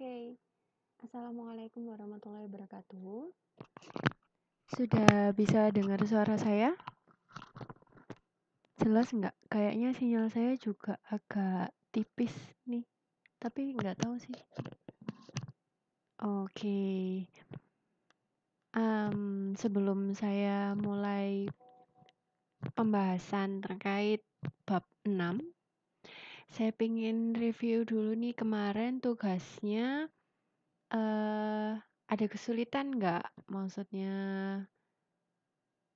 okay. Assalamualaikum warahmatullahi wabarakatuh. Sudah bisa dengar suara saya? Jelas nggak? Kayaknya sinyal saya juga agak tipis nih. Tapi nggak tahu sih. Oke. Okay. Um, sebelum saya mulai pembahasan terkait bab 6 saya pingin review dulu nih kemarin tugasnya uh, ada kesulitan nggak? Maksudnya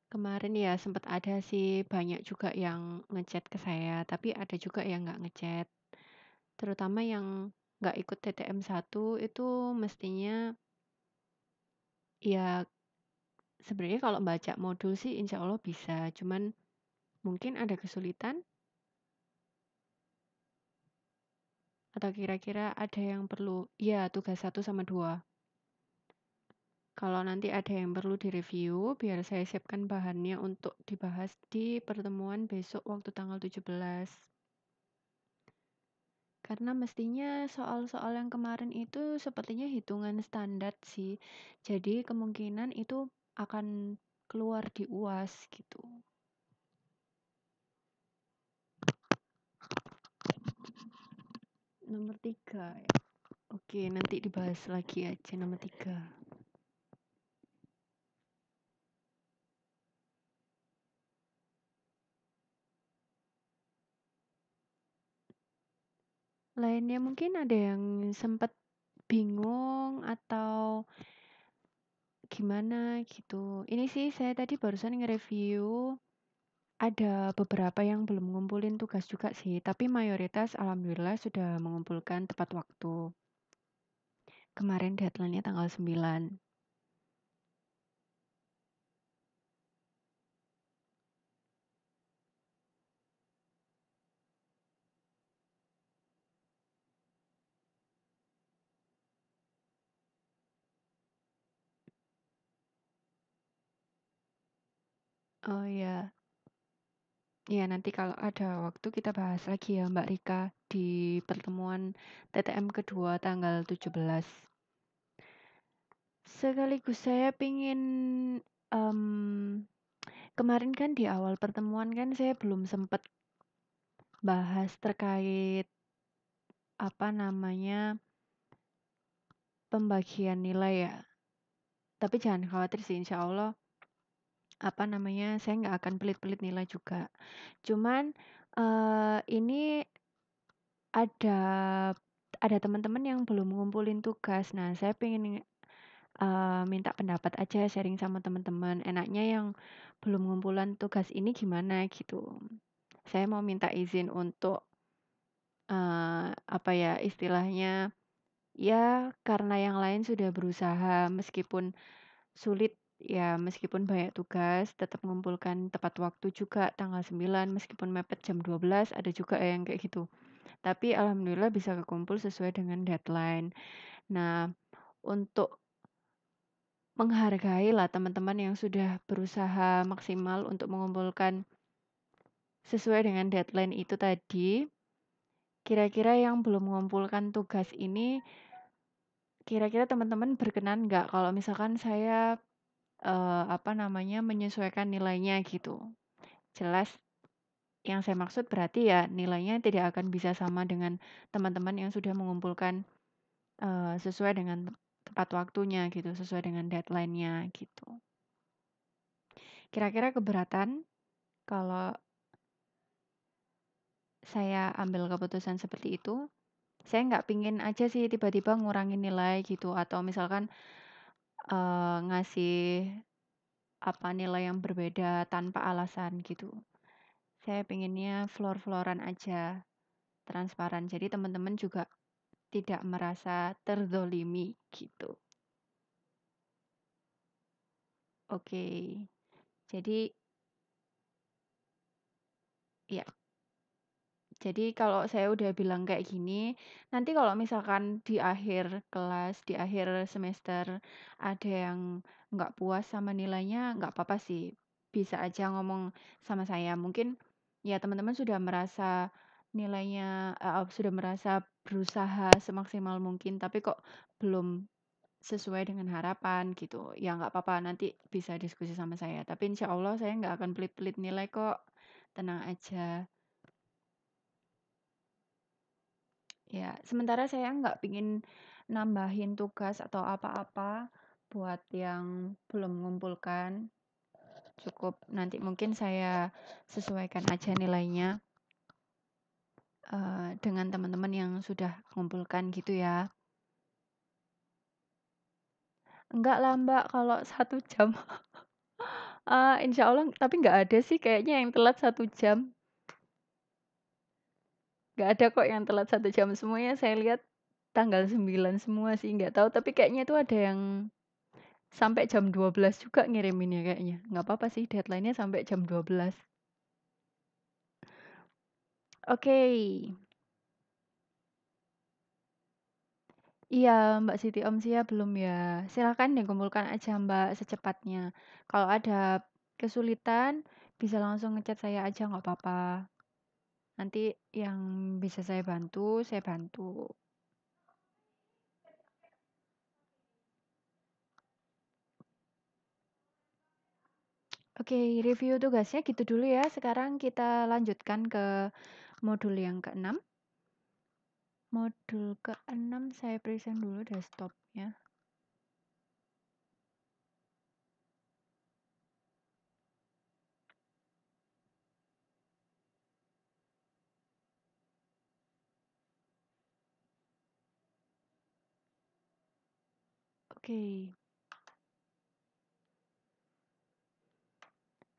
kemarin ya sempat ada sih banyak juga yang ngechat ke saya, tapi ada juga yang nggak ngechat. Terutama yang nggak ikut TTM 1 itu mestinya ya sebenarnya kalau baca modul sih insya Allah bisa, cuman mungkin ada kesulitan Atau kira-kira ada yang perlu? Ya, tugas 1 sama 2. Kalau nanti ada yang perlu direview, biar saya siapkan bahannya untuk dibahas di pertemuan besok waktu tanggal 17. Karena mestinya soal-soal yang kemarin itu sepertinya hitungan standar sih. Jadi kemungkinan itu akan keluar di UAS gitu. nomor tiga ya. oke nanti dibahas lagi aja nomor tiga lainnya mungkin ada yang sempat bingung atau gimana gitu ini sih saya tadi barusan nge-review ada beberapa yang belum ngumpulin tugas juga sih, tapi mayoritas alhamdulillah sudah mengumpulkan tepat waktu. Kemarin deadline-nya tanggal 9. Oh, iya. Iya, nanti kalau ada waktu kita bahas lagi ya Mbak Rika di pertemuan TTM kedua tanggal 17. Sekaligus saya pingin um, kemarin kan di awal pertemuan kan saya belum sempat bahas terkait apa namanya pembagian nilai ya. Tapi jangan khawatir sih, insya Allah apa namanya, saya nggak akan pelit-pelit nilai juga. Cuman uh, ini ada ada teman-teman yang belum ngumpulin tugas. Nah, saya pengen uh, minta pendapat aja sharing sama teman-teman. Enaknya yang belum ngumpulan tugas ini gimana gitu. Saya mau minta izin untuk uh, apa ya istilahnya ya karena yang lain sudah berusaha meskipun sulit Ya, meskipun banyak tugas, tetap mengumpulkan tepat waktu juga tanggal 9 meskipun mepet jam 12 ada juga yang kayak gitu. Tapi alhamdulillah bisa kekumpul sesuai dengan deadline. Nah, untuk menghargai lah teman-teman yang sudah berusaha maksimal untuk mengumpulkan sesuai dengan deadline itu tadi. Kira-kira yang belum mengumpulkan tugas ini, kira-kira teman-teman berkenan nggak kalau misalkan saya uh, apa namanya, menyesuaikan nilainya gitu. Jelas yang saya maksud berarti ya nilainya tidak akan bisa sama dengan teman-teman yang sudah mengumpulkan, uh, sesuai dengan tepat waktunya gitu, sesuai dengan deadline-nya gitu. Kira-kira keberatan kalau saya ambil keputusan seperti itu? Saya nggak pingin aja sih tiba-tiba ngurangin nilai gitu atau misalkan Eh, ngasih apa, nilai yang berbeda tanpa alasan gitu. Saya pengennya floor-floran aja, transparan. Jadi teman-teman juga tidak merasa terdolimi gitu. Oke, jadi ya jadi kalau saya udah bilang kayak gini, nanti kalau misalkan di akhir kelas, di akhir semester ada yang nggak puas sama nilainya, nggak apa-apa sih. Bisa aja ngomong sama saya. Mungkin ya teman-teman sudah merasa nilainya, uh, sudah merasa berusaha semaksimal mungkin, tapi kok belum sesuai dengan harapan gitu. Ya nggak apa-apa, nanti bisa diskusi sama saya. Tapi insya Allah saya nggak akan pelit-pelit nilai kok. Tenang aja. Ya, sementara saya nggak pingin nambahin tugas atau apa-apa buat yang belum mengumpulkan. Cukup nanti mungkin saya sesuaikan aja nilainya uh, dengan teman-teman yang sudah mengumpulkan gitu ya. Enggak lah mbak, kalau satu jam. uh, insya Allah, tapi nggak ada sih kayaknya yang telat satu jam nggak ada kok yang telat satu jam semuanya saya lihat tanggal 9 semua sih nggak tahu tapi kayaknya itu ada yang sampai jam 12 juga ngiriminnya kayaknya nggak apa-apa sih deadline-nya sampai jam 12 oke okay. Iya, Mbak Siti Om Sia belum ya. Silahkan dikumpulkan aja Mbak secepatnya. Kalau ada kesulitan, bisa langsung ngechat saya aja nggak apa-apa. Nanti yang bisa saya bantu, saya bantu. Oke, review tugasnya gitu dulu ya. Sekarang kita lanjutkan ke modul yang keenam. Modul keenam saya present dulu desktopnya. Oke.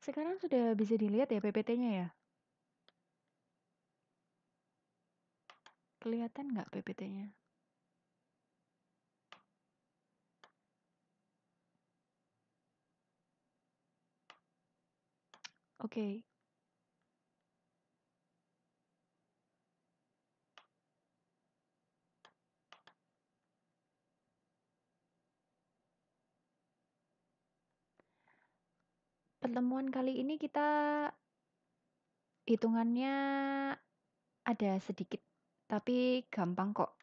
Sekarang sudah bisa dilihat ya PPT-nya ya? Kelihatan nggak PPT-nya? Oke, okay. pertemuan kali ini kita hitungannya ada sedikit, tapi gampang kok.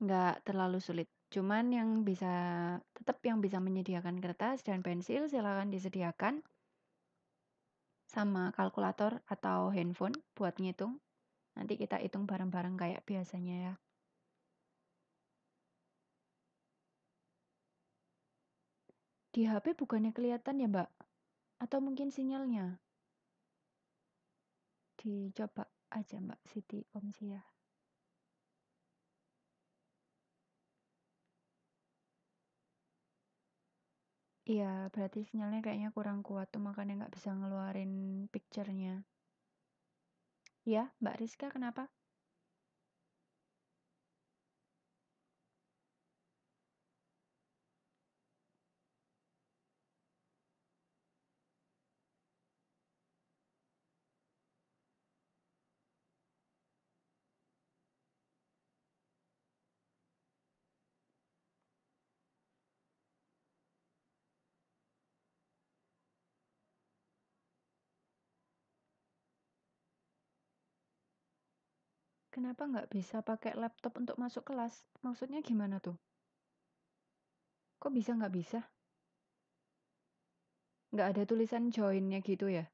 Nggak terlalu sulit. Cuman yang bisa, tetap yang bisa menyediakan kertas dan pensil silahkan disediakan. Sama kalkulator atau handphone buat ngitung. Nanti kita hitung bareng-bareng kayak biasanya ya. Di HP bukannya kelihatan ya, Mbak? atau mungkin sinyalnya dicoba aja Mbak Siti Om Sia Iya, berarti sinyalnya kayaknya kurang kuat tuh makanya nggak bisa ngeluarin picture-nya. Ya, Mbak Rizka kenapa? kenapa nggak bisa pakai laptop untuk masuk kelas? Maksudnya gimana tuh? Kok bisa nggak bisa? Nggak ada tulisan joinnya gitu ya?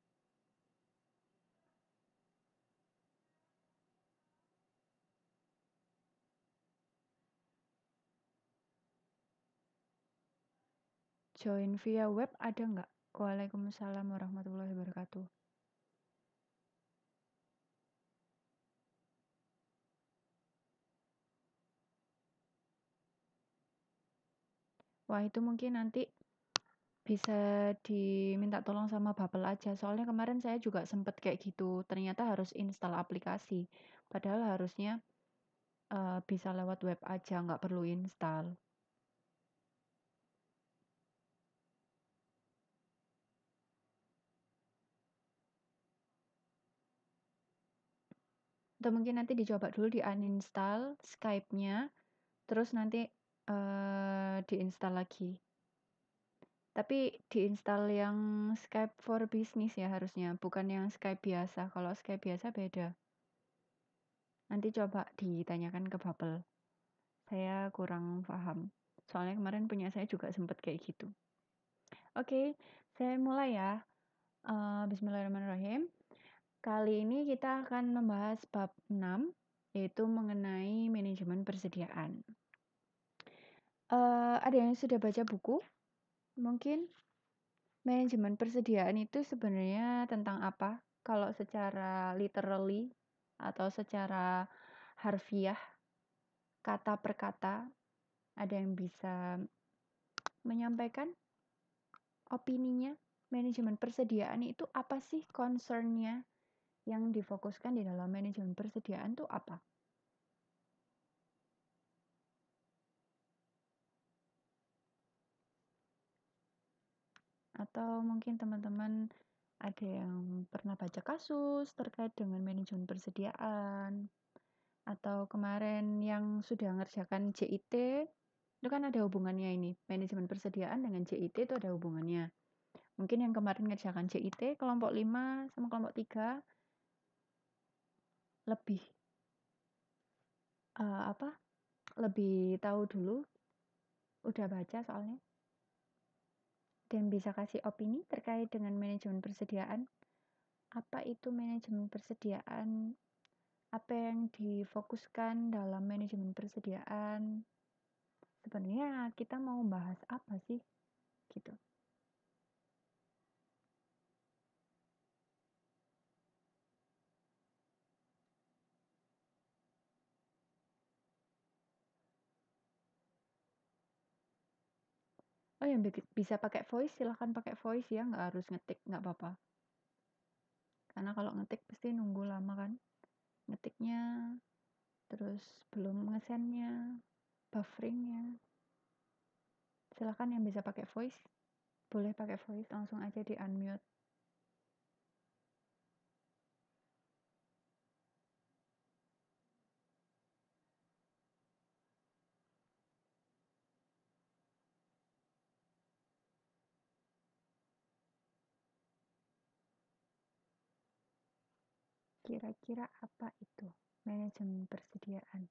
Join via web ada nggak? Waalaikumsalam warahmatullahi wabarakatuh. Wah, itu mungkin nanti bisa diminta tolong sama Bapel aja. Soalnya kemarin saya juga sempet kayak gitu. Ternyata harus install aplikasi. Padahal harusnya uh, bisa lewat web aja, nggak perlu install. Atau mungkin nanti dicoba dulu di uninstall Skype-nya, terus nanti Eh, diinstal lagi. Tapi diinstal yang Skype for Business ya harusnya, bukan yang Skype biasa. Kalau Skype biasa beda. Nanti coba ditanyakan ke Bubble. Saya kurang paham. Soalnya kemarin punya saya juga sempat kayak gitu. Oke, saya mulai ya. Uh, Bismillahirrahmanirrahim. Kali ini kita akan membahas bab 6, yaitu mengenai manajemen persediaan uh, ada yang sudah baca buku? Mungkin manajemen persediaan itu sebenarnya tentang apa? Kalau secara literally atau secara harfiah, kata per kata, ada yang bisa menyampaikan opininya? Manajemen persediaan itu apa sih concern yang difokuskan di dalam manajemen persediaan itu apa? atau mungkin teman-teman ada yang pernah baca kasus terkait dengan manajemen persediaan atau kemarin yang sudah ngerjakan JIT itu kan ada hubungannya ini manajemen persediaan dengan JIT itu ada hubungannya mungkin yang kemarin ngerjakan JIT kelompok 5 sama kelompok 3 lebih uh, apa lebih tahu dulu udah baca soalnya dan bisa kasih opini terkait dengan manajemen persediaan. Apa itu manajemen persediaan? Apa yang difokuskan dalam manajemen persediaan? Sebenarnya kita mau bahas apa sih? Gitu. oh yang bisa pakai voice silahkan pakai voice ya nggak harus ngetik nggak apa-apa karena kalau ngetik pasti nunggu lama kan ngetiknya terus belum ngesennya bufferingnya silahkan yang bisa pakai voice boleh pakai voice langsung aja di unmute Kira-kira apa itu manajemen persediaan?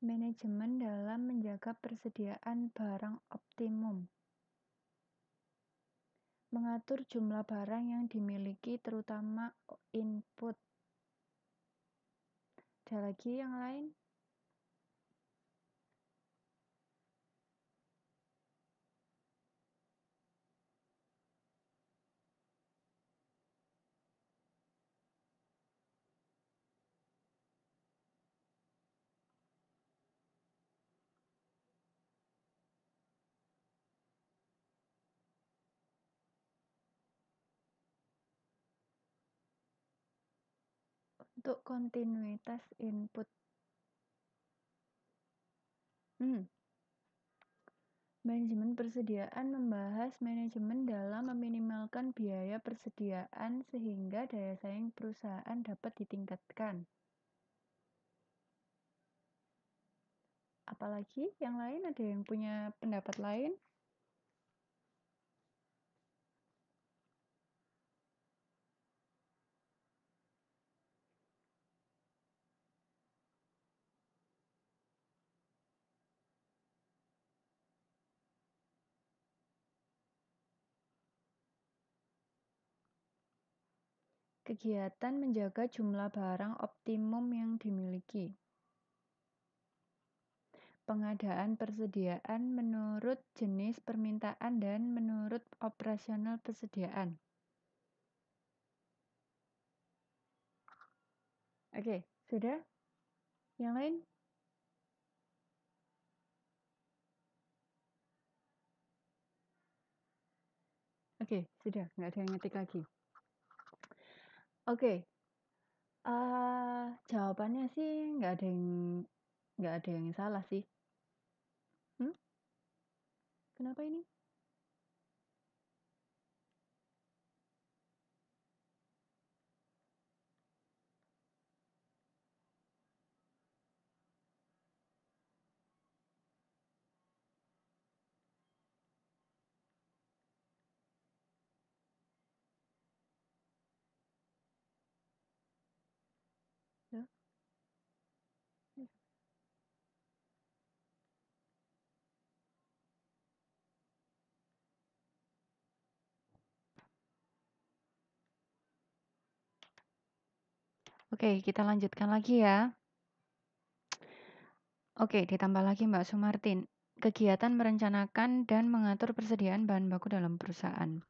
Manajemen dalam menjaga persediaan barang optimum. Mengatur jumlah barang yang dimiliki terutama input. Ada lagi yang lain? untuk kontinuitas input. Hmm. Manajemen persediaan membahas manajemen dalam meminimalkan biaya persediaan sehingga daya saing perusahaan dapat ditingkatkan. Apalagi yang lain ada yang punya pendapat lain? Kegiatan menjaga jumlah barang optimum yang dimiliki. Pengadaan persediaan menurut jenis permintaan dan menurut operasional persediaan. Oke, sudah? Yang lain? Oke, sudah. Nggak ada yang ngetik lagi. Oke. uh, jawabannya sih nggak ada yang nggak ada yang salah sih. Hmm? Kenapa ini? Oke, kita lanjutkan lagi ya. Oke, ditambah lagi Mbak Sumartin. Kegiatan merencanakan dan mengatur persediaan bahan baku dalam perusahaan.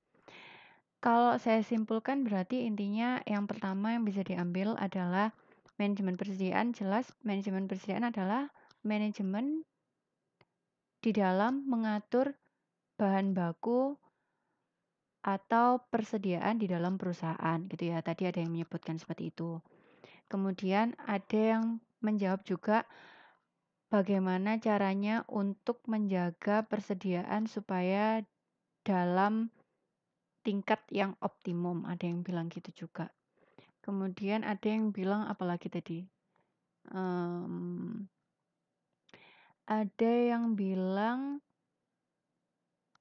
Kalau saya simpulkan berarti intinya yang pertama yang bisa diambil adalah manajemen persediaan jelas manajemen persediaan adalah manajemen di dalam mengatur bahan baku atau persediaan di dalam perusahaan gitu ya. Tadi ada yang menyebutkan seperti itu. Kemudian ada yang menjawab juga bagaimana caranya untuk menjaga persediaan supaya dalam tingkat yang optimum. Ada yang bilang gitu juga. Kemudian ada yang bilang apalagi tadi. Um, ada yang bilang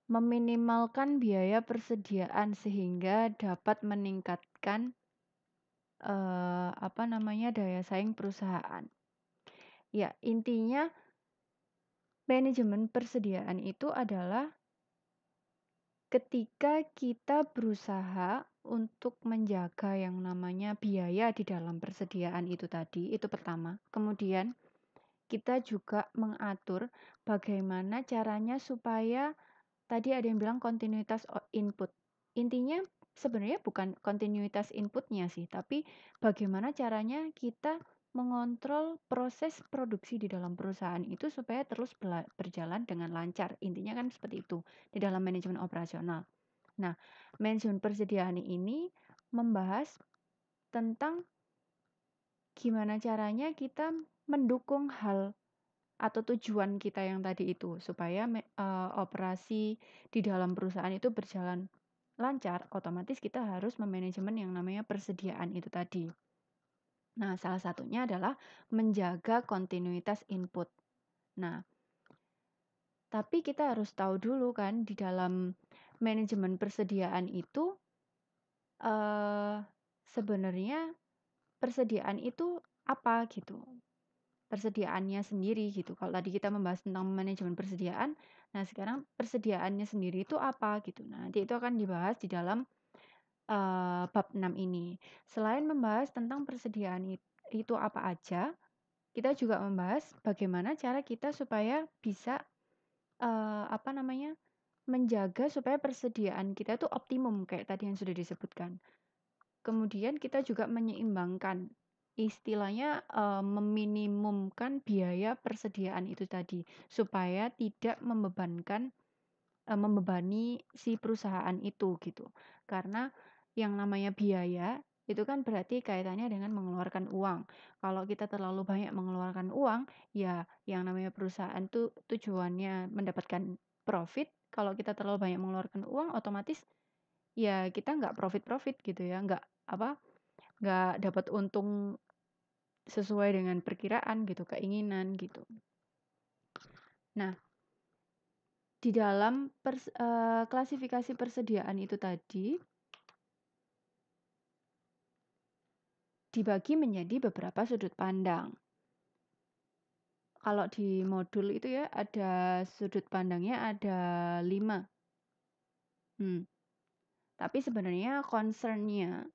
meminimalkan biaya persediaan sehingga dapat meningkatkan uh, apa namanya, daya saing perusahaan. Ya, intinya manajemen persediaan itu adalah ketika kita berusaha untuk menjaga yang namanya biaya di dalam persediaan itu tadi, itu pertama. Kemudian kita juga mengatur bagaimana caranya supaya tadi ada yang bilang kontinuitas input. Intinya sebenarnya bukan kontinuitas inputnya sih, tapi bagaimana caranya kita mengontrol proses produksi di dalam perusahaan itu supaya terus berjalan dengan lancar. Intinya kan seperti itu di dalam manajemen operasional. Nah, manajemen persediaan ini membahas tentang gimana caranya kita mendukung hal atau tujuan kita yang tadi itu supaya uh, operasi di dalam perusahaan itu berjalan lancar, otomatis kita harus memanajemen yang namanya persediaan itu tadi. Nah, salah satunya adalah menjaga kontinuitas input. Nah, tapi kita harus tahu dulu kan di dalam manajemen persediaan itu eh, sebenarnya persediaan itu apa gitu. Persediaannya sendiri gitu. Kalau tadi kita membahas tentang manajemen persediaan, Nah, sekarang persediaannya sendiri itu apa gitu. Nah, nanti itu akan dibahas di dalam uh, bab 6 ini. Selain membahas tentang persediaan itu, apa aja, kita juga membahas bagaimana cara kita supaya bisa uh, apa namanya? menjaga supaya persediaan kita itu optimum kayak tadi yang sudah disebutkan. Kemudian kita juga menyeimbangkan Istilahnya, meminimumkan biaya persediaan itu tadi, supaya tidak membebankan membebani si perusahaan itu, gitu. Karena yang namanya biaya, itu kan berarti kaitannya dengan mengeluarkan uang. Kalau kita terlalu banyak mengeluarkan uang, ya yang namanya perusahaan tuh tujuannya mendapatkan profit, kalau kita terlalu banyak mengeluarkan uang, otomatis ya kita nggak profit-profit gitu ya, nggak apa, nggak dapat untung sesuai dengan perkiraan gitu, keinginan gitu. Nah, di dalam pers uh, klasifikasi persediaan itu tadi dibagi menjadi beberapa sudut pandang. Kalau di modul itu ya ada sudut pandangnya ada lima. Hmm. Tapi sebenarnya concernnya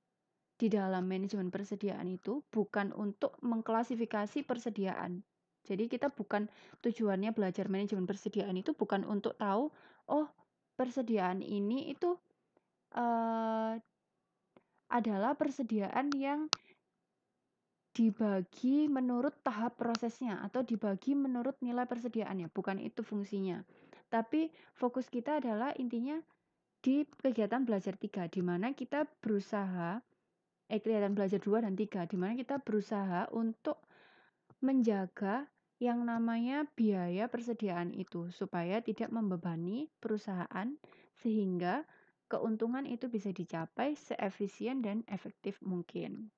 di dalam manajemen persediaan itu bukan untuk mengklasifikasi persediaan. Jadi kita bukan tujuannya belajar manajemen persediaan itu bukan untuk tahu oh persediaan ini itu uh, adalah persediaan yang dibagi menurut tahap prosesnya atau dibagi menurut nilai persediaannya, bukan itu fungsinya. Tapi fokus kita adalah intinya di kegiatan belajar tiga, di mana kita berusaha eh kelihatan belajar dua dan tiga dimana kita berusaha untuk menjaga yang namanya biaya persediaan itu supaya tidak membebani perusahaan sehingga keuntungan itu bisa dicapai seefisien dan efektif mungkin.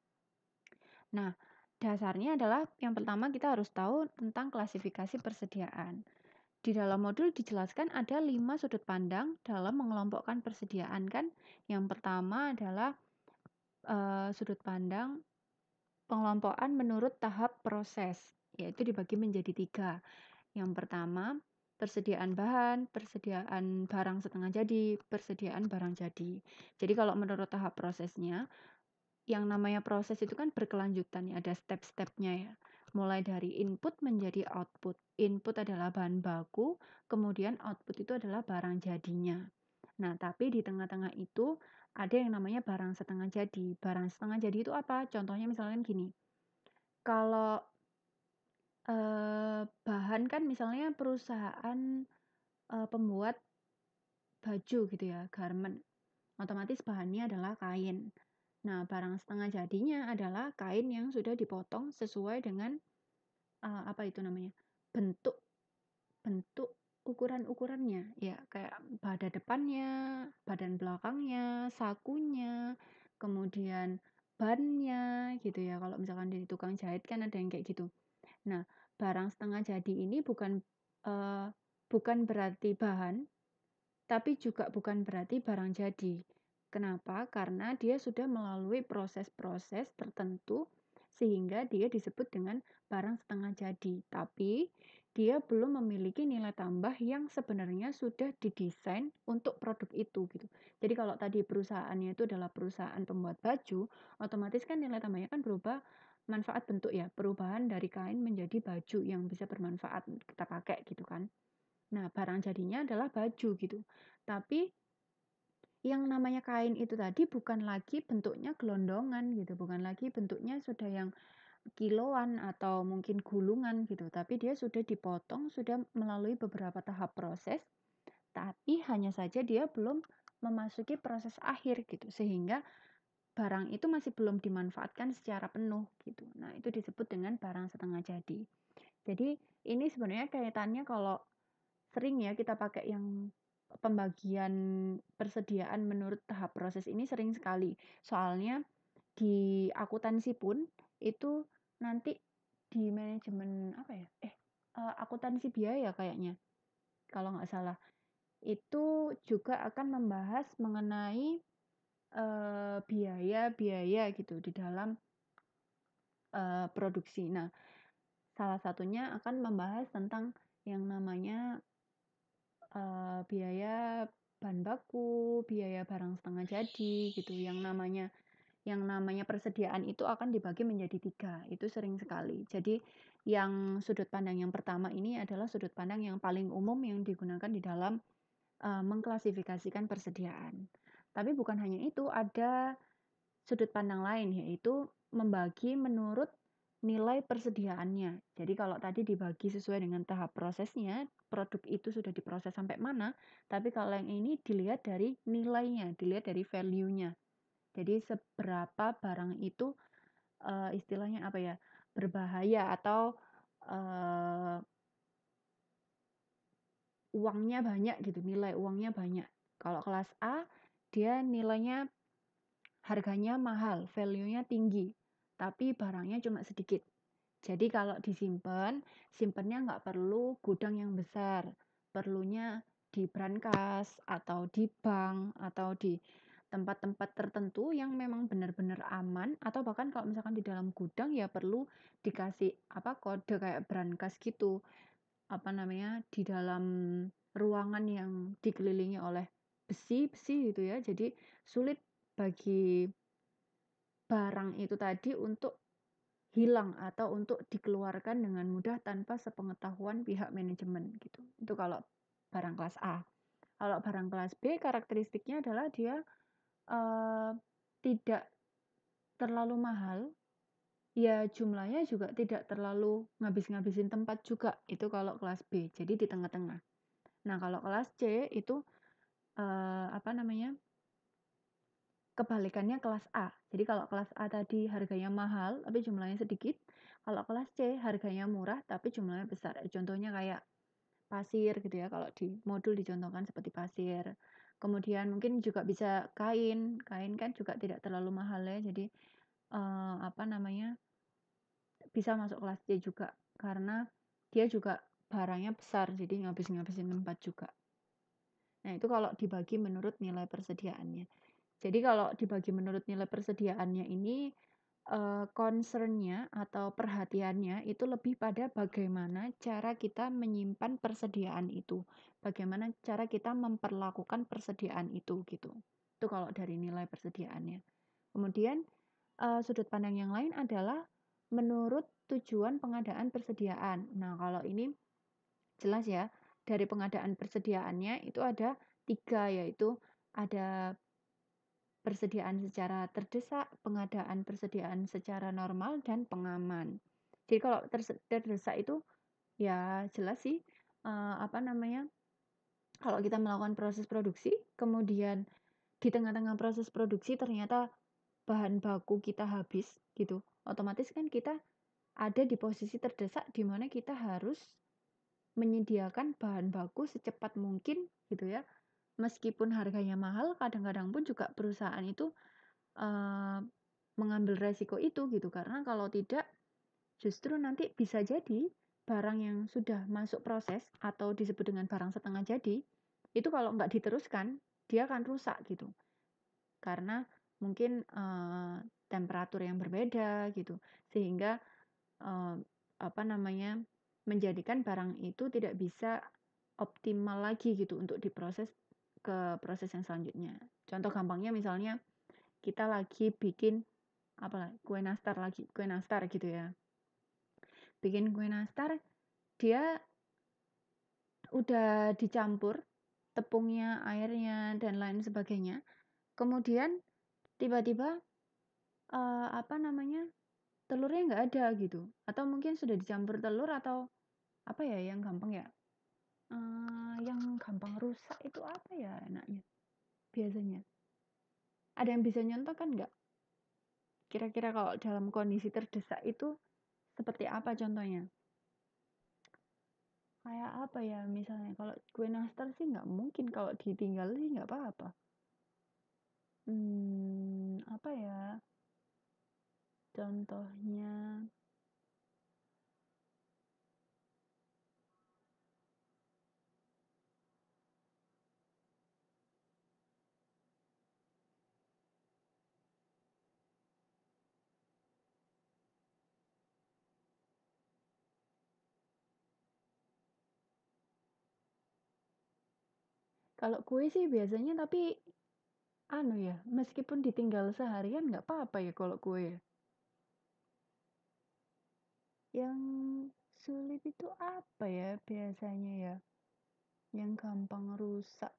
Nah, dasarnya adalah yang pertama kita harus tahu tentang klasifikasi persediaan. Di dalam modul dijelaskan ada lima sudut pandang dalam mengelompokkan persediaan kan. Yang pertama adalah Eh, sudut pandang pengelompokan menurut tahap proses, yaitu dibagi menjadi tiga. Yang pertama, persediaan bahan, persediaan barang setengah jadi, persediaan barang jadi. Jadi kalau menurut tahap prosesnya, yang namanya proses itu kan berkelanjutan ya, ada step-stepnya ya. Mulai dari input menjadi output. Input adalah bahan baku, kemudian output itu adalah barang jadinya. Nah, tapi di tengah-tengah itu ada yang namanya barang setengah jadi. Barang setengah jadi itu apa? Contohnya misalnya gini. Kalau eh, bahan kan misalnya perusahaan eh, pembuat baju gitu ya, garment. Otomatis bahannya adalah kain. Nah, barang setengah jadinya adalah kain yang sudah dipotong sesuai dengan eh, apa itu namanya? bentuk bentuk Ukuran-ukurannya, ya kayak pada depannya, badan belakangnya, sakunya, kemudian bannya gitu ya. Kalau misalkan di tukang jahit kan ada yang kayak gitu. Nah, barang setengah jadi ini bukan uh, bukan berarti bahan, tapi juga bukan berarti barang jadi. Kenapa? Karena dia sudah melalui proses-proses tertentu sehingga dia disebut dengan barang setengah jadi. Tapi dia belum memiliki nilai tambah yang sebenarnya sudah didesain untuk produk itu gitu. Jadi kalau tadi perusahaannya itu adalah perusahaan pembuat baju, otomatis kan nilai tambahnya kan berubah manfaat bentuk ya, perubahan dari kain menjadi baju yang bisa bermanfaat kita pakai gitu kan. Nah, barang jadinya adalah baju gitu. Tapi yang namanya kain itu tadi bukan lagi bentuknya gelondongan gitu, bukan lagi bentuknya sudah yang kiloan atau mungkin gulungan gitu, tapi dia sudah dipotong, sudah melalui beberapa tahap proses, tapi hanya saja dia belum memasuki proses akhir gitu, sehingga barang itu masih belum dimanfaatkan secara penuh gitu. Nah, itu disebut dengan barang setengah jadi. Jadi, ini sebenarnya kaitannya kalau sering ya kita pakai yang pembagian persediaan menurut tahap proses ini sering sekali. Soalnya di akuntansi pun itu nanti di manajemen apa ya eh, eh akuntansi biaya kayaknya kalau nggak salah itu juga akan membahas mengenai eh, biaya-biaya gitu di dalam uh, produksi. Nah, salah satunya akan membahas tentang yang namanya uh, biaya bahan baku, biaya barang setengah jadi gitu, yang namanya yang namanya persediaan itu akan dibagi menjadi tiga. Itu sering hmm. sekali. Jadi yang sudut pandang yang pertama ini adalah sudut pandang yang paling umum yang digunakan di dalam uh, mengklasifikasikan persediaan. Tapi bukan hanya itu, ada sudut pandang lain yaitu membagi menurut nilai persediaannya. Jadi kalau tadi dibagi sesuai dengan tahap prosesnya, produk itu sudah diproses sampai mana, tapi kalau yang ini dilihat dari nilainya, dilihat dari value-nya jadi seberapa barang itu uh, istilahnya apa ya berbahaya atau uh, uangnya banyak gitu nilai uangnya banyak. Kalau kelas A dia nilainya harganya mahal, value-nya tinggi, tapi barangnya cuma sedikit. Jadi kalau disimpan, simpannya nggak perlu gudang yang besar, perlunya di brankas atau di bank atau di tempat-tempat tertentu yang memang benar-benar aman atau bahkan kalau misalkan di dalam gudang ya perlu dikasih apa kode kayak brankas gitu apa namanya di dalam ruangan yang dikelilingi oleh besi-besi gitu ya jadi sulit bagi barang itu tadi untuk hilang atau untuk dikeluarkan dengan mudah tanpa sepengetahuan pihak manajemen gitu. Itu kalau barang kelas A. Kalau barang kelas B karakteristiknya adalah dia Eh, tidak terlalu mahal, ya jumlahnya juga tidak terlalu ngabis-ngabisin tempat juga, itu kalau kelas B, jadi di tengah-tengah. Nah, kalau kelas C itu, uh, apa namanya, kebalikannya kelas A. Jadi kalau kelas A tadi harganya mahal, tapi jumlahnya sedikit, kalau kelas C harganya murah, tapi jumlahnya besar. Contohnya kayak pasir gitu ya, kalau di modul dicontohkan seperti pasir. Kemudian mungkin juga bisa kain, kain kan juga tidak terlalu mahal ya, jadi uh, apa namanya bisa masuk kelas C juga karena dia juga barangnya besar, jadi ngabis-ngabisin tempat juga. Nah itu kalau dibagi menurut nilai persediaannya. Jadi kalau dibagi menurut nilai persediaannya ini uh, concernnya atau perhatiannya itu lebih pada bagaimana cara kita menyimpan persediaan itu, bagaimana cara kita memperlakukan persediaan itu gitu. Itu kalau dari nilai persediaannya. Kemudian uh, sudut pandang yang lain adalah menurut tujuan pengadaan persediaan. Nah, kalau ini jelas ya, dari pengadaan persediaannya itu ada tiga, yaitu ada persediaan secara terdesak, pengadaan persediaan secara normal, dan pengaman. Jadi kalau terdesak itu ya jelas sih uh, apa namanya kalau kita melakukan proses produksi, kemudian di tengah-tengah proses produksi ternyata bahan baku kita habis gitu, otomatis kan kita ada di posisi terdesak di mana kita harus menyediakan bahan baku secepat mungkin gitu ya meskipun harganya mahal, kadang-kadang pun juga perusahaan itu uh, mengambil resiko itu gitu karena kalau tidak justru nanti bisa jadi barang yang sudah masuk proses atau disebut dengan barang setengah jadi itu kalau nggak diteruskan dia akan rusak gitu karena mungkin uh, temperatur yang berbeda gitu sehingga uh, apa namanya menjadikan barang itu tidak bisa optimal lagi gitu untuk diproses ke proses yang selanjutnya. Contoh gampangnya misalnya kita lagi bikin apa kue nastar lagi, kue nastar gitu ya. Bikin kue nastar dia udah dicampur tepungnya, airnya dan lain sebagainya. Kemudian tiba-tiba uh, apa namanya? telurnya nggak ada gitu atau mungkin sudah dicampur telur atau apa ya yang gampang ya uh, yang gampang rusak itu apa ya enaknya, biasanya? Ada yang bisa kan nggak? Kira-kira kalau dalam kondisi terdesak itu seperti apa contohnya? Kayak apa ya misalnya, kalau gue nastar sih nggak mungkin, kalau ditinggal sih nggak apa-apa. hmm apa ya? Contohnya Kalau kue sih biasanya tapi anu ya, meskipun ditinggal seharian nggak apa-apa ya kalau kue. Ya. Yang sulit itu apa ya biasanya ya? Yang gampang rusak.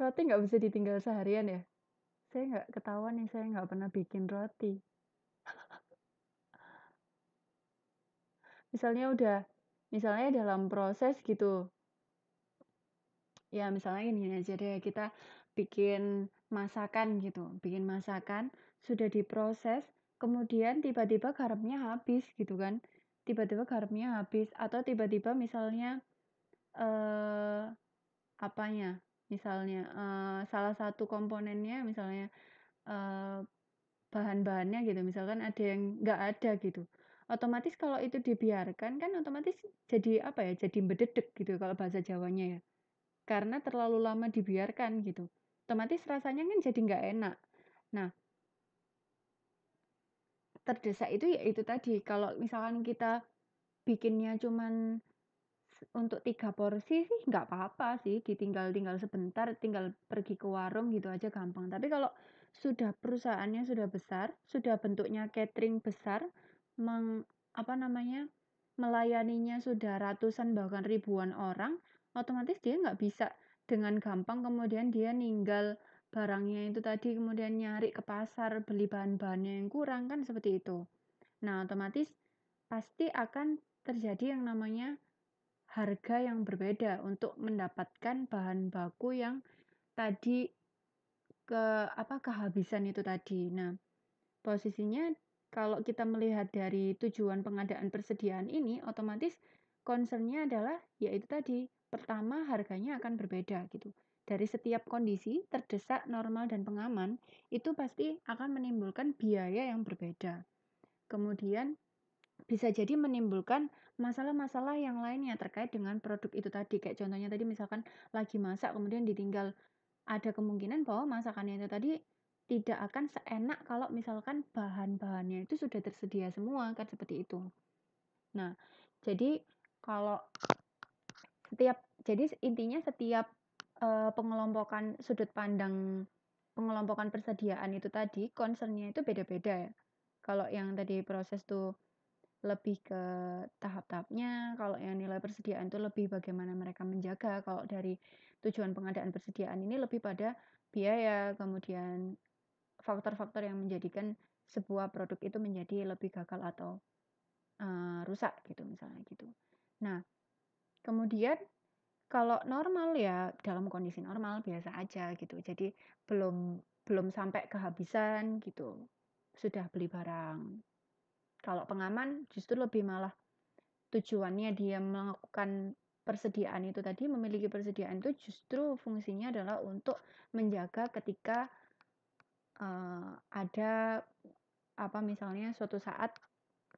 Roti nggak bisa ditinggal seharian ya? Saya nggak ketahuan nih, saya nggak pernah bikin roti. misalnya udah misalnya dalam proses gitu ya misalnya ini aja deh kita bikin masakan gitu bikin masakan sudah diproses kemudian tiba-tiba garamnya habis gitu kan tiba-tiba garamnya habis atau tiba-tiba misalnya eh apanya misalnya eh, salah satu komponennya misalnya eh, bahan-bahannya gitu misalkan ada yang nggak ada gitu otomatis kalau itu dibiarkan kan otomatis jadi apa ya jadi bededek gitu kalau bahasa Jawanya ya karena terlalu lama dibiarkan gitu otomatis rasanya kan jadi nggak enak nah terdesak itu ya itu tadi kalau misalkan kita bikinnya cuman untuk tiga porsi sih nggak apa-apa sih ditinggal tinggal sebentar tinggal pergi ke warung gitu aja gampang tapi kalau sudah perusahaannya sudah besar sudah bentuknya catering besar meng, apa namanya melayaninya sudah ratusan bahkan ribuan orang, otomatis dia nggak bisa dengan gampang kemudian dia ninggal barangnya itu tadi kemudian nyari ke pasar beli bahan-bahannya yang kurang kan seperti itu. Nah, otomatis pasti akan terjadi yang namanya harga yang berbeda untuk mendapatkan bahan baku yang tadi ke apa kehabisan itu tadi. Nah, posisinya kalau kita melihat dari tujuan pengadaan persediaan ini, otomatis concernnya adalah yaitu tadi pertama harganya akan berbeda gitu. Dari setiap kondisi terdesak, normal dan pengaman itu pasti akan menimbulkan biaya yang berbeda. Kemudian bisa jadi menimbulkan masalah-masalah yang lainnya terkait dengan produk itu tadi. Kayak contohnya tadi misalkan lagi masak kemudian ditinggal ada kemungkinan bahwa masakannya itu tadi tidak akan seenak kalau misalkan bahan-bahannya itu sudah tersedia semua kan seperti itu. Nah, jadi kalau setiap jadi intinya setiap uh, pengelompokan sudut pandang pengelompokan persediaan itu tadi concernnya itu beda-beda ya. Kalau yang tadi proses tuh lebih ke tahap-tahapnya, kalau yang nilai persediaan itu lebih bagaimana mereka menjaga, kalau dari tujuan pengadaan persediaan ini lebih pada biaya, kemudian faktor-faktor yang menjadikan sebuah produk itu menjadi lebih gagal atau uh, rusak gitu misalnya gitu. Nah, kemudian kalau normal ya dalam kondisi normal biasa aja gitu. Jadi belum belum sampai kehabisan gitu. Sudah beli barang. Kalau pengaman justru lebih malah tujuannya dia melakukan persediaan itu tadi memiliki persediaan itu justru fungsinya adalah untuk menjaga ketika uh, ada apa misalnya suatu saat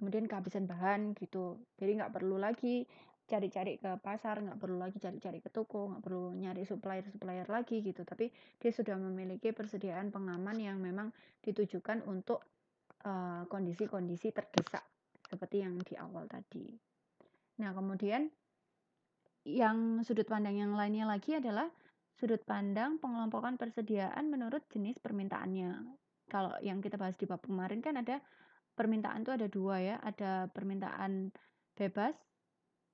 kemudian kehabisan bahan gitu jadi nggak perlu lagi cari-cari ke pasar nggak perlu lagi cari-cari ke toko nggak perlu nyari supplier supplier lagi gitu tapi dia sudah memiliki persediaan pengaman yang memang ditujukan untuk kondisi-kondisi uh, terdesak seperti yang di awal tadi nah kemudian yang sudut pandang yang lainnya lagi adalah sudut pandang pengelompokan persediaan menurut jenis permintaannya. Kalau yang kita bahas di bab kemarin kan ada permintaan itu ada dua ya, ada permintaan bebas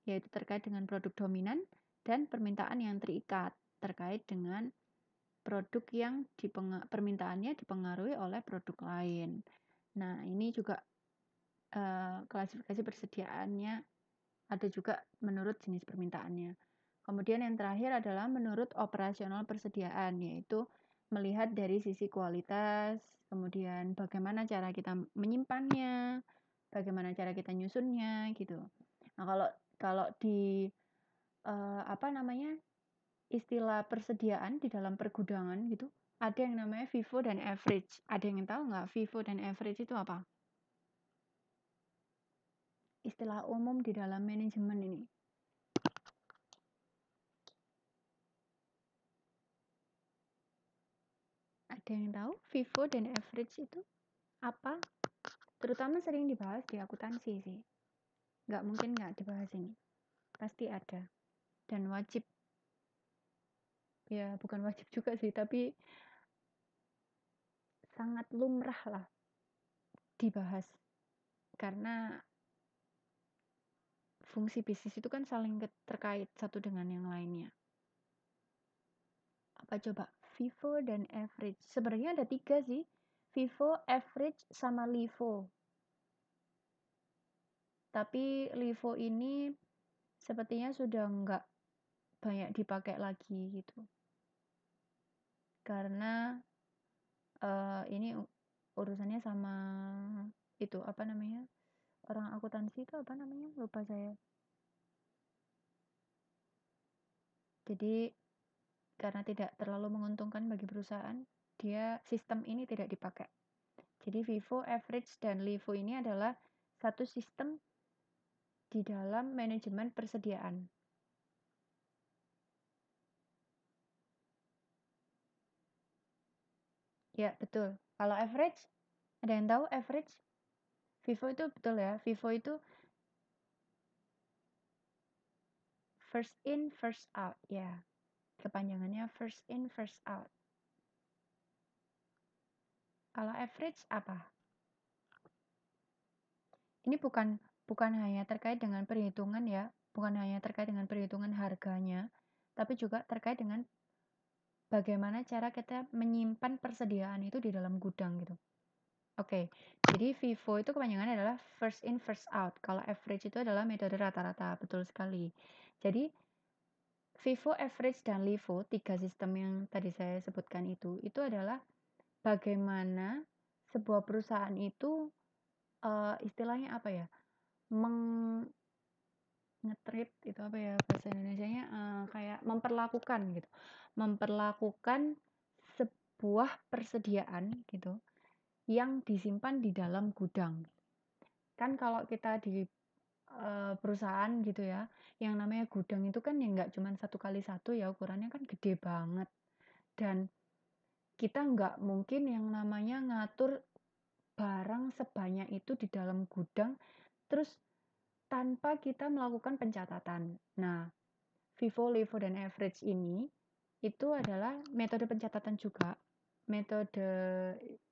yaitu terkait dengan produk dominan dan permintaan yang terikat terkait dengan produk yang dipeng permintaannya dipengaruhi oleh produk lain. Nah, ini juga uh, klasifikasi persediaannya ada juga menurut jenis permintaannya. Kemudian yang terakhir adalah menurut operasional persediaan, yaitu melihat dari sisi kualitas, kemudian bagaimana cara kita menyimpannya, bagaimana cara kita nyusunnya gitu. Nah, kalau kalau di uh, apa namanya? istilah persediaan di dalam pergudangan gitu, ada yang namanya FIFO dan average. Ada yang tahu nggak FIFO dan average itu apa? Istilah umum di dalam manajemen ini. Ada yang tahu FIFO dan average itu apa? Terutama sering dibahas di akuntansi sih. Nggak mungkin nggak dibahas ini. Pasti ada. Dan wajib. Ya, bukan wajib juga sih, tapi sangat lumrah lah dibahas. Karena fungsi bisnis itu kan saling terkait satu dengan yang lainnya. Apa coba Vivo, dan Average. Sebenarnya ada tiga sih, Vivo, Average, sama Livo. Tapi Livo ini sepertinya sudah nggak banyak dipakai lagi gitu. Karena uh, ini urusannya sama itu apa namanya? Orang akuntansi itu apa namanya? Lupa saya. Jadi karena tidak terlalu menguntungkan bagi perusahaan, dia sistem ini tidak dipakai. Jadi Vivo, Average, dan Livo ini adalah satu sistem di dalam manajemen persediaan. Ya, betul. Kalau average, ada yang tahu average? Vivo itu betul ya. Vivo itu first in, first out. Ya, Kepanjangannya first in, first out. Kalau average apa? Ini bukan bukan hanya terkait dengan perhitungan ya, bukan hanya terkait dengan perhitungan harganya, tapi juga terkait dengan bagaimana cara kita menyimpan persediaan itu di dalam gudang gitu. Oke, okay. jadi FIFO itu kepanjangannya adalah first in first out. Kalau average itu adalah metode rata-rata, betul sekali. Jadi FIFO, average, dan LIFO, tiga sistem yang tadi saya sebutkan itu, itu adalah bagaimana sebuah perusahaan itu uh, istilahnya apa ya? meng itu apa ya bahasa Indonesianya uh, kayak memperlakukan gitu. Memperlakukan sebuah persediaan gitu yang disimpan di dalam gudang. Kan kalau kita di perusahaan gitu ya, yang namanya gudang itu kan ya nggak cuman satu kali satu ya, ukurannya kan gede banget. Dan kita nggak mungkin yang namanya ngatur barang sebanyak itu di dalam gudang, terus tanpa kita melakukan pencatatan. Nah, FIFO, LIFO, dan average ini itu adalah metode pencatatan juga, metode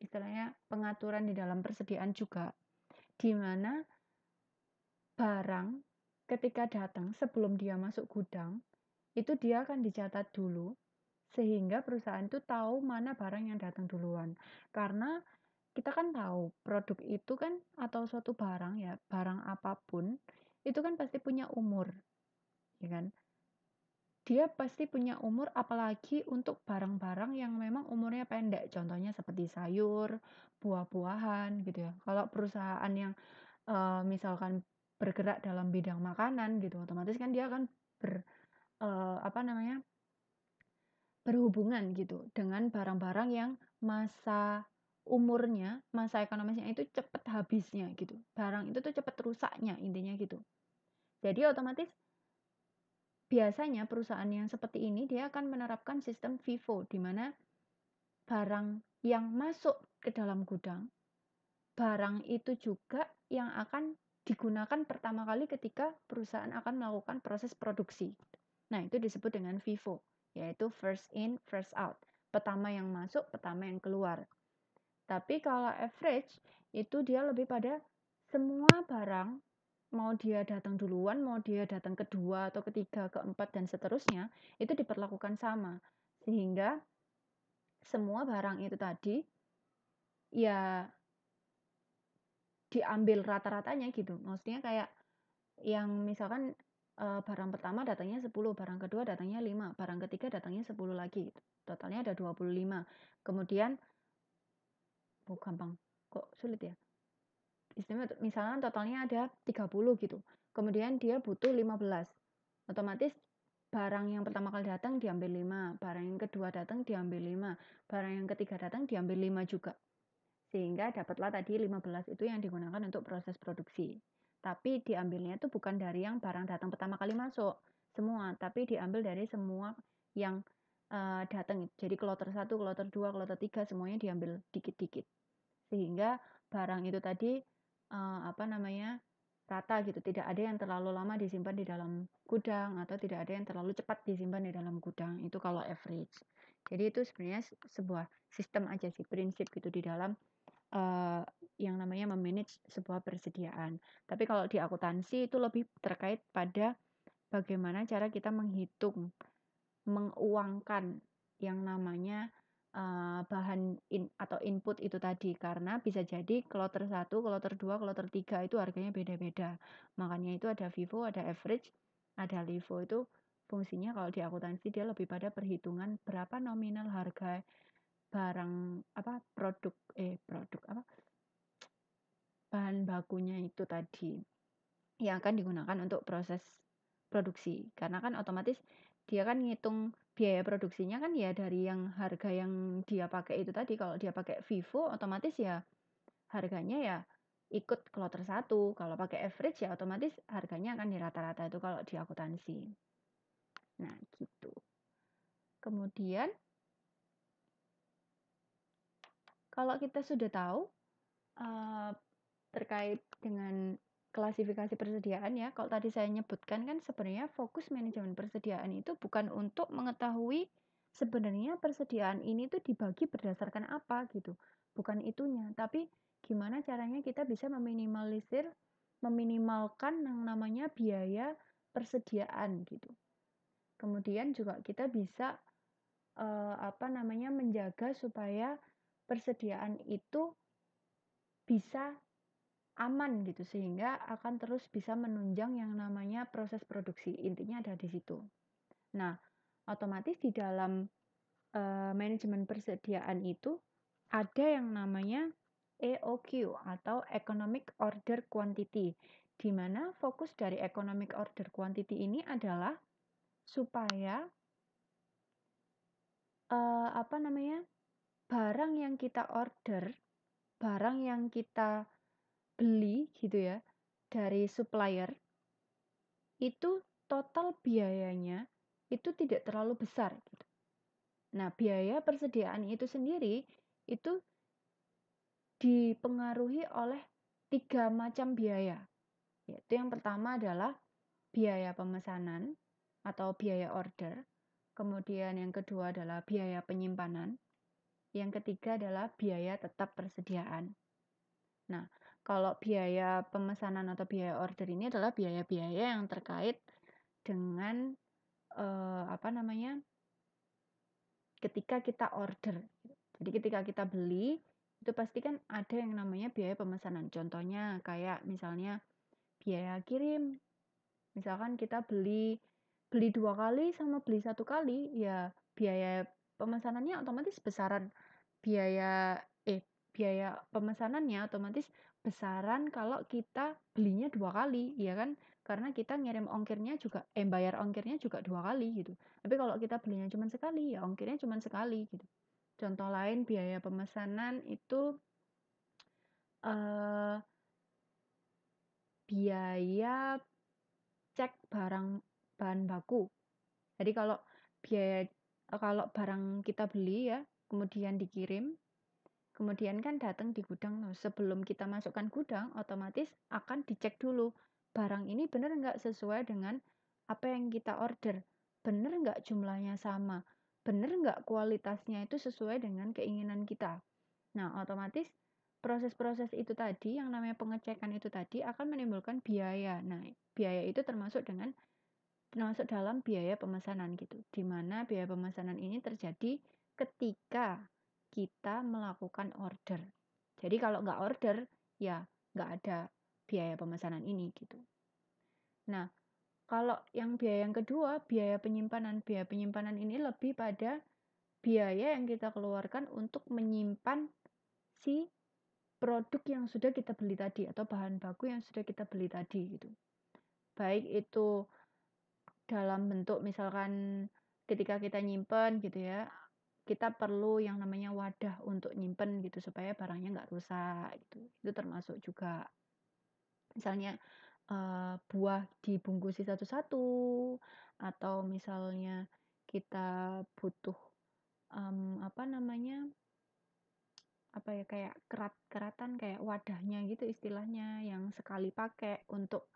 istilahnya pengaturan di dalam persediaan juga, di mana barang ketika datang sebelum dia masuk gudang, itu dia akan dicatat dulu sehingga perusahaan itu tahu mana barang yang datang duluan. Karena kita kan tahu produk itu kan atau suatu barang ya, barang apapun itu kan pasti punya umur. Ya kan? Dia pasti punya umur apalagi untuk barang-barang yang memang umurnya pendek. Contohnya seperti sayur, buah-buahan gitu ya. Kalau perusahaan yang uh, misalkan bergerak dalam bidang makanan gitu otomatis kan dia akan ber uh, apa namanya berhubungan gitu dengan barang-barang yang masa umurnya masa ekonomisnya itu cepat habisnya gitu barang itu tuh cepat rusaknya intinya gitu jadi otomatis biasanya perusahaan yang seperti ini dia akan menerapkan sistem FIFO di mana barang yang masuk ke dalam gudang barang itu juga yang akan digunakan pertama kali ketika perusahaan akan melakukan proses produksi. Nah, itu disebut dengan FIFO, yaitu first in, first out. Pertama yang masuk, pertama yang keluar. Tapi kalau average, itu dia lebih pada semua barang, mau dia datang duluan, mau dia datang kedua, atau ketiga, keempat, dan seterusnya, itu diperlakukan sama. Sehingga semua barang itu tadi, ya diambil rata-ratanya gitu. Maksudnya kayak yang misalkan uh, barang pertama datangnya 10, barang kedua datangnya 5, barang ketiga datangnya 10 lagi. Gitu. Totalnya ada 25. Kemudian oh gampang kok sulit ya. Istimewa misalkan totalnya ada 30 gitu. Kemudian dia butuh 15. Otomatis barang yang pertama kali datang diambil 5, barang yang kedua datang diambil 5, barang yang ketiga datang diambil 5 juga. Sehingga dapatlah tadi 15 itu yang digunakan untuk proses produksi. Tapi diambilnya itu bukan dari yang barang datang pertama kali masuk semua, tapi diambil dari semua yang uh, datang. Jadi kloter 1, kloter 2, kloter 3 semuanya diambil dikit-dikit. Sehingga barang itu tadi uh, apa namanya? rata gitu, tidak ada yang terlalu lama disimpan di dalam gudang atau tidak ada yang terlalu cepat disimpan di dalam gudang. Itu kalau average. Jadi itu sebenarnya sebuah sistem aja sih, prinsip gitu di dalam Eh, yang namanya memanage sebuah persediaan. Tapi kalau di akuntansi itu lebih terkait pada bagaimana cara kita menghitung, menguangkan yang namanya uh, bahan in, atau input itu tadi karena bisa jadi kloter 1, kloter 2, kloter 3 itu harganya beda-beda. Makanya itu ada FIFO, ada average, ada LIFO itu fungsinya kalau di akuntansi dia lebih pada perhitungan berapa nominal harga barang apa produk eh produk apa bahan bakunya itu tadi yang akan digunakan untuk proses produksi karena kan otomatis dia kan ngitung biaya produksinya kan ya dari yang harga yang dia pakai itu tadi kalau dia pakai Vivo otomatis ya harganya ya ikut kloter satu kalau pakai average ya otomatis harganya akan di rata-rata itu kalau di akuntansi nah gitu kemudian Kalau kita sudah tahu uh, terkait dengan klasifikasi persediaan ya, kalau tadi saya nyebutkan kan sebenarnya fokus manajemen persediaan itu bukan untuk mengetahui sebenarnya persediaan ini tuh dibagi berdasarkan apa gitu. Bukan itunya, tapi gimana caranya kita bisa meminimalisir meminimalkan yang namanya biaya persediaan gitu. Kemudian juga kita bisa uh, apa namanya menjaga supaya persediaan itu bisa aman gitu sehingga akan terus bisa menunjang yang namanya proses produksi intinya ada di situ. Nah, otomatis di dalam e, manajemen persediaan itu ada yang namanya EOQ atau Economic Order Quantity, di mana fokus dari Economic Order Quantity ini adalah supaya e, apa namanya barang yang kita order, barang yang kita beli gitu ya dari supplier itu total biayanya itu tidak terlalu besar gitu. Nah, biaya persediaan itu sendiri itu dipengaruhi oleh tiga macam biaya. Yaitu yang pertama adalah biaya pemesanan atau biaya order. Kemudian yang kedua adalah biaya penyimpanan. Yang ketiga adalah biaya tetap persediaan. Nah, kalau biaya pemesanan atau biaya order ini adalah biaya-biaya yang terkait dengan eh, apa namanya? ketika kita order. Jadi ketika kita beli itu pasti kan ada yang namanya biaya pemesanan. Contohnya kayak misalnya biaya kirim. Misalkan kita beli beli dua kali sama beli satu kali, ya biaya pemesanannya otomatis besaran biaya eh biaya pemesanannya otomatis besaran kalau kita belinya dua kali, ya kan? Karena kita ngirim ongkirnya juga, eh bayar ongkirnya juga dua kali gitu. Tapi kalau kita belinya cuma sekali, ya ongkirnya cuma sekali gitu. Contoh lain biaya pemesanan itu eh, biaya cek barang bahan baku. Jadi kalau biaya kalau barang kita beli ya kemudian dikirim, kemudian kan datang di gudang. Nah, sebelum kita masukkan gudang, otomatis akan dicek dulu barang ini benar nggak sesuai dengan apa yang kita order, benar nggak jumlahnya sama, benar nggak kualitasnya itu sesuai dengan keinginan kita. Nah, otomatis proses-proses itu tadi, yang namanya pengecekan itu tadi akan menimbulkan biaya. Nah, biaya itu termasuk dengan termasuk dalam biaya pemesanan gitu, di mana biaya pemesanan ini terjadi ketika kita melakukan order. Jadi kalau nggak order, ya nggak ada biaya pemesanan ini gitu. Nah, kalau yang biaya yang kedua, biaya penyimpanan. Biaya penyimpanan ini lebih pada biaya yang kita keluarkan untuk menyimpan si produk yang sudah kita beli tadi atau bahan baku yang sudah kita beli tadi gitu. Baik itu dalam bentuk misalkan ketika kita nyimpen gitu ya kita perlu yang namanya wadah untuk nyimpen gitu supaya barangnya nggak rusak gitu itu termasuk juga misalnya uh, buah dibungkusi satu-satu atau misalnya kita butuh um, apa namanya apa ya kayak kerat keratan kayak wadahnya gitu istilahnya yang sekali pakai untuk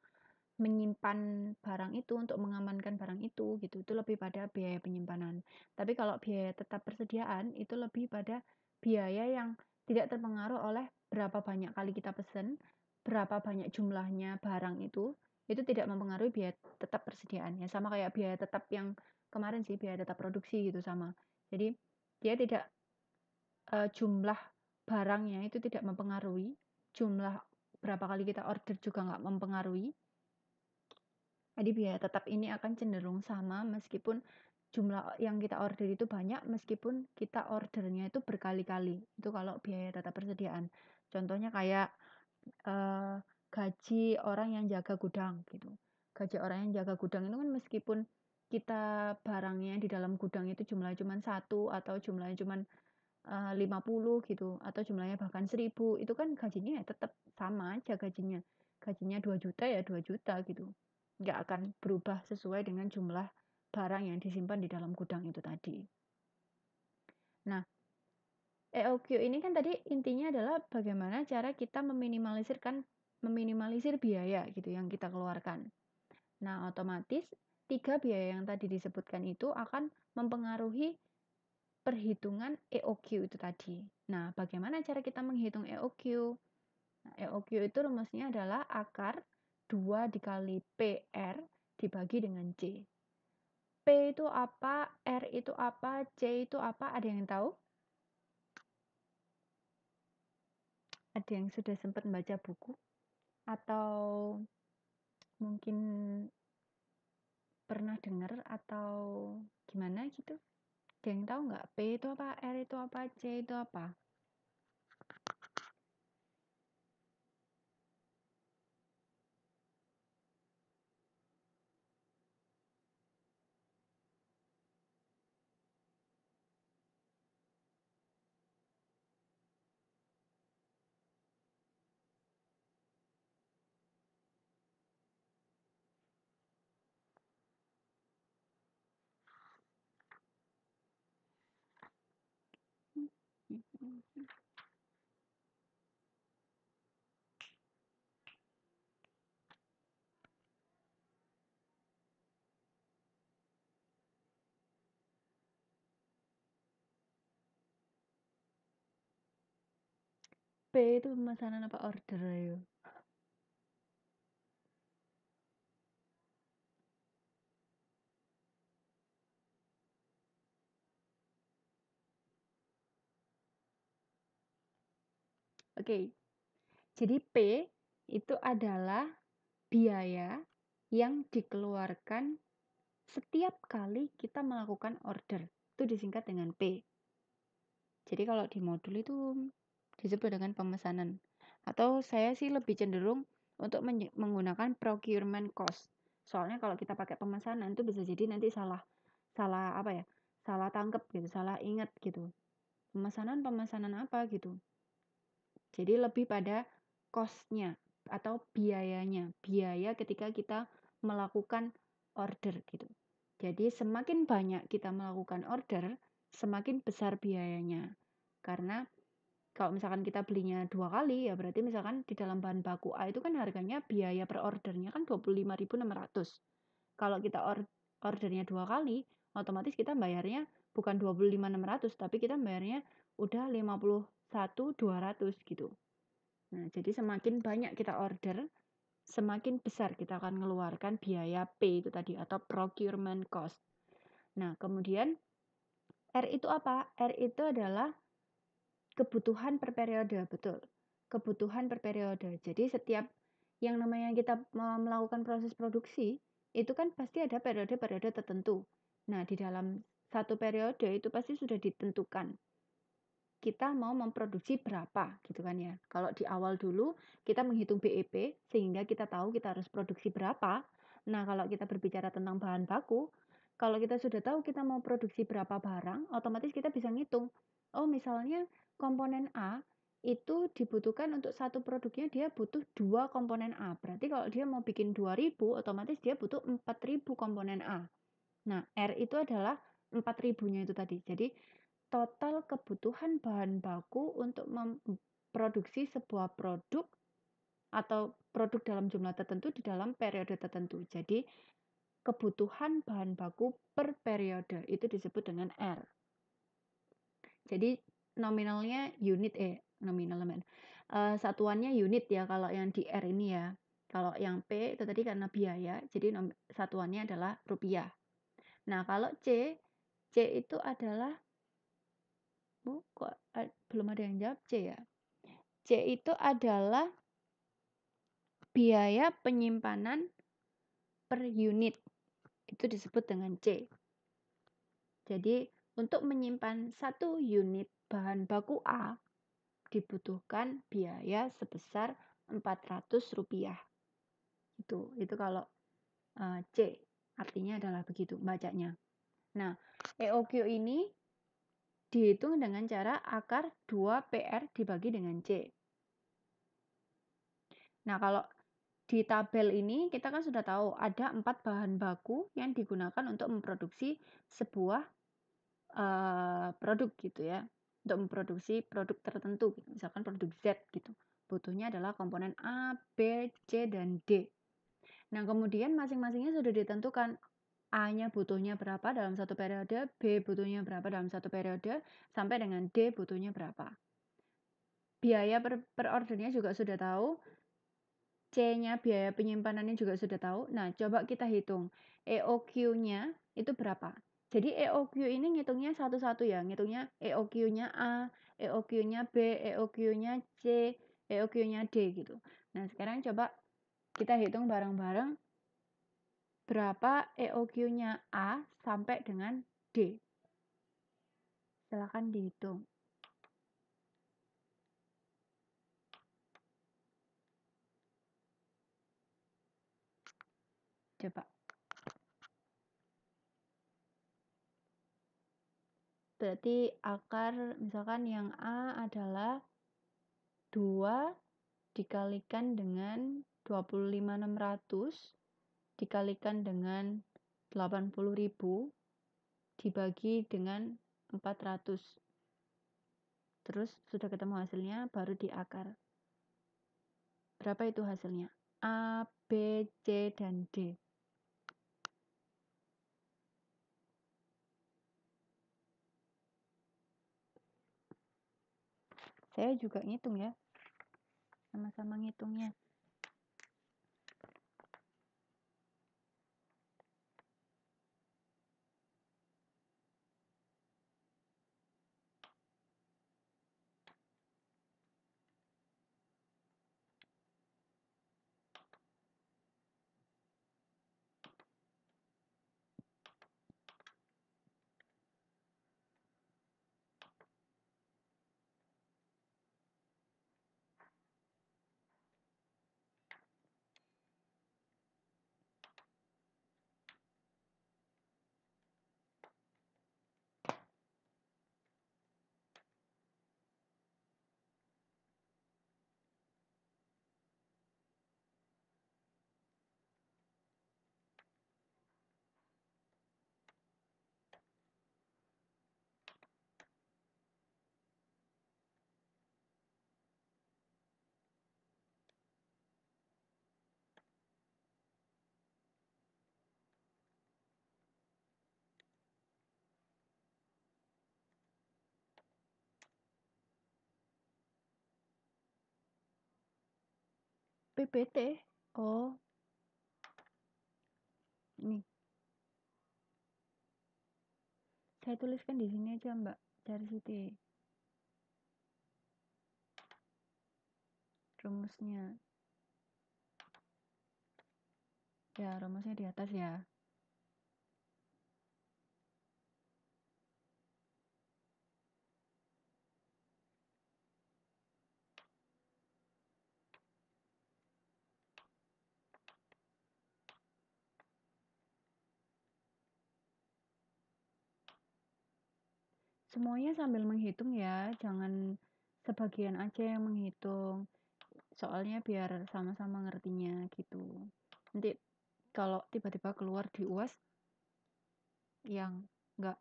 menyimpan barang itu untuk mengamankan barang itu gitu itu lebih pada biaya penyimpanan tapi kalau biaya tetap persediaan itu lebih pada biaya yang tidak terpengaruh oleh berapa banyak kali kita pesen berapa banyak jumlahnya barang itu itu tidak mempengaruhi biaya tetap persediaan ya sama kayak biaya tetap yang kemarin sih biaya tetap produksi gitu sama jadi dia tidak uh, jumlah barangnya itu tidak mempengaruhi jumlah berapa kali kita order juga nggak mempengaruhi jadi biaya tetap ini akan cenderung sama meskipun jumlah yang kita order itu banyak meskipun kita ordernya itu berkali-kali. Itu kalau biaya tetap persediaan. Contohnya kayak uh, gaji orang yang jaga gudang gitu. Gaji orang yang jaga gudang itu kan meskipun kita barangnya di dalam gudang itu jumlahnya cuma satu atau jumlahnya cuma eh, uh, 50 gitu atau jumlahnya bahkan 1000 itu kan gajinya ya tetap sama aja gajinya gajinya 2 juta ya 2 juta gitu nggak akan berubah sesuai dengan jumlah barang yang disimpan di dalam gudang itu tadi. Nah, EOQ ini kan tadi intinya adalah bagaimana cara kita meminimalisirkan meminimalisir biaya gitu yang kita keluarkan. Nah, otomatis tiga biaya yang tadi disebutkan itu akan mempengaruhi perhitungan EOQ itu tadi. Nah, bagaimana cara kita menghitung EOQ? Nah, EOQ itu rumusnya adalah akar 2 dikali PR dibagi dengan C. P itu apa, R itu apa, C itu apa, ada yang tahu? Ada yang sudah sempat membaca buku? Atau mungkin pernah dengar atau gimana gitu? Ada yang tahu nggak P itu apa, R itu apa, C itu apa? P itu pemesanan apa order ya? Oke. Jadi P itu adalah biaya yang dikeluarkan setiap kali kita melakukan order. Itu disingkat dengan P. Jadi kalau di modul itu disebut dengan pemesanan. Atau saya sih lebih cenderung untuk menggunakan procurement cost. Soalnya kalau kita pakai pemesanan itu bisa jadi nanti salah salah apa ya? Salah tangkep gitu, salah ingat gitu. Pemesanan pemesanan apa gitu. Jadi lebih pada cost atau biayanya, biaya ketika kita melakukan order gitu. Jadi semakin banyak kita melakukan order, semakin besar biayanya. Karena kalau misalkan kita belinya dua kali ya berarti misalkan di dalam bahan baku A itu kan harganya biaya per ordernya kan 25.600. Kalau kita or ordernya dua kali, otomatis kita bayarnya bukan 25.600 tapi kita bayarnya udah 50 1 200 gitu. Nah, jadi semakin banyak kita order, semakin besar kita akan mengeluarkan biaya P itu tadi atau procurement cost. Nah, kemudian R itu apa? R itu adalah kebutuhan per periode, betul. Kebutuhan per periode. Jadi setiap yang namanya kita melakukan proses produksi, itu kan pasti ada periode-periode tertentu. Nah, di dalam satu periode itu pasti sudah ditentukan kita mau memproduksi berapa gitu kan ya. Kalau di awal dulu kita menghitung BEP sehingga kita tahu kita harus produksi berapa. Nah, kalau kita berbicara tentang bahan baku, kalau kita sudah tahu kita mau produksi berapa barang, otomatis kita bisa ngitung. Oh, misalnya komponen A itu dibutuhkan untuk satu produknya dia butuh dua komponen A. Berarti kalau dia mau bikin 2000, otomatis dia butuh 4000 komponen A. Nah, R itu adalah 4000-nya itu tadi. Jadi total kebutuhan bahan baku untuk memproduksi sebuah produk atau produk dalam jumlah tertentu di dalam periode tertentu. Jadi, kebutuhan bahan baku per periode itu disebut dengan R. Jadi, nominalnya unit e, eh nominal men. Uh, satuannya unit ya kalau yang di R ini ya. Kalau yang P itu tadi karena biaya, jadi satuannya adalah rupiah. Nah, kalau C, C itu adalah kok eh, belum ada yang jawab C ya? C itu adalah biaya penyimpanan per unit. Itu disebut dengan C. Jadi, untuk menyimpan satu unit bahan baku A dibutuhkan biaya sebesar Rp400. Itu itu kalau uh, C artinya adalah begitu bacanya. Nah, EOQ ini dihitung dengan cara akar 2PR dibagi dengan C. Nah, kalau di tabel ini kita kan sudah tahu ada empat bahan baku yang digunakan untuk memproduksi sebuah uh, produk gitu ya untuk memproduksi produk tertentu misalkan produk Z gitu butuhnya adalah komponen A, B, C, dan D nah kemudian masing-masingnya sudah ditentukan A-nya butuhnya berapa dalam satu periode, B butuhnya berapa dalam satu periode, sampai dengan D butuhnya berapa. Biaya per, per ordernya juga sudah tahu, C-nya biaya penyimpanannya juga sudah tahu. Nah, coba kita hitung EOQ-nya itu berapa. Jadi EOQ ini ngitungnya satu-satu ya, ngitungnya EOQ-nya A, EOQ-nya B, EOQ-nya C, EOQ-nya D gitu. Nah, sekarang coba kita hitung bareng-bareng berapa EOQ-nya A sampai dengan D. silakan dihitung. Coba. Berarti akar, misalkan yang A adalah 2 dikalikan dengan 25.600 dikalikan dengan 80.000 dibagi dengan 400. Terus sudah ketemu hasilnya baru diakar. Berapa itu hasilnya? A, B, C, dan D. Saya juga ngitung ya. Sama-sama ngitungnya. PPT. Oh. ini Saya tuliskan di sini aja, Mbak. Cari Siti. Rumusnya. Ya, rumusnya di atas ya. semuanya sambil menghitung ya, jangan sebagian aja yang menghitung. Soalnya biar sama-sama ngertinya gitu. Nanti kalau tiba-tiba keluar di UAS yang nggak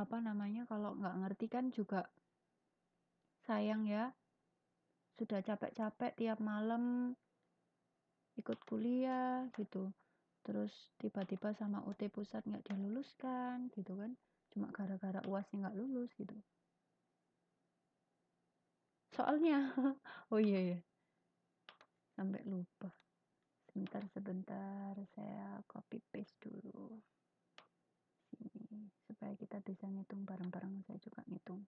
apa namanya kalau nggak ngerti kan juga sayang ya sudah capek-capek tiap malam ikut kuliah gitu terus tiba-tiba sama UT pusat nggak diluluskan gitu kan cuma gara-gara uasnya nggak lulus gitu soalnya oh iya ya sampai lupa sebentar sebentar saya copy paste dulu sini supaya kita bisa ngitung bareng-bareng saya juga ngitung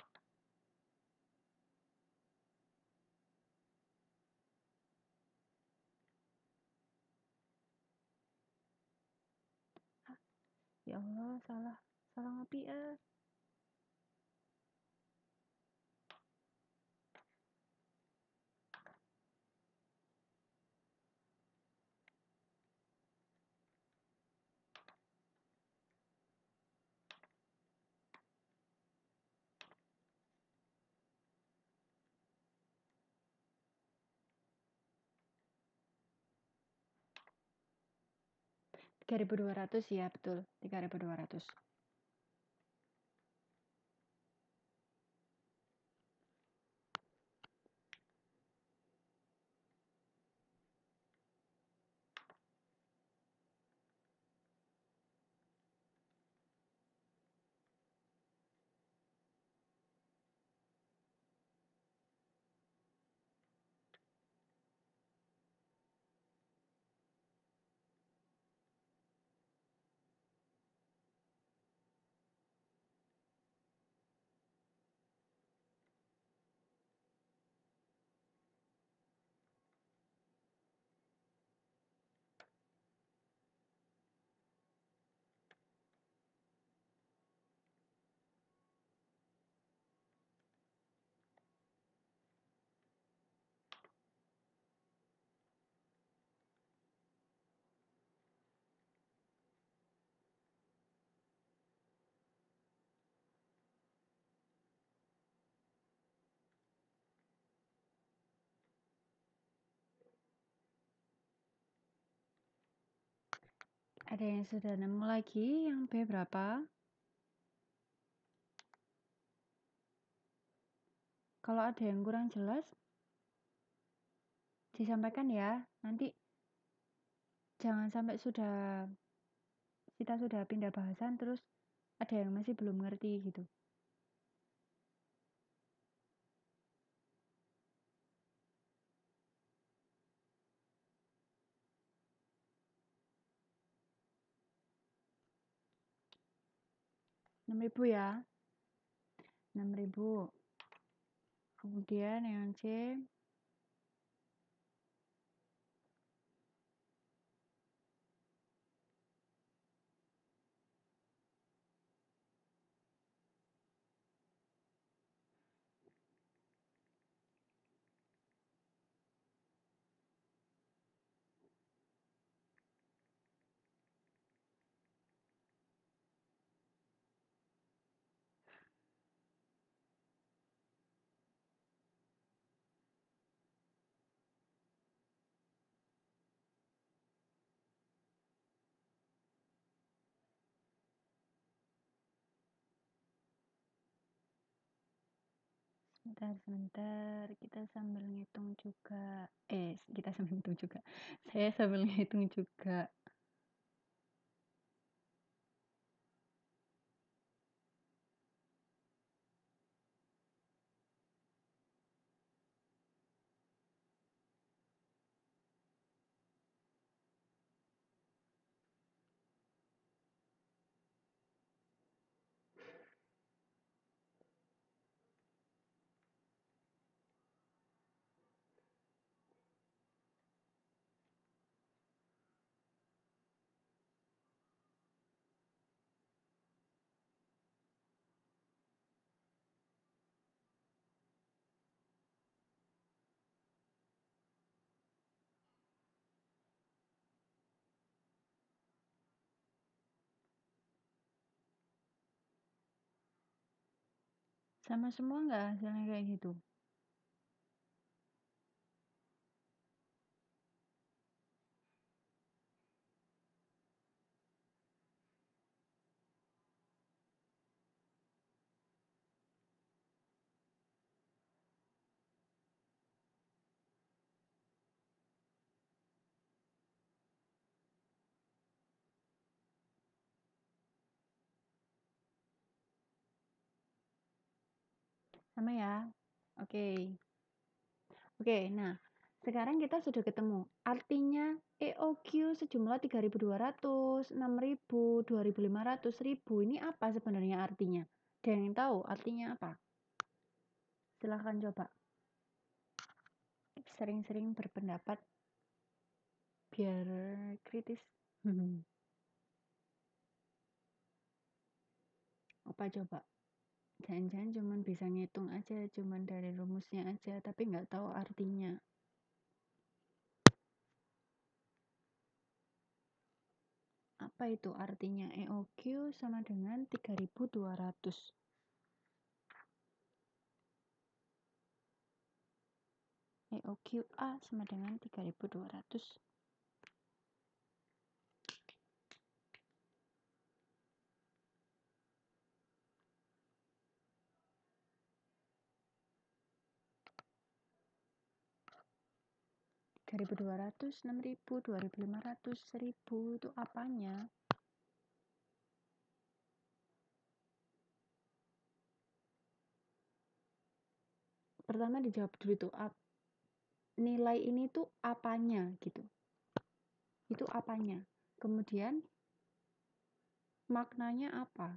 ya Allah salah Salah ngopi ah. ratus ya, betul. tiga ribu dua ratus. Ada yang sudah nemu lagi yang B berapa? Kalau ada yang kurang jelas, disampaikan ya. Nanti jangan sampai sudah kita sudah pindah bahasan terus ada yang masih belum ngerti gitu. 6000 ya 6000 kemudian yang C Sebentar, sebentar. Kita sambil ngitung juga. Eh, kita sambil ngitung juga. Saya sambil ngitung juga. sama semua nggak hasilnya kayak gitu Sama ya? Oke. Okay. Oke, okay, nah sekarang kita sudah ketemu. Artinya EOQ sejumlah 3.200, 6.000, 2.500, 1.000 ini apa sebenarnya artinya? Ada yang tahu artinya apa? Silahkan coba. Sering-sering berpendapat biar kritis. apa coba? jangan-jangan cuman bisa ngitung aja cuman dari rumusnya aja tapi nggak tahu artinya apa itu artinya EOQ sama dengan 3200 EOQ sama dengan 3200 3200, 6000, 2500, 1000 itu apanya? Pertama dijawab dulu itu Nilai ini tuh apanya gitu. Itu apanya. Kemudian maknanya apa?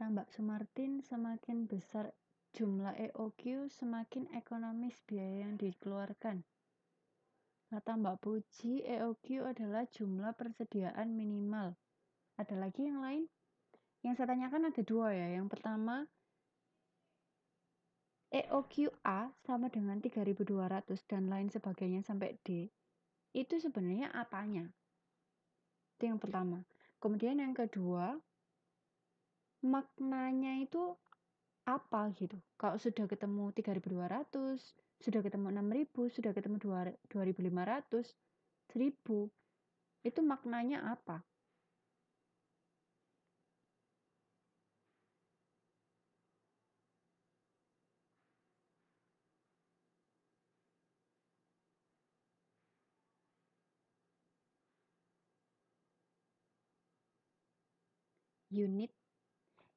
tambak Sumartin, semakin besar jumlah EOQ, semakin ekonomis biaya yang dikeluarkan. Kata Mbak Puji, EOQ adalah jumlah persediaan minimal. Ada lagi yang lain? Yang saya tanyakan ada dua ya. Yang pertama, EOQ A sama dengan 3200 dan lain sebagainya sampai D. Itu sebenarnya apanya? Itu yang pertama. Kemudian yang kedua, maknanya itu apa gitu kalau sudah ketemu 3200 sudah ketemu 6000 sudah ketemu 2500 1000 itu maknanya apa unit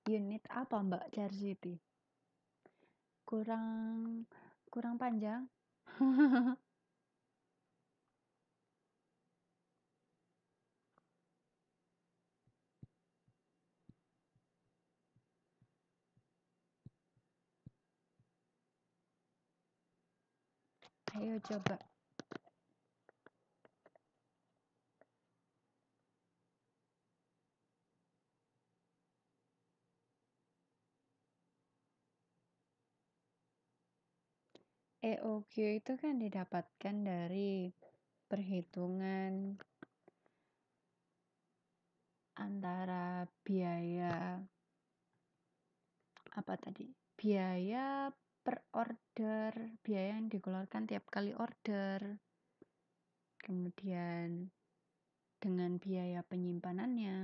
Unit apa Mbak Charity? Kurang kurang panjang. Ayo coba. EOQ itu kan didapatkan dari perhitungan antara biaya apa tadi? Biaya per order, biaya yang dikeluarkan tiap kali order. Kemudian dengan biaya penyimpanannya.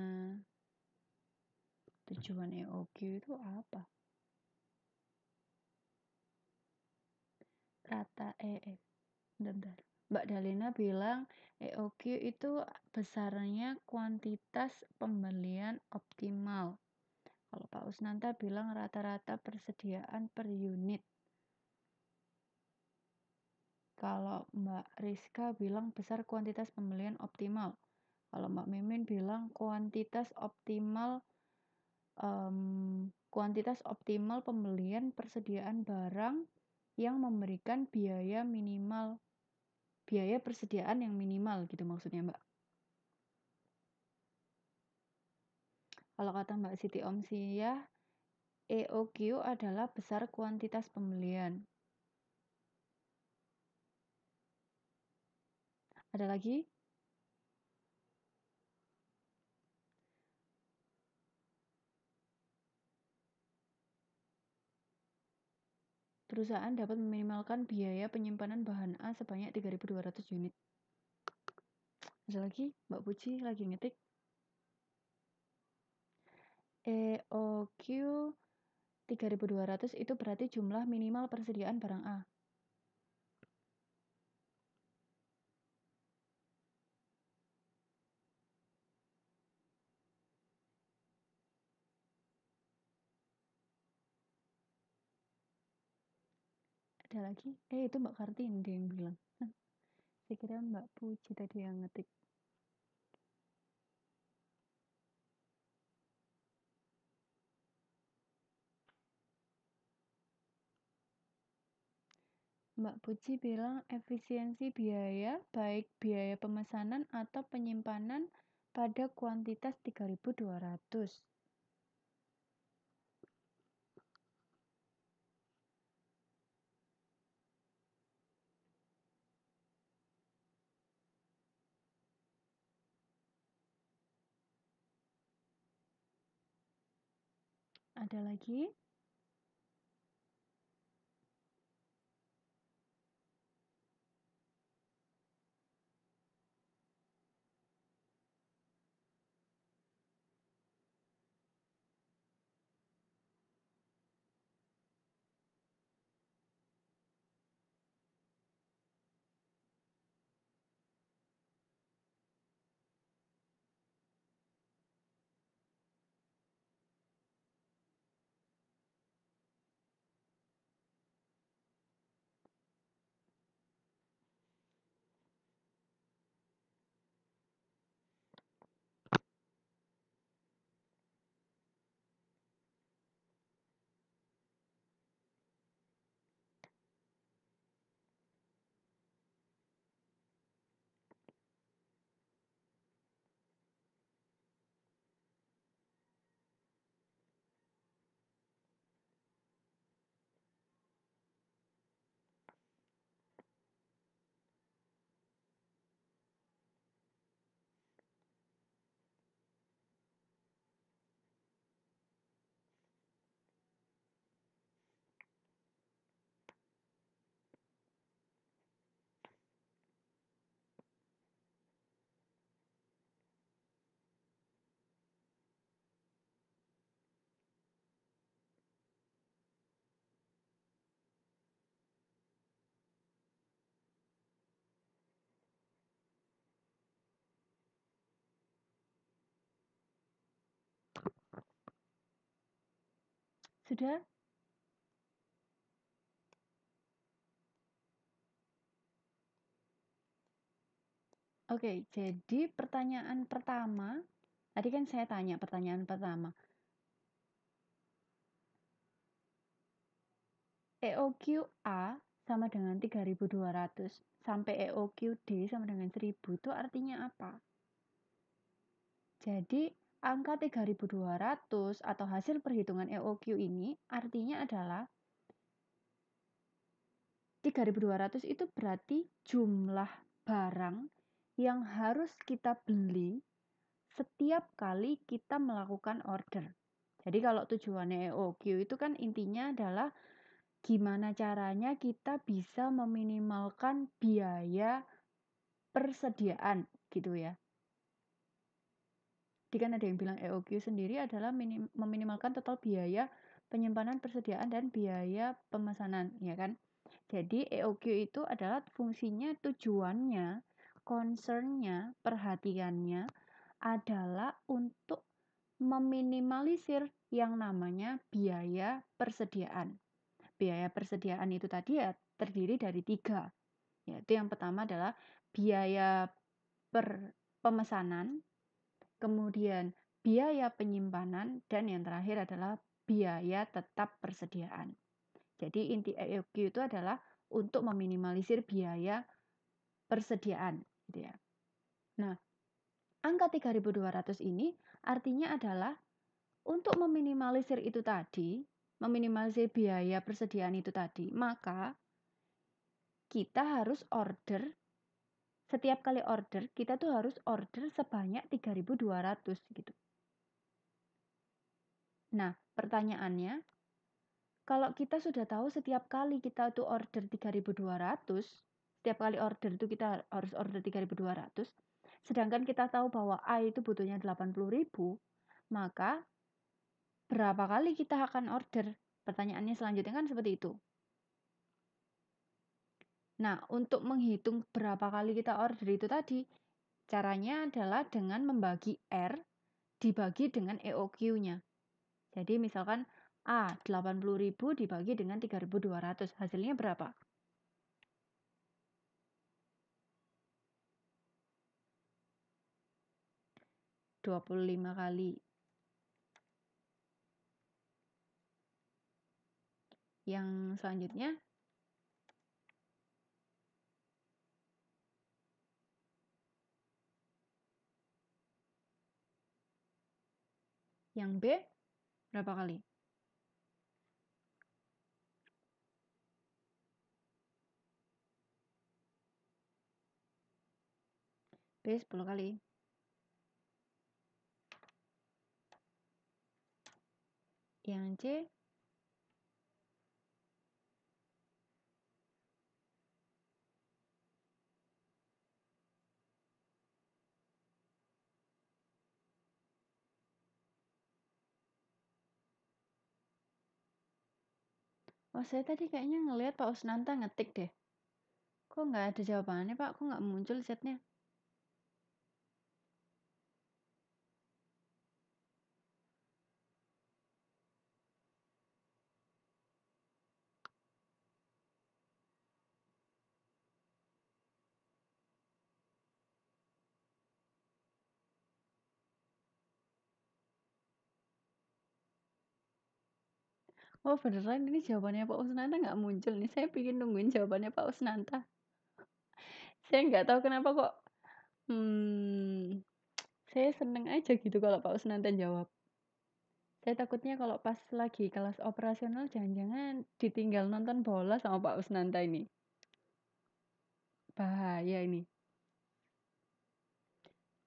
Tujuan EOQ itu apa? rata eh, eh bentar, Mbak Dalina bilang EOQ eh, itu besarnya kuantitas pembelian optimal. Kalau Pak Usnanta bilang rata-rata persediaan per unit. Kalau Mbak Rizka bilang besar kuantitas pembelian optimal. Kalau Mbak Mimin bilang kuantitas optimal um, kuantitas optimal pembelian persediaan barang yang memberikan biaya minimal biaya persediaan yang minimal gitu maksudnya Mbak. Kalau kata Mbak Siti Om ya EOQ adalah besar kuantitas pembelian. Ada lagi? perusahaan dapat meminimalkan biaya penyimpanan bahan A sebanyak 3.200 unit. Ada lagi, Mbak Puji lagi ngetik. EOQ 3.200 itu berarti jumlah minimal persediaan barang A. ada iya lagi eh itu Mbak Kartini dia yang bilang saya kira Mbak Puji tadi yang ngetik Mbak Puji bilang efisiensi biaya baik biaya pemesanan atau penyimpanan pada kuantitas 3200. ada lagi Sudah? Oke, jadi pertanyaan pertama, tadi kan saya tanya pertanyaan pertama. EOQA sama dengan 3200 sampai EOQD sama dengan 1000 itu artinya apa? Jadi angka 3200 atau hasil perhitungan EOQ ini artinya adalah 3200 itu berarti jumlah barang yang harus kita beli setiap kali kita melakukan order. Jadi kalau tujuannya EOQ itu kan intinya adalah gimana caranya kita bisa meminimalkan biaya persediaan gitu ya. Jadi kan ada yang bilang EOQ sendiri adalah minim, meminimalkan total biaya penyimpanan persediaan dan biaya pemesanan, ya kan? Jadi EOQ itu adalah fungsinya, tujuannya, concernnya, perhatiannya adalah untuk meminimalisir yang namanya biaya persediaan. Biaya persediaan itu tadi ya terdiri dari tiga. Yaitu yang pertama adalah biaya per pemesanan, kemudian biaya penyimpanan, dan yang terakhir adalah biaya tetap persediaan. Jadi inti EOQ itu adalah untuk meminimalisir biaya persediaan. Gitu ya. Nah, angka 3.200 ini artinya adalah untuk meminimalisir itu tadi, meminimalisir biaya persediaan itu tadi, maka kita harus order setiap kali order kita tuh harus order sebanyak 3200 gitu. Nah, pertanyaannya kalau kita sudah tahu setiap kali kita tuh order 3200, setiap kali order itu kita harus order 3200, sedangkan kita tahu bahwa A itu butuhnya 80.000, maka berapa kali kita akan order? Pertanyaannya selanjutnya kan seperti itu. Nah, untuk menghitung berapa kali kita order itu tadi, caranya adalah dengan membagi R dibagi dengan EOQ-nya. Jadi misalkan A 80.000 dibagi dengan 3.200, hasilnya berapa? Dua puluh lima kali yang selanjutnya Yang B, berapa kali? B 10 kali. Yang C Oh, saya tadi kayaknya ngelihat Pak Usnanta ngetik deh. Kok nggak ada jawabannya, Pak? Kok nggak muncul chatnya? Oh beneran ini jawabannya Pak Usnanta nggak muncul nih. Saya pingin nungguin jawabannya Pak Usnanta. Saya nggak tahu kenapa kok. Hmm, saya seneng aja gitu kalau Pak Usnanta jawab. Saya takutnya kalau pas lagi kelas operasional jangan-jangan ditinggal nonton bola sama Pak Usnanta ini. Bahaya ini.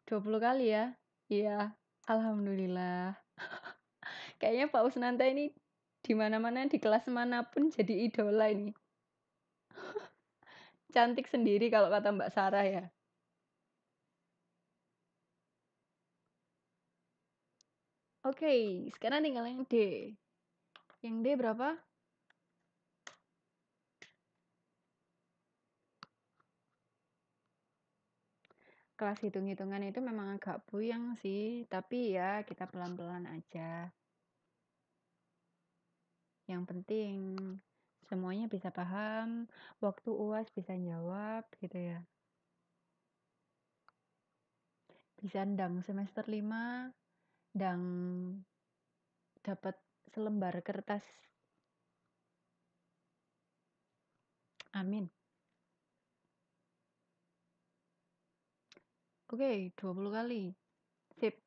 20 kali ya? Iya, alhamdulillah. Kayaknya Pak Usnanta ini di mana-mana di kelas manapun jadi idola ini cantik sendiri kalau kata Mbak Sarah ya Oke, okay, sekarang tinggal yang D. Yang D berapa? Kelas hitung-hitungan itu memang agak puyeng sih, tapi ya kita pelan-pelan aja. Yang penting semuanya bisa paham, waktu UAS bisa jawab gitu ya. Bisa ndang semester 5, dan dapat selembar kertas. Amin. Oke, okay, 20 kali. Sip.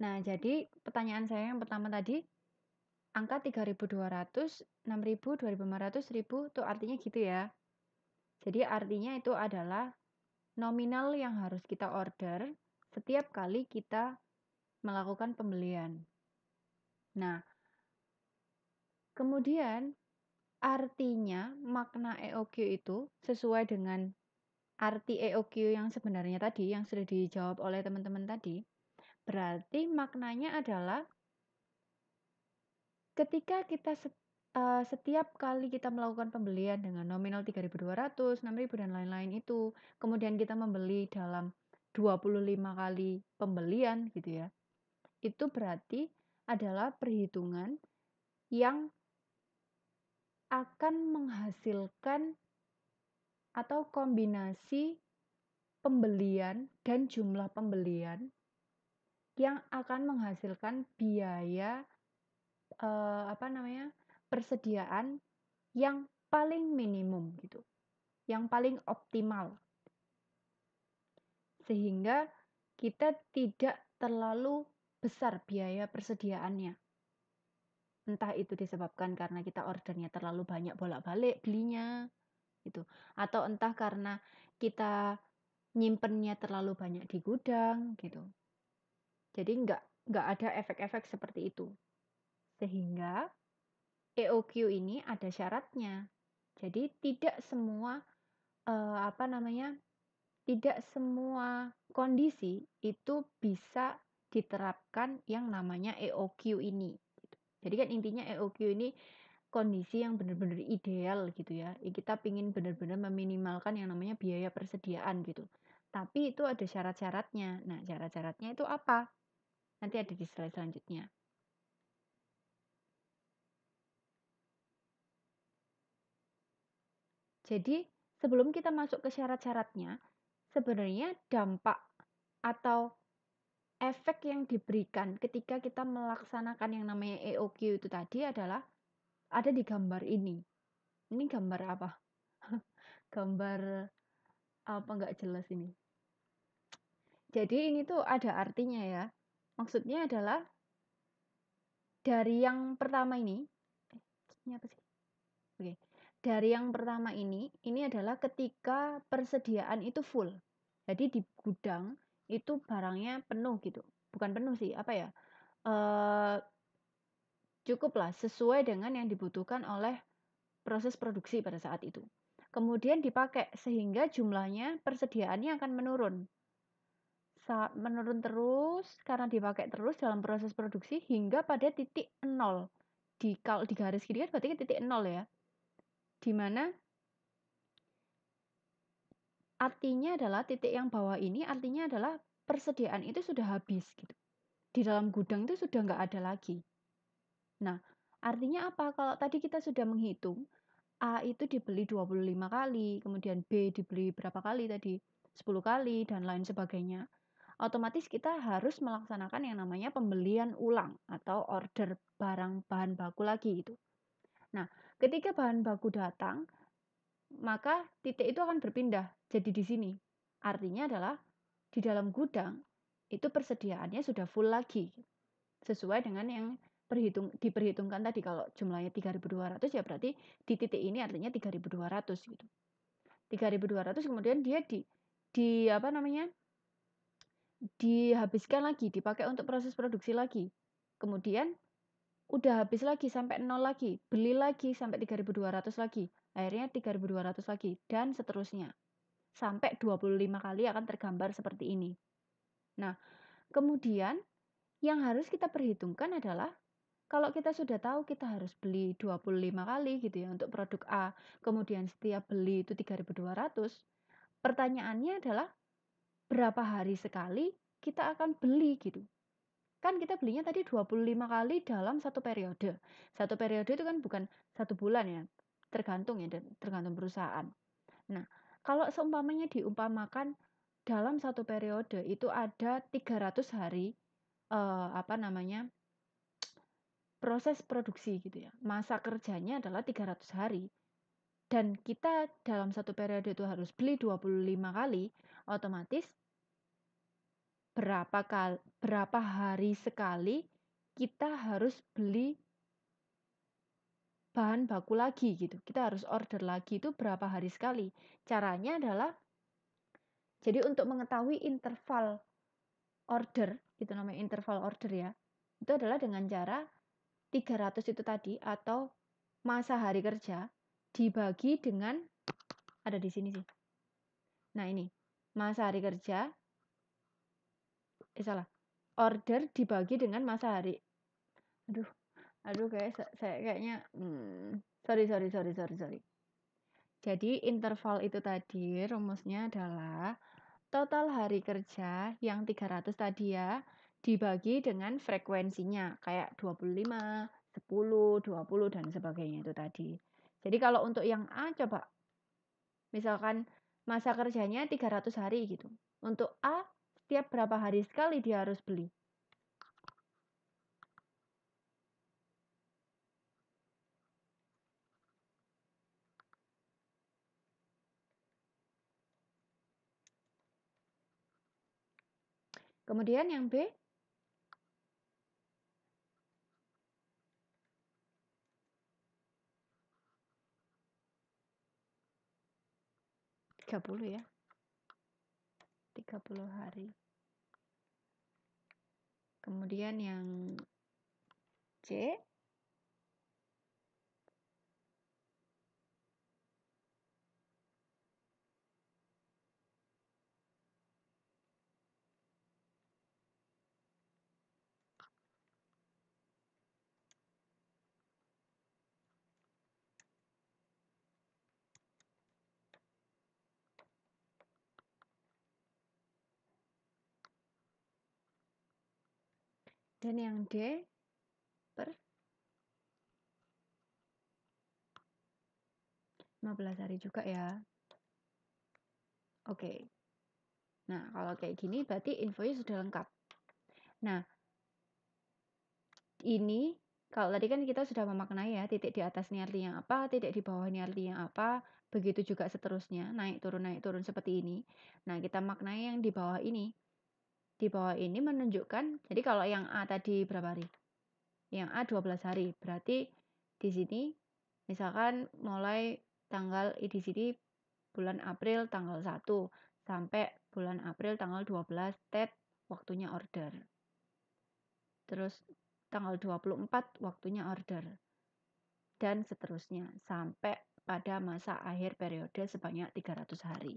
Nah, jadi pertanyaan saya yang pertama tadi, angka 3200, 6000, 2500, 1000 itu artinya gitu ya. Jadi artinya itu adalah nominal yang harus kita order setiap kali kita melakukan pembelian. Nah, kemudian artinya makna EOQ itu sesuai dengan arti EOQ yang sebenarnya tadi yang sudah dijawab oleh teman-teman tadi. Berarti maknanya adalah Ketika kita eh, setiap kali kita melakukan pembelian dengan nominal 3.200, 6.000 dan lain-lain itu, kemudian kita membeli dalam 25 kali pembelian gitu ya. Itu berarti adalah perhitungan yang akan menghasilkan atau kombinasi pembelian dan jumlah pembelian yang akan menghasilkan biaya uh, apa namanya persediaan yang paling minimum gitu, yang paling optimal sehingga kita tidak terlalu besar biaya persediaannya. Entah itu disebabkan karena kita ordernya terlalu banyak bolak-balik belinya gitu atau entah karena kita nyimpennya terlalu banyak di gudang gitu. Jadi nggak nggak ada efek-efek seperti itu. Sehingga EOQ ini ada syaratnya. Jadi tidak semua eh, apa namanya? Tidak semua kondisi itu bisa diterapkan yang namanya EOQ ini. Gitu. Jadi kan intinya EOQ ini kondisi yang benar-benar ideal gitu ya. ya. Kita pingin benar-benar meminimalkan yang namanya biaya persediaan gitu. Tapi itu ada syarat-syaratnya. Nah, syarat-syaratnya itu apa? Nanti ada di slide selanjutnya. Jadi, sebelum kita masuk ke syarat-syaratnya, sebenarnya dampak atau efek yang diberikan ketika kita melaksanakan yang namanya EOQ itu tadi adalah ada di gambar ini. Ini gambar apa? gambar apa nggak jelas ini. Jadi ini tuh ada artinya ya. Maksudnya adalah dari yang pertama ini, eh, ini apa sih? Oke, okay dari yang pertama ini, ini adalah ketika persediaan itu full. Jadi di gudang itu barangnya penuh gitu. Bukan penuh sih, apa ya? E, eh, cukuplah sesuai dengan yang dibutuhkan oleh proses produksi pada saat itu. Kemudian dipakai sehingga jumlahnya persediaannya akan menurun. Saat menurun terus karena dipakai terus dalam proses produksi hingga pada titik nol. Di kalau di garis kiri kan berarti titik nol ya di mana artinya adalah titik yang bawah ini artinya adalah persediaan itu sudah habis gitu. Di dalam gudang itu sudah nggak ada lagi. Nah, artinya apa? Kalau tadi kita sudah menghitung, A itu dibeli 25 kali, kemudian B dibeli berapa kali tadi? 10 kali, dan lain sebagainya. Otomatis kita harus melaksanakan yang namanya pembelian ulang atau order barang bahan baku lagi gitu. Nah, Ketika bahan baku datang, maka titik itu akan berpindah jadi di sini. Artinya adalah di dalam gudang itu persediaannya sudah full lagi. Sesuai dengan yang perhitung diperhitungkan tadi kalau jumlahnya 3200 ya berarti di titik ini artinya 3200 gitu. 3200 kemudian dia di di apa namanya? dihabiskan lagi, dipakai untuk proses produksi lagi. Kemudian udah habis lagi sampai nol lagi, beli lagi sampai 3200 lagi, akhirnya 3200 lagi dan seterusnya. Sampai 25 kali akan tergambar seperti ini. Nah, kemudian yang harus kita perhitungkan adalah kalau kita sudah tahu kita harus beli 25 kali gitu ya untuk produk A, kemudian setiap beli itu 3200, pertanyaannya adalah berapa hari sekali kita akan beli gitu kan kita belinya tadi 25 kali dalam satu periode. Satu periode itu kan bukan satu bulan ya, tergantung ya, tergantung perusahaan. Nah, kalau seumpamanya diumpamakan dalam satu periode itu ada 300 hari eh, apa namanya? proses produksi gitu ya. Masa kerjanya adalah 300 hari. Dan kita dalam satu periode itu harus beli 25 kali, otomatis berapa kali, berapa hari sekali kita harus beli bahan baku lagi gitu. Kita harus order lagi itu berapa hari sekali. Caranya adalah jadi untuk mengetahui interval order, itu namanya interval order ya. Itu adalah dengan cara 300 itu tadi atau masa hari kerja dibagi dengan ada di sini sih. Nah, ini. Masa hari kerja eh salah order dibagi dengan masa hari aduh aduh guys saya kayaknya hmm, sorry sorry sorry sorry sorry jadi interval itu tadi rumusnya adalah total hari kerja yang 300 tadi ya dibagi dengan frekuensinya kayak 25, 10, 20 dan sebagainya itu tadi. Jadi kalau untuk yang A coba misalkan masa kerjanya 300 hari gitu. Untuk A setiap berapa hari sekali dia harus beli. Kemudian yang B, tiga puluh ya. 30 hari. Kemudian yang C dan yang D per 15 hari juga ya. Oke. Nah, kalau kayak gini berarti infonya sudah lengkap. Nah, ini kalau tadi kan kita sudah memaknai ya titik di atas ini artinya apa, titik di bawah ini artinya apa, begitu juga seterusnya, naik turun naik turun seperti ini. Nah, kita maknai yang di bawah ini di bawah ini menunjukkan, jadi kalau yang A tadi berapa hari? Yang A 12 hari, berarti di sini misalkan mulai tanggal di sini bulan April tanggal 1 sampai bulan April tanggal 12 tab waktunya order. Terus tanggal 24 waktunya order. Dan seterusnya sampai pada masa akhir periode sebanyak 300 hari.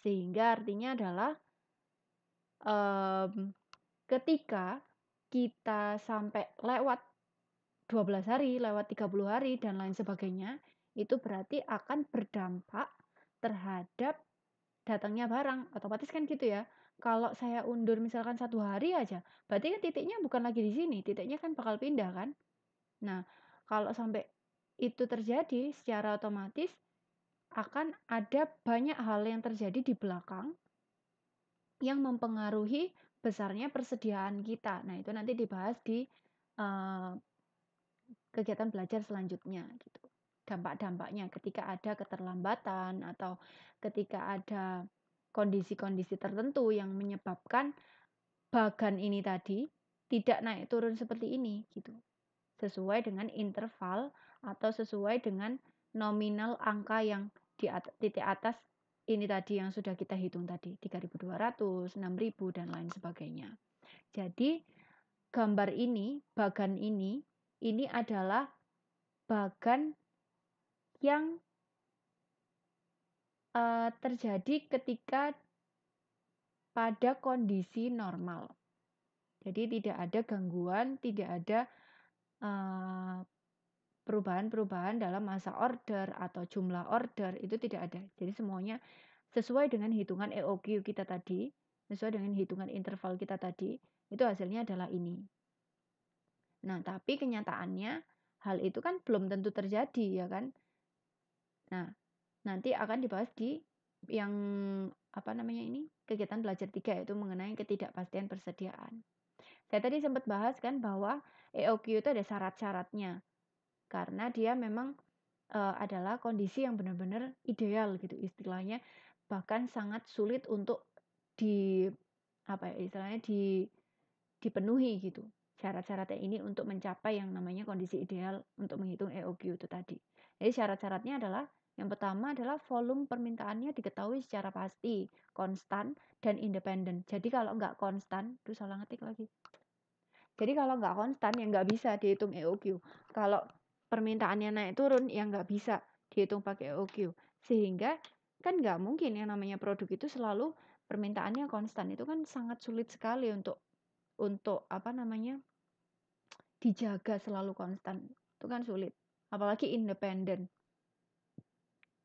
Sehingga artinya adalah um, ketika kita sampai lewat 12 hari, lewat 30 hari dan lain sebagainya, itu berarti akan berdampak terhadap datangnya barang. Otomatis kan gitu ya. Kalau saya undur misalkan satu hari aja, berarti kan titiknya bukan lagi di sini, titiknya kan bakal pindah kan. Nah, kalau sampai itu terjadi secara otomatis akan ada banyak hal yang terjadi di belakang yang mempengaruhi besarnya persediaan kita. Nah, itu nanti dibahas di uh, kegiatan belajar selanjutnya gitu. Dampak-dampaknya ketika ada keterlambatan atau ketika ada kondisi-kondisi tertentu yang menyebabkan bagan ini tadi tidak naik turun seperti ini gitu. Sesuai dengan interval atau sesuai dengan nominal angka yang di at titik atas ini tadi yang sudah kita hitung tadi 3200, 6000 dan lain sebagainya. Jadi gambar ini, bagan ini ini adalah bagan yang uh, terjadi ketika pada kondisi normal. Jadi tidak ada gangguan, tidak ada uh, perubahan-perubahan dalam masa order atau jumlah order itu tidak ada. Jadi semuanya sesuai dengan hitungan EOQ kita tadi, sesuai dengan hitungan interval kita tadi, itu hasilnya adalah ini. Nah, tapi kenyataannya hal itu kan belum tentu terjadi ya kan. Nah, nanti akan dibahas di yang apa namanya ini? kegiatan belajar 3 yaitu mengenai ketidakpastian persediaan. Saya tadi sempat bahas kan bahwa EOQ itu ada syarat-syaratnya karena dia memang uh, adalah kondisi yang benar-benar ideal gitu istilahnya bahkan sangat sulit untuk di apa ya istilahnya di dipenuhi gitu syarat-syaratnya ini untuk mencapai yang namanya kondisi ideal untuk menghitung EOQ itu tadi. Jadi syarat-syaratnya adalah yang pertama adalah volume permintaannya diketahui secara pasti, konstan, dan independen. Jadi kalau nggak konstan, itu salah ngetik lagi. Jadi kalau nggak konstan, ya nggak bisa dihitung EOQ. Kalau permintaannya naik turun yang nggak bisa dihitung pakai OQ sehingga kan nggak mungkin yang namanya produk itu selalu permintaannya konstan itu kan sangat sulit sekali untuk untuk apa namanya dijaga selalu konstan itu kan sulit apalagi independen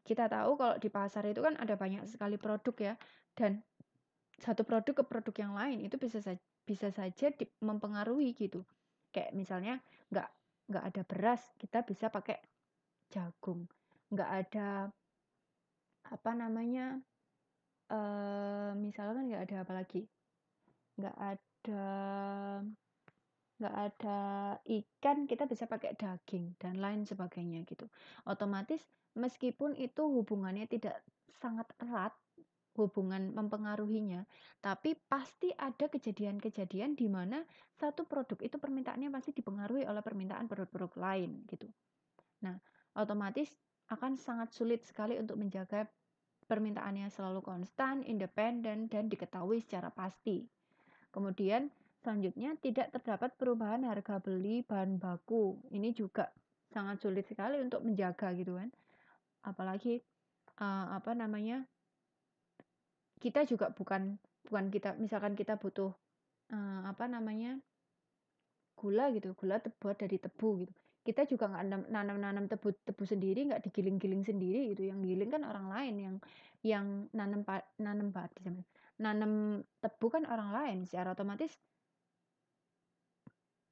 kita tahu kalau di pasar itu kan ada banyak sekali produk ya dan satu produk ke produk yang lain itu bisa saja, bisa saja mempengaruhi gitu kayak misalnya nggak nggak ada beras kita bisa pakai jagung nggak ada apa namanya uh, misalkan nggak ada apa lagi nggak ada nggak ada ikan kita bisa pakai daging dan lain sebagainya gitu otomatis meskipun itu hubungannya tidak sangat erat hubungan mempengaruhinya, tapi pasti ada kejadian-kejadian di mana satu produk itu permintaannya pasti dipengaruhi oleh permintaan produk-produk lain gitu. Nah, otomatis akan sangat sulit sekali untuk menjaga permintaannya selalu konstan, independen dan diketahui secara pasti. Kemudian selanjutnya tidak terdapat perubahan harga beli bahan baku. Ini juga sangat sulit sekali untuk menjaga gitu kan. Apalagi uh, apa namanya? kita juga bukan bukan kita misalkan kita butuh uh, apa namanya gula gitu gula terbuat dari tebu gitu kita juga nggak nanam-nanam tebu tebu sendiri nggak digiling-giling sendiri itu yang giling kan orang lain yang yang nanam nanam padi nanam tebu kan orang lain secara otomatis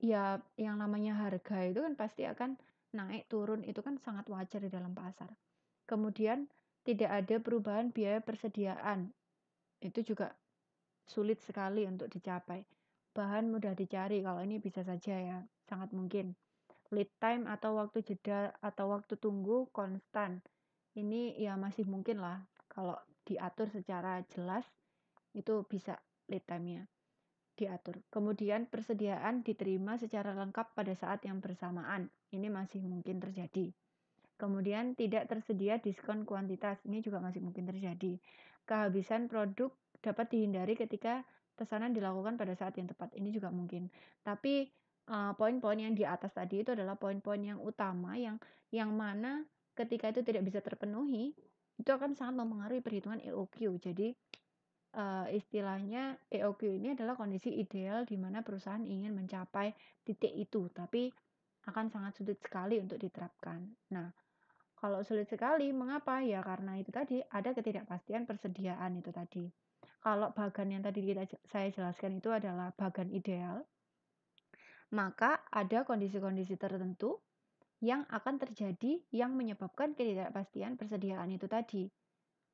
ya yang namanya harga itu kan pasti akan naik turun itu kan sangat wajar di dalam pasar kemudian tidak ada perubahan biaya persediaan itu juga sulit sekali untuk dicapai. Bahan mudah dicari, kalau ini bisa saja ya, sangat mungkin. Lead time atau waktu jeda atau waktu tunggu konstan. Ini ya masih mungkin lah, kalau diatur secara jelas, itu bisa lead time-nya diatur. Kemudian persediaan diterima secara lengkap pada saat yang bersamaan. Ini masih mungkin terjadi. Kemudian tidak tersedia diskon kuantitas. Ini juga masih mungkin terjadi kehabisan produk dapat dihindari ketika pesanan dilakukan pada saat yang tepat. Ini juga mungkin. Tapi eh, poin-poin uh, yang di atas tadi itu adalah poin-poin yang utama yang yang mana ketika itu tidak bisa terpenuhi itu akan sangat mempengaruhi perhitungan EOQ. Jadi uh, istilahnya EOQ ini adalah kondisi ideal di mana perusahaan ingin mencapai titik itu, tapi akan sangat sulit sekali untuk diterapkan. Nah, kalau sulit sekali, mengapa? Ya karena itu tadi ada ketidakpastian persediaan itu tadi. Kalau bagan yang tadi kita saya jelaskan itu adalah bagan ideal, maka ada kondisi-kondisi tertentu yang akan terjadi yang menyebabkan ketidakpastian persediaan itu tadi.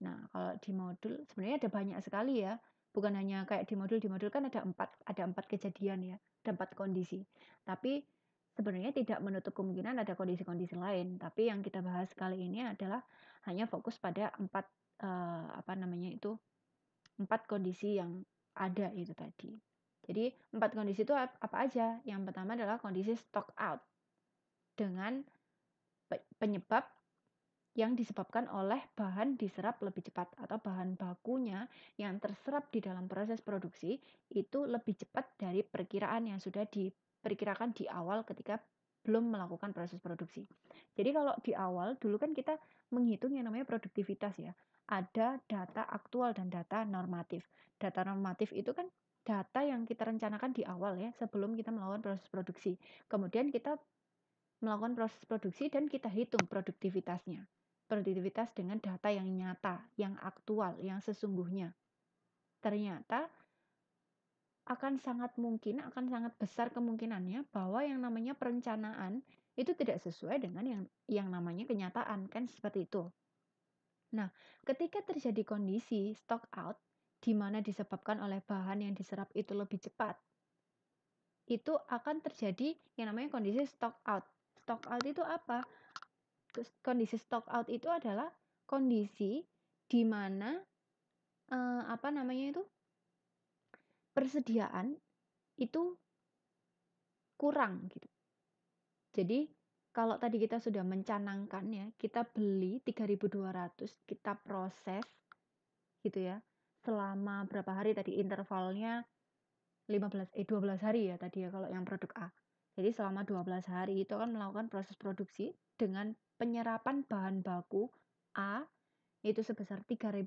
Nah, kalau di modul sebenarnya ada banyak sekali ya. Bukan hanya kayak di modul, di modul kan ada empat, ada empat kejadian ya, ada empat kondisi. Tapi sebenarnya tidak menutup kemungkinan ada kondisi-kondisi lain, tapi yang kita bahas kali ini adalah hanya fokus pada empat uh, apa namanya itu empat kondisi yang ada itu tadi. Jadi empat kondisi itu apa aja? Yang pertama adalah kondisi stock out dengan penyebab yang disebabkan oleh bahan diserap lebih cepat atau bahan bakunya yang terserap di dalam proses produksi itu lebih cepat dari perkiraan yang sudah di perkirakan di awal ketika belum melakukan proses produksi. Jadi kalau di awal dulu kan kita menghitung yang namanya produktivitas ya. Ada data aktual dan data normatif. Data normatif itu kan data yang kita rencanakan di awal ya sebelum kita melakukan proses produksi. Kemudian kita melakukan proses produksi dan kita hitung produktivitasnya. Produktivitas dengan data yang nyata, yang aktual, yang sesungguhnya. Ternyata akan sangat mungkin, akan sangat besar kemungkinannya bahwa yang namanya perencanaan itu tidak sesuai dengan yang yang namanya kenyataan, kan seperti itu. Nah, ketika terjadi kondisi stock out di mana disebabkan oleh bahan yang diserap itu lebih cepat, itu akan terjadi yang namanya kondisi stock out. Stock out itu apa? Kondisi stock out itu adalah kondisi di mana eh, apa namanya itu? persediaan itu kurang gitu. Jadi kalau tadi kita sudah mencanangkan ya, kita beli 3.200, kita proses gitu ya. Selama berapa hari tadi intervalnya 15 eh 12 hari ya tadi ya kalau yang produk A. Jadi selama 12 hari itu kan melakukan proses produksi dengan penyerapan bahan baku A itu sebesar 3.200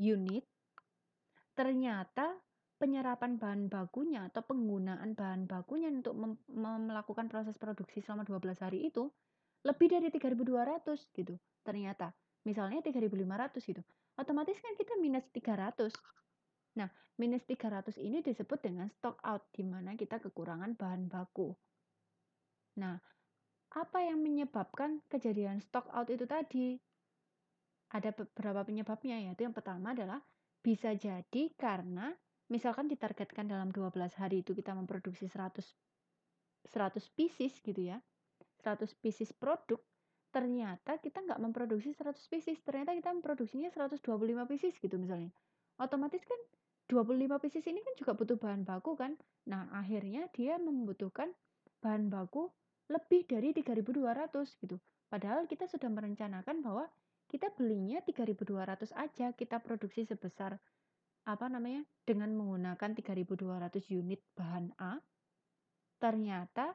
unit. Ternyata penyerapan bahan bakunya atau penggunaan bahan bakunya untuk melakukan proses produksi selama 12 hari itu lebih dari 3.200 gitu ternyata. Misalnya 3.500 gitu. Otomatis kan kita minus 300. Nah, minus 300 ini disebut dengan stock out di mana kita kekurangan bahan baku. Nah, apa yang menyebabkan kejadian stock out itu tadi? Ada beberapa penyebabnya yaitu yang pertama adalah bisa jadi karena misalkan ditargetkan dalam 12 hari itu kita memproduksi 100 100 pieces gitu ya 100 pieces produk ternyata kita nggak memproduksi 100 pieces ternyata kita memproduksinya 125 pieces gitu misalnya otomatis kan 25 pieces ini kan juga butuh bahan baku kan nah akhirnya dia membutuhkan bahan baku lebih dari 3200 gitu padahal kita sudah merencanakan bahwa kita belinya 3200 aja kita produksi sebesar apa namanya dengan menggunakan 3.200 unit bahan A ternyata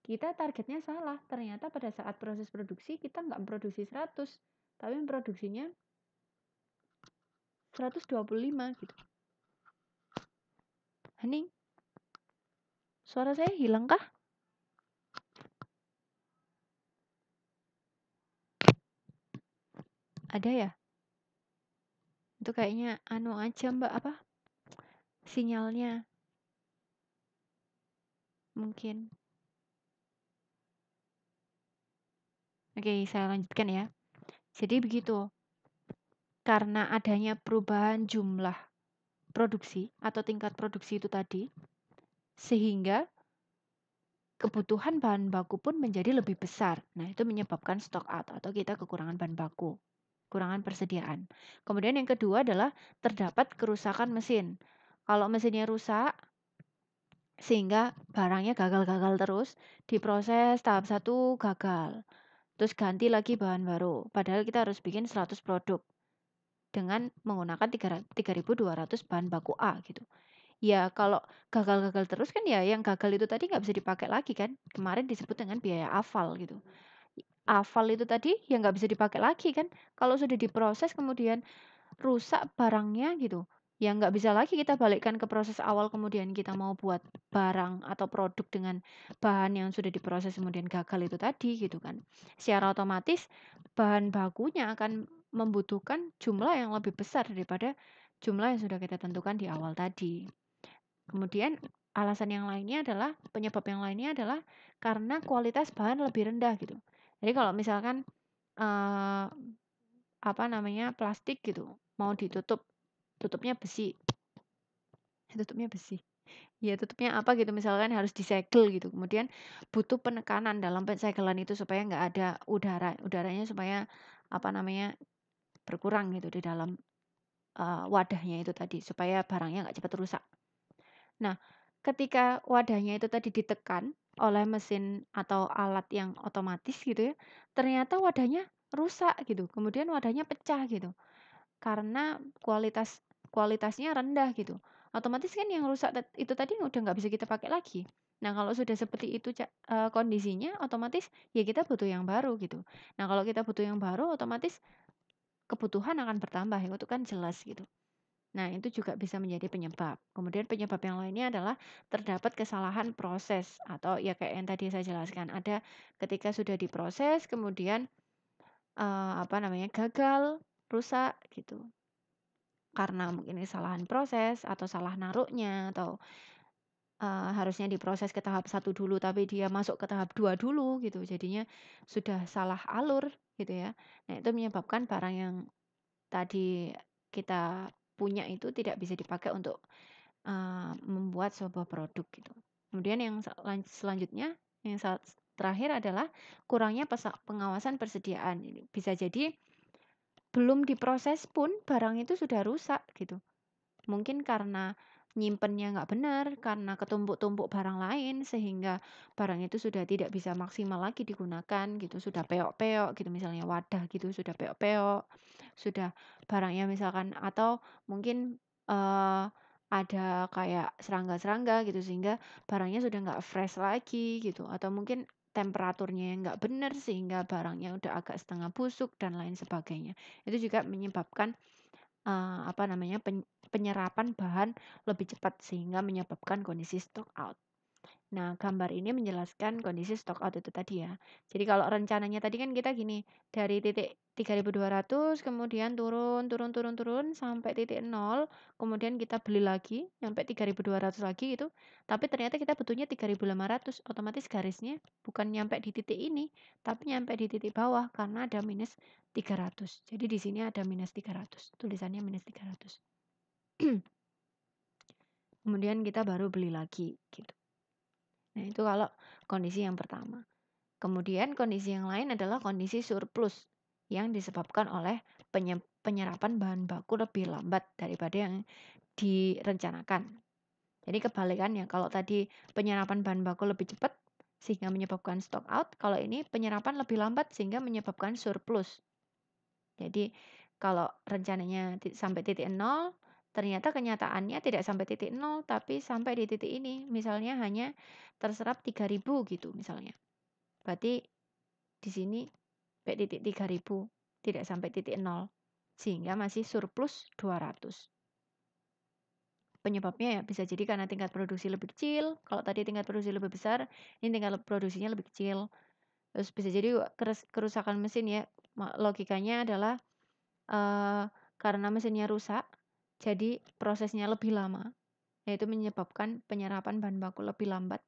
kita targetnya salah ternyata pada saat proses produksi kita nggak memproduksi 100 tapi memproduksinya 125 gitu Hening suara saya hilang kah ada ya itu kayaknya anu aja Mbak, apa? Sinyalnya. Mungkin. Oke, saya lanjutkan ya. Jadi begitu. Karena adanya perubahan jumlah produksi atau tingkat produksi itu tadi, sehingga kebutuhan bahan baku pun menjadi lebih besar. Nah, itu menyebabkan stock out atau kita kekurangan bahan baku kekurangan persediaan. Kemudian yang kedua adalah terdapat kerusakan mesin. Kalau mesinnya rusak, sehingga barangnya gagal-gagal terus, diproses tahap satu gagal, terus ganti lagi bahan baru. Padahal kita harus bikin 100 produk dengan menggunakan 3.200 bahan baku A gitu. Ya kalau gagal-gagal terus kan ya yang gagal itu tadi nggak bisa dipakai lagi kan. Kemarin disebut dengan biaya afal gitu. Awal itu tadi yang nggak bisa dipakai lagi kan. Kalau sudah diproses kemudian rusak barangnya gitu, ya nggak bisa lagi kita balikkan ke proses awal kemudian kita mau buat barang atau produk dengan bahan yang sudah diproses kemudian gagal itu tadi gitu kan. Secara otomatis bahan bakunya akan membutuhkan jumlah yang lebih besar daripada jumlah yang sudah kita tentukan di awal tadi. Kemudian alasan yang lainnya adalah penyebab yang lainnya adalah karena kualitas bahan lebih rendah gitu. Jadi kalau misalkan uh, apa namanya plastik gitu mau ditutup, tutupnya besi, tutupnya besi. Ya tutupnya apa gitu misalkan harus disegel gitu. Kemudian butuh penekanan dalam pensegelan itu supaya nggak ada udara, udaranya supaya apa namanya berkurang gitu di dalam uh, wadahnya itu tadi supaya barangnya nggak cepat rusak. Nah, ketika wadahnya itu tadi ditekan oleh mesin atau alat yang otomatis gitu ya, ternyata wadahnya rusak gitu. Kemudian wadahnya pecah gitu. Karena kualitas kualitasnya rendah gitu. Otomatis kan yang rusak itu tadi udah nggak bisa kita pakai lagi. Nah, kalau sudah seperti itu eh, kondisinya otomatis ya kita butuh yang baru gitu. Nah, kalau kita butuh yang baru otomatis kebutuhan akan bertambah ya, itu kan jelas gitu. Nah, itu juga bisa menjadi penyebab. Kemudian penyebab yang lainnya adalah terdapat kesalahan proses atau ya kayak yang tadi saya jelaskan, ada ketika sudah diproses kemudian eh, apa namanya? gagal, rusak gitu. Karena mungkin kesalahan proses atau salah naruhnya atau uh, harusnya diproses ke tahap satu dulu tapi dia masuk ke tahap dua dulu gitu jadinya sudah salah alur gitu ya nah itu menyebabkan barang yang tadi kita punya itu tidak bisa dipakai untuk uh, membuat sebuah produk gitu. Kemudian yang selanjutnya yang terakhir adalah kurangnya pengawasan persediaan. Bisa jadi belum diproses pun barang itu sudah rusak gitu. Mungkin karena nyimpennya nggak benar karena ketumpuk-tumpuk barang lain sehingga barang itu sudah tidak bisa maksimal lagi digunakan gitu sudah peok-peok gitu misalnya wadah gitu sudah peok-peok sudah barangnya misalkan atau mungkin uh, ada kayak serangga-serangga gitu sehingga barangnya sudah nggak fresh lagi gitu atau mungkin temperaturnya yang nggak benar sehingga barangnya udah agak setengah busuk dan lain sebagainya itu juga menyebabkan uh, apa namanya pen, penyerapan bahan lebih cepat sehingga menyebabkan kondisi stock out. Nah, gambar ini menjelaskan kondisi stock out itu tadi ya. Jadi kalau rencananya tadi kan kita gini, dari titik 3200 kemudian turun turun turun turun sampai titik 0, kemudian kita beli lagi sampai 3200 lagi gitu. Tapi ternyata kita butuhnya 3500, otomatis garisnya bukan nyampe di titik ini, tapi nyampe di titik bawah karena ada minus 300. Jadi di sini ada minus 300, tulisannya minus 300. Kemudian kita baru beli lagi gitu. Nah, itu kalau kondisi yang pertama. Kemudian kondisi yang lain adalah kondisi surplus yang disebabkan oleh penyerapan bahan baku lebih lambat daripada yang direncanakan. Jadi kebalikannya, kalau tadi penyerapan bahan baku lebih cepat sehingga menyebabkan stock out, kalau ini penyerapan lebih lambat sehingga menyebabkan surplus. Jadi kalau rencananya sampai titik nol, Ternyata kenyataannya tidak sampai titik nol, tapi sampai di titik ini. Misalnya hanya terserap 3000 gitu misalnya. Berarti di sini P titik 3000 tidak sampai titik nol. Sehingga masih surplus 200. Penyebabnya ya bisa jadi karena tingkat produksi lebih kecil. Kalau tadi tingkat produksi lebih besar, ini tingkat produksinya lebih kecil. Terus bisa jadi kerusakan mesin ya. Logikanya adalah uh, karena mesinnya rusak, jadi prosesnya lebih lama, yaitu menyebabkan penyerapan bahan baku lebih lambat.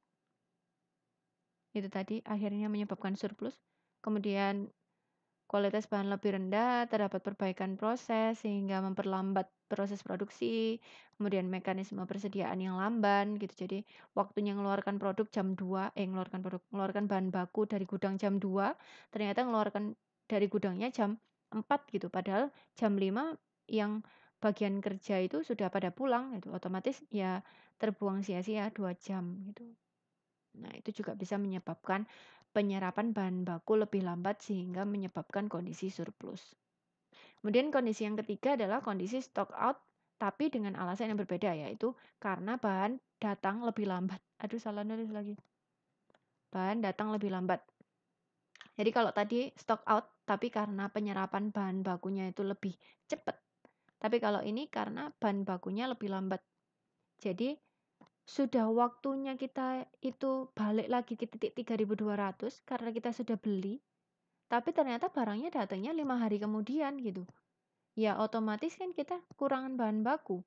Itu tadi akhirnya menyebabkan surplus. Kemudian kualitas bahan lebih rendah, terdapat perbaikan proses sehingga memperlambat proses produksi, kemudian mekanisme persediaan yang lamban gitu. Jadi waktunya mengeluarkan produk jam 2, eh mengeluarkan produk, ngeluarkan bahan baku dari gudang jam 2, ternyata mengeluarkan dari gudangnya jam 4 gitu. Padahal jam 5 yang bagian kerja itu sudah pada pulang itu otomatis ya terbuang sia-sia dua jam gitu nah itu juga bisa menyebabkan penyerapan bahan baku lebih lambat sehingga menyebabkan kondisi surplus kemudian kondisi yang ketiga adalah kondisi stock out tapi dengan alasan yang berbeda yaitu karena bahan datang lebih lambat aduh salah nulis lagi bahan datang lebih lambat jadi kalau tadi stock out tapi karena penyerapan bahan bakunya itu lebih cepat tapi kalau ini karena bahan bakunya lebih lambat. Jadi sudah waktunya kita itu balik lagi ke titik 3200 karena kita sudah beli. Tapi ternyata barangnya datangnya lima hari kemudian gitu. Ya otomatis kan kita kurangan bahan baku.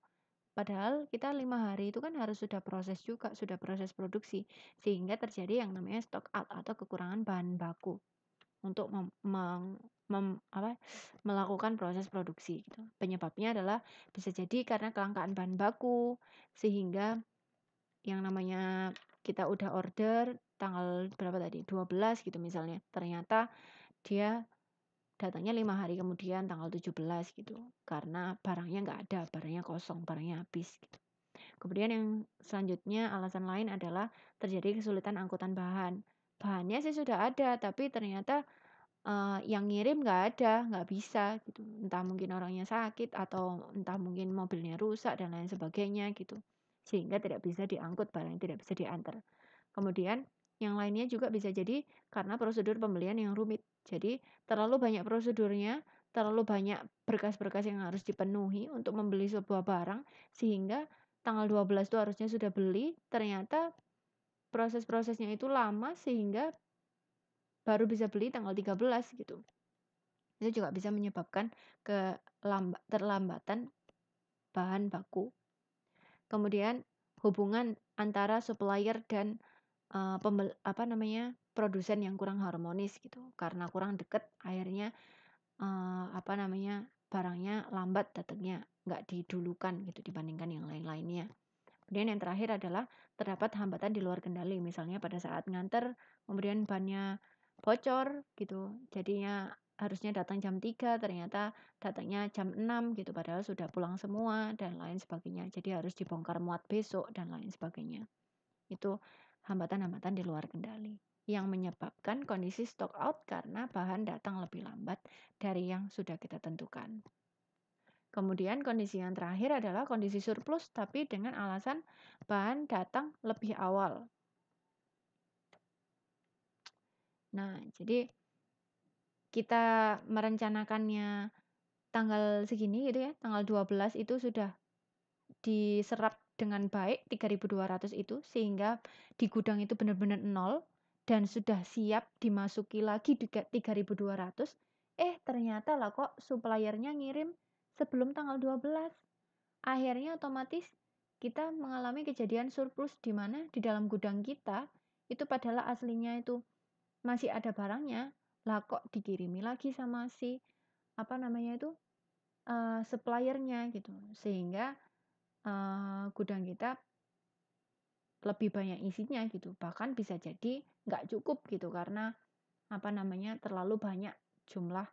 Padahal kita lima hari itu kan harus sudah proses juga, sudah proses produksi, sehingga terjadi yang namanya stock out atau kekurangan bahan baku untuk mem, mem, mem, apa, melakukan proses produksi. Gitu. Penyebabnya adalah bisa jadi karena kelangkaan bahan baku, sehingga yang namanya kita udah order tanggal berapa tadi 12 gitu misalnya ternyata dia datangnya lima hari kemudian tanggal 17 gitu karena barangnya nggak ada barangnya kosong barangnya habis gitu. kemudian yang selanjutnya alasan lain adalah terjadi kesulitan angkutan bahan bahannya sih sudah ada tapi ternyata uh, yang ngirim nggak ada nggak bisa gitu entah mungkin orangnya sakit atau entah mungkin mobilnya rusak dan lain sebagainya gitu sehingga tidak bisa diangkut barang yang tidak bisa diantar kemudian yang lainnya juga bisa jadi karena prosedur pembelian yang rumit jadi terlalu banyak prosedurnya terlalu banyak berkas-berkas yang harus dipenuhi untuk membeli sebuah barang sehingga tanggal 12 itu harusnya sudah beli ternyata proses-prosesnya itu lama sehingga baru bisa beli tanggal 13 gitu. Itu juga bisa menyebabkan terlambatan bahan baku. Kemudian hubungan antara supplier dan uh, pembel, apa namanya produsen yang kurang harmonis gitu karena kurang deket akhirnya uh, apa namanya barangnya lambat datangnya nggak didulukan gitu dibandingkan yang lain-lainnya. Kemudian yang terakhir adalah terdapat hambatan di luar kendali, misalnya pada saat nganter, kemudian bannya bocor gitu. Jadinya harusnya datang jam 3, ternyata datangnya jam 6 gitu, padahal sudah pulang semua dan lain sebagainya. Jadi harus dibongkar muat besok dan lain sebagainya. Itu hambatan-hambatan di luar kendali yang menyebabkan kondisi stock out karena bahan datang lebih lambat dari yang sudah kita tentukan. Kemudian kondisi yang terakhir adalah kondisi surplus tapi dengan alasan bahan datang lebih awal. Nah, jadi kita merencanakannya tanggal segini gitu ya, tanggal 12 itu sudah diserap dengan baik 3200 itu sehingga di gudang itu benar-benar nol dan sudah siap dimasuki lagi 3200. Eh, ternyata lah kok suppliernya ngirim sebelum tanggal 12. Akhirnya otomatis kita mengalami kejadian surplus di mana di dalam gudang kita itu padahal aslinya itu masih ada barangnya, lah kok dikirimi lagi sama si apa namanya itu uh, suppliernya gitu. Sehingga uh, gudang kita lebih banyak isinya gitu bahkan bisa jadi nggak cukup gitu karena apa namanya terlalu banyak jumlah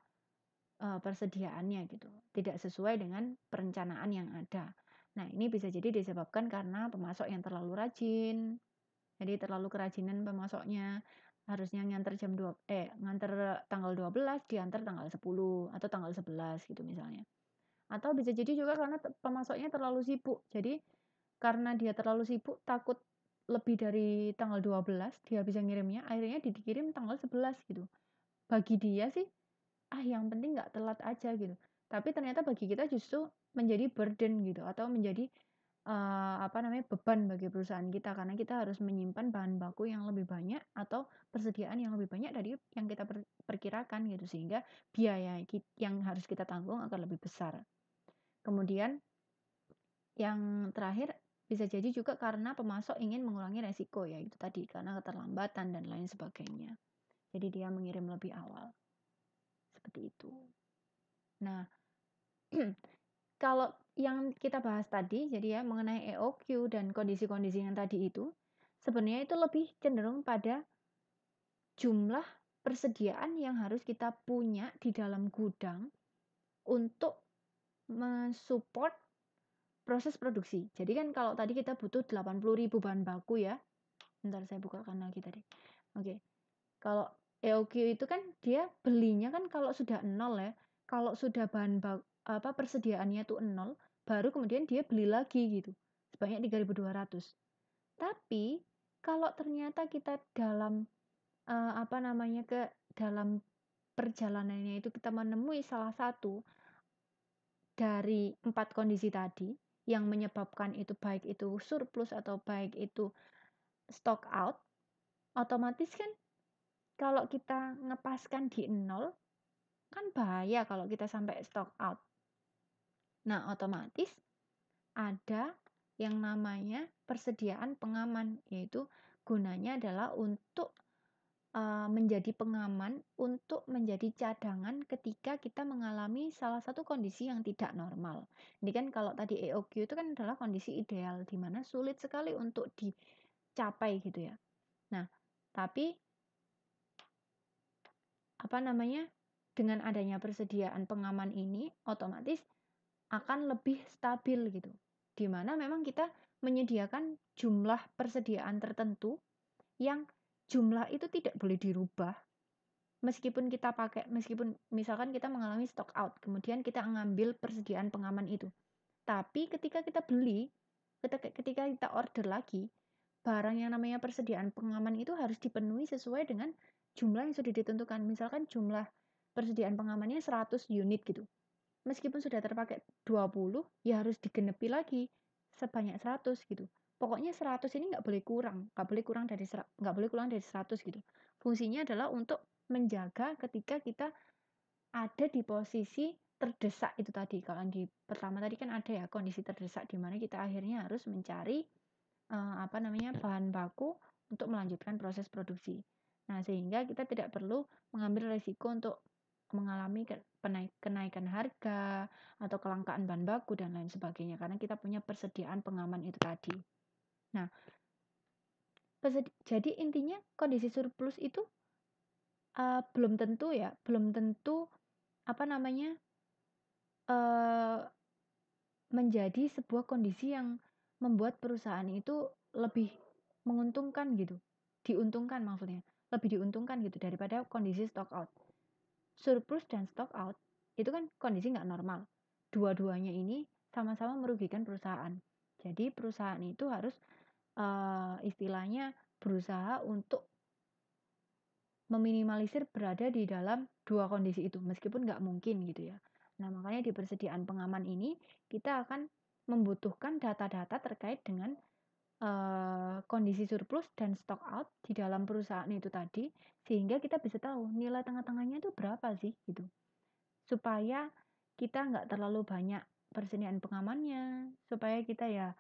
uh, persediaannya gitu, tidak sesuai dengan perencanaan yang ada. Nah, ini bisa jadi disebabkan karena pemasok yang terlalu rajin. Jadi terlalu kerajinan pemasoknya harusnya nganter jam 2 eh nganter tanggal 12 diantar tanggal 10 atau tanggal 11 gitu misalnya. Atau bisa jadi juga karena pemasoknya terlalu sibuk. Jadi karena dia terlalu sibuk takut lebih dari tanggal 12 dia bisa ngirimnya akhirnya dikirim tanggal 11 gitu. Bagi dia sih ah yang penting nggak telat aja gitu tapi ternyata bagi kita justru menjadi burden gitu atau menjadi uh, apa namanya beban bagi perusahaan kita karena kita harus menyimpan bahan baku yang lebih banyak atau persediaan yang lebih banyak dari yang kita perkirakan gitu sehingga biaya yang harus kita tanggung akan lebih besar. Kemudian yang terakhir bisa jadi juga karena pemasok ingin mengurangi resiko ya itu tadi karena keterlambatan dan lain sebagainya. Jadi dia mengirim lebih awal seperti itu. Nah, kalau yang kita bahas tadi, jadi ya mengenai EOQ dan kondisi-kondisi yang tadi itu, sebenarnya itu lebih cenderung pada jumlah persediaan yang harus kita punya di dalam gudang untuk mensupport proses produksi. Jadi kan kalau tadi kita butuh 80.000 bahan baku ya. Ntar saya bukakan lagi tadi. Oke. Kalau EOQ itu kan dia belinya kan kalau sudah nol ya, kalau sudah bahan apa persediaannya itu nol, baru kemudian dia beli lagi gitu sebanyak 3.200. Tapi kalau ternyata kita dalam uh, apa namanya ke dalam perjalanannya itu kita menemui salah satu dari empat kondisi tadi yang menyebabkan itu baik itu surplus atau baik itu stock out, otomatis kan kalau kita ngepaskan di nol, kan bahaya kalau kita sampai stock out. Nah, otomatis ada yang namanya persediaan pengaman, yaitu gunanya adalah untuk uh, menjadi pengaman, untuk menjadi cadangan ketika kita mengalami salah satu kondisi yang tidak normal. Ini kan kalau tadi EOQ itu kan adalah kondisi ideal, di mana sulit sekali untuk dicapai gitu ya. Nah, tapi apa namanya dengan adanya persediaan pengaman ini otomatis akan lebih stabil gitu di mana memang kita menyediakan jumlah persediaan tertentu yang jumlah itu tidak boleh dirubah meskipun kita pakai meskipun misalkan kita mengalami stock out kemudian kita ngambil persediaan pengaman itu tapi ketika kita beli ketika kita order lagi barang yang namanya persediaan pengaman itu harus dipenuhi sesuai dengan jumlah yang sudah ditentukan. Misalkan jumlah persediaan pengamannya 100 unit gitu. Meskipun sudah terpakai 20, ya harus digenepi lagi sebanyak 100 gitu. Pokoknya 100 ini nggak boleh kurang, nggak boleh kurang dari nggak boleh kurang dari 100 gitu. Fungsinya adalah untuk menjaga ketika kita ada di posisi terdesak itu tadi. Kalau yang di pertama tadi kan ada ya kondisi terdesak di mana kita akhirnya harus mencari uh, apa namanya bahan baku untuk melanjutkan proses produksi. Nah, sehingga kita tidak perlu mengambil resiko untuk mengalami kenaikan harga atau kelangkaan bahan baku dan lain sebagainya karena kita punya persediaan pengaman itu tadi. Nah, jadi intinya kondisi surplus itu uh, belum tentu ya, belum tentu apa namanya uh, menjadi sebuah kondisi yang membuat perusahaan itu lebih menguntungkan gitu, diuntungkan maksudnya lebih diuntungkan gitu daripada kondisi stock out. Surplus dan stock out itu kan kondisi nggak normal. Dua-duanya ini sama-sama merugikan perusahaan. Jadi perusahaan itu harus uh, istilahnya berusaha untuk meminimalisir berada di dalam dua kondisi itu meskipun nggak mungkin gitu ya. Nah makanya di persediaan pengaman ini kita akan membutuhkan data-data terkait dengan Eh, kondisi surplus dan stock out di dalam perusahaan itu tadi sehingga kita bisa tahu nilai tengah-tengahnya itu berapa sih gitu supaya kita nggak terlalu banyak persediaan pengamannya supaya kita ya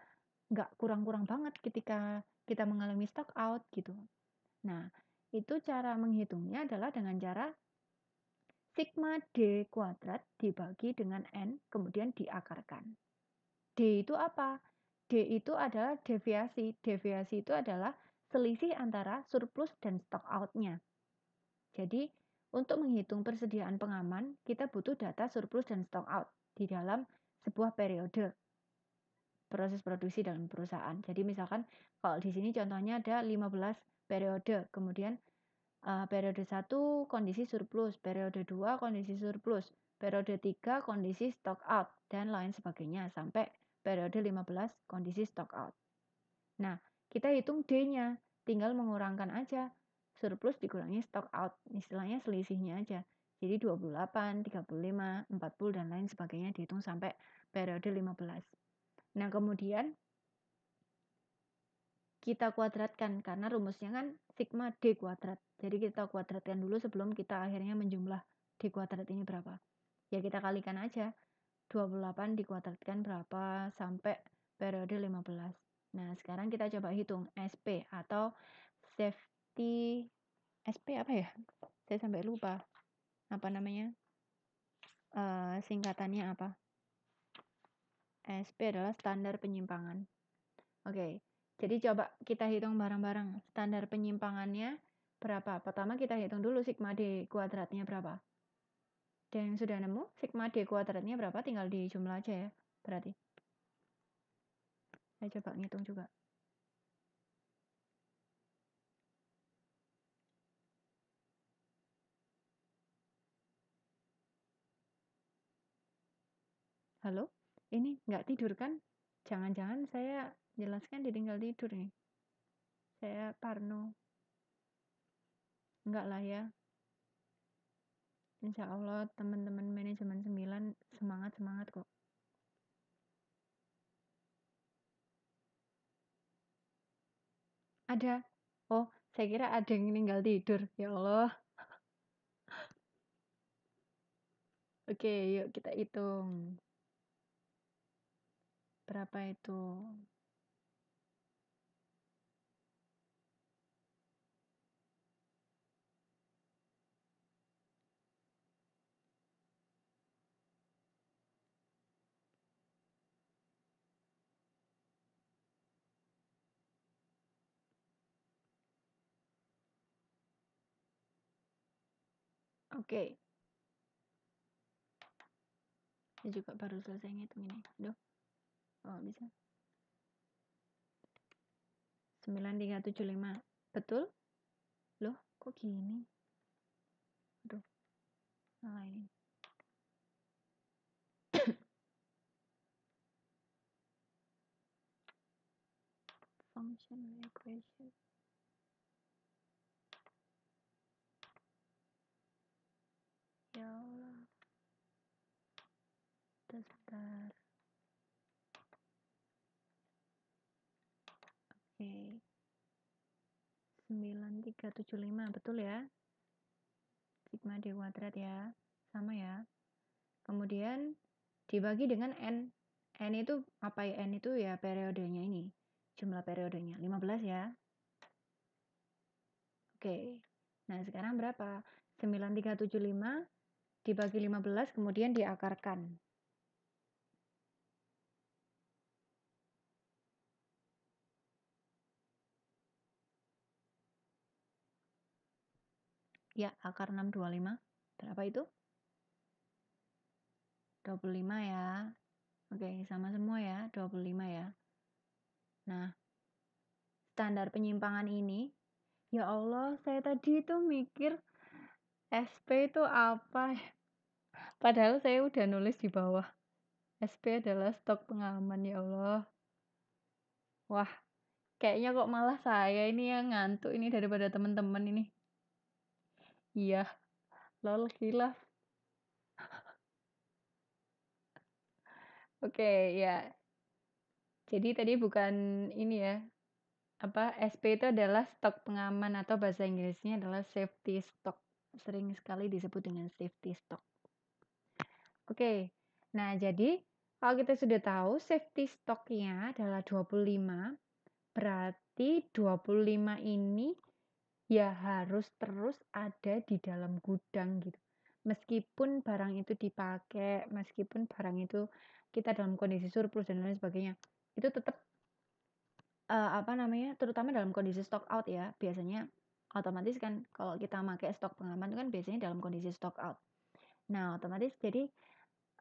nggak kurang-kurang banget ketika kita mengalami stock out gitu nah itu cara menghitungnya adalah dengan cara sigma d kuadrat dibagi dengan n kemudian diakarkan d itu apa D itu adalah deviasi. Deviasi itu adalah selisih antara surplus dan stock out-nya. Jadi, untuk menghitung persediaan pengaman, kita butuh data surplus dan stock out di dalam sebuah periode proses produksi dalam perusahaan. Jadi misalkan kalau di sini contohnya ada 15 periode, kemudian uh, periode 1 kondisi surplus, periode 2 kondisi surplus, periode 3 kondisi stock out dan lain sebagainya sampai periode 15 kondisi stock out. Nah, kita hitung D-nya, tinggal mengurangkan aja. Surplus dikurangi stock out, istilahnya selisihnya aja. Jadi 28, 35, 40, dan lain sebagainya dihitung sampai periode 15. Nah, kemudian kita kuadratkan karena rumusnya kan sigma d kuadrat. Jadi kita kuadratkan dulu sebelum kita akhirnya menjumlah d kuadrat ini berapa. Ya kita kalikan aja 28 dikuadratkan berapa sampai periode 15. Nah, sekarang kita coba hitung SP atau safety SP apa ya? Saya sampai lupa. Apa namanya? Uh, singkatannya apa? SP adalah standar penyimpangan. Oke, okay, jadi coba kita hitung bareng-bareng. Standar penyimpangannya berapa? Pertama kita hitung dulu sigma D kuadratnya berapa? Yang sudah nemu sigma D kuadratnya berapa? Tinggal di jumlah aja ya, berarti. Saya coba ngitung juga. Halo, ini nggak tidur kan? Jangan-jangan saya jelaskan ditinggal tidur nih. Saya parno. Nggak lah ya, Insya Allah teman-teman manajemen 9 semangat-semangat kok. Ada. Oh, saya kira ada yang meninggal tidur. Ya Allah. Oke, yuk kita hitung. Berapa itu? Oke. Okay. Ini juga baru selesai ngitung ini. Aduh. Oh, bisa. 9375. Betul? Loh, kok gini? Aduh. Salah ini. Function equation. ya Allah sebentar oke 9375 betul ya sigma d kuadrat ya sama ya kemudian dibagi dengan n n itu apa ya n itu ya periodenya ini jumlah periodenya 15 ya oke nah sekarang berapa 9375 dibagi 15 kemudian diakarkan. Ya, akar 625. Berapa itu? 25 ya. Oke, sama semua ya, 25 ya. Nah, standar penyimpangan ini, ya Allah, saya tadi itu mikir SP itu apa ya? Padahal saya udah nulis di bawah. SP adalah stok pengalaman ya Allah. Wah, kayaknya kok malah saya ini yang ngantuk ini daripada teman-teman ini. Iya, lol gila. Oke, okay, ya. Jadi tadi bukan ini ya. Apa SP itu adalah stok pengaman atau bahasa Inggrisnya adalah safety stock. Sering sekali disebut dengan safety stock. Oke, nah jadi kalau kita sudah tahu safety stocknya adalah 25, berarti 25 ini ya harus terus ada di dalam gudang gitu. Meskipun barang itu dipakai, meskipun barang itu kita dalam kondisi surplus dan lain sebagainya, itu tetap uh, eh, apa namanya, terutama dalam kondisi stock out ya, biasanya otomatis kan kalau kita pakai stok pengaman itu kan biasanya dalam kondisi stock out. Nah, otomatis jadi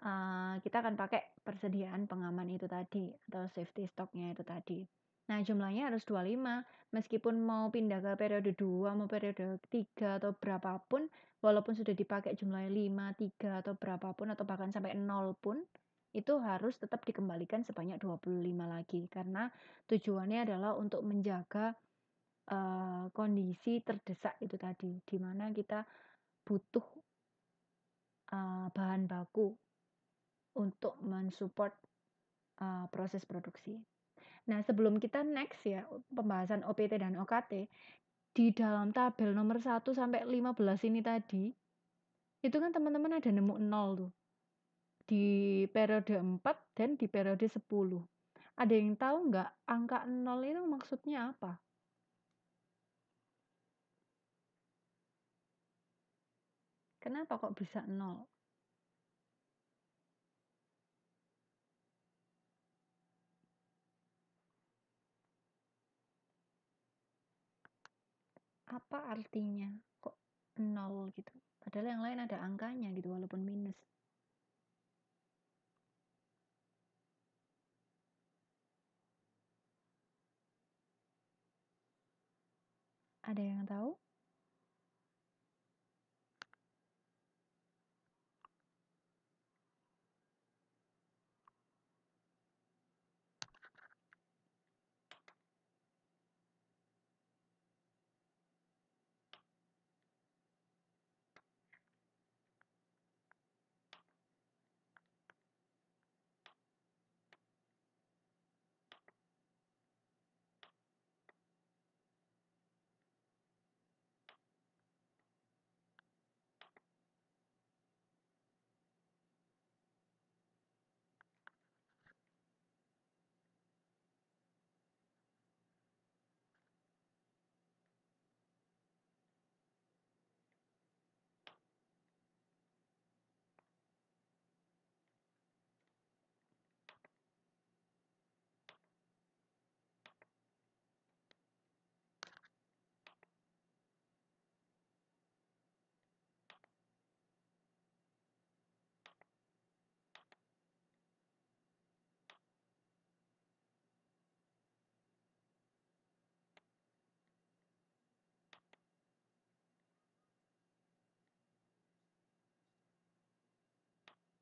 uh, kita akan pakai persediaan pengaman itu tadi atau safety stocknya itu tadi. Nah, jumlahnya harus 25. Meskipun mau pindah ke periode 2, mau periode 3 atau berapapun, walaupun sudah dipakai jumlahnya 5, 3 atau berapapun atau bahkan sampai 0 pun, itu harus tetap dikembalikan sebanyak 25 lagi karena tujuannya adalah untuk menjaga uh, kondisi terdesak itu tadi di mana kita butuh uh, bahan baku untuk mensupport uh, proses produksi. Nah, sebelum kita next ya pembahasan OPT dan OKT, di dalam tabel nomor 1 sampai 15 ini tadi, itu kan teman-teman ada nemu 0 tuh. Di periode 4 dan di periode 10. Ada yang tahu nggak angka 0 itu maksudnya apa? Kenapa kok bisa 0? apa artinya kok nol gitu padahal yang lain ada angkanya gitu walaupun minus ada yang tahu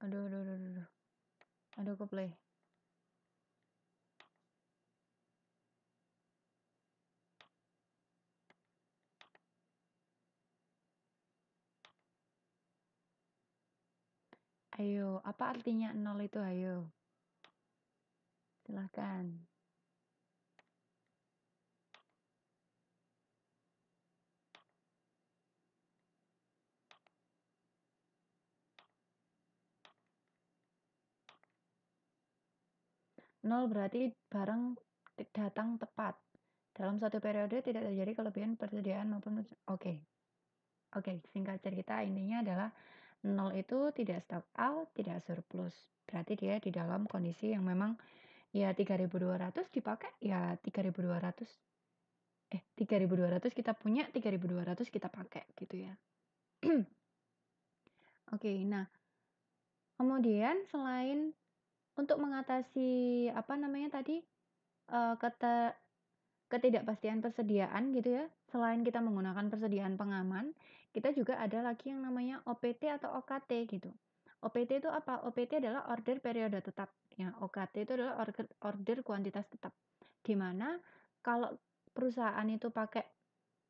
Aduh, aduh, aduh, aduh. Aduh, aku play. Ayo, apa artinya nol itu? Ayo. Silahkan. 0 berarti barang datang tepat. Dalam satu periode tidak terjadi kelebihan persediaan maupun oke. Oke, okay, singkat cerita intinya adalah 0 itu tidak stock out, tidak surplus. Berarti dia di dalam kondisi yang memang ya 3200 dipakai ya 3200 eh 3200 kita punya 3200 kita pakai gitu ya. Oke, okay, nah kemudian selain untuk mengatasi, apa namanya tadi, uh, eh, kata ketidakpastian persediaan gitu ya, selain kita menggunakan persediaan pengaman, kita juga ada lagi yang namanya OPT atau OKT gitu. OPT itu apa? OPT adalah order periode tetap, ya OKT itu adalah order order kuantitas tetap. Dimana kalau perusahaan itu pakai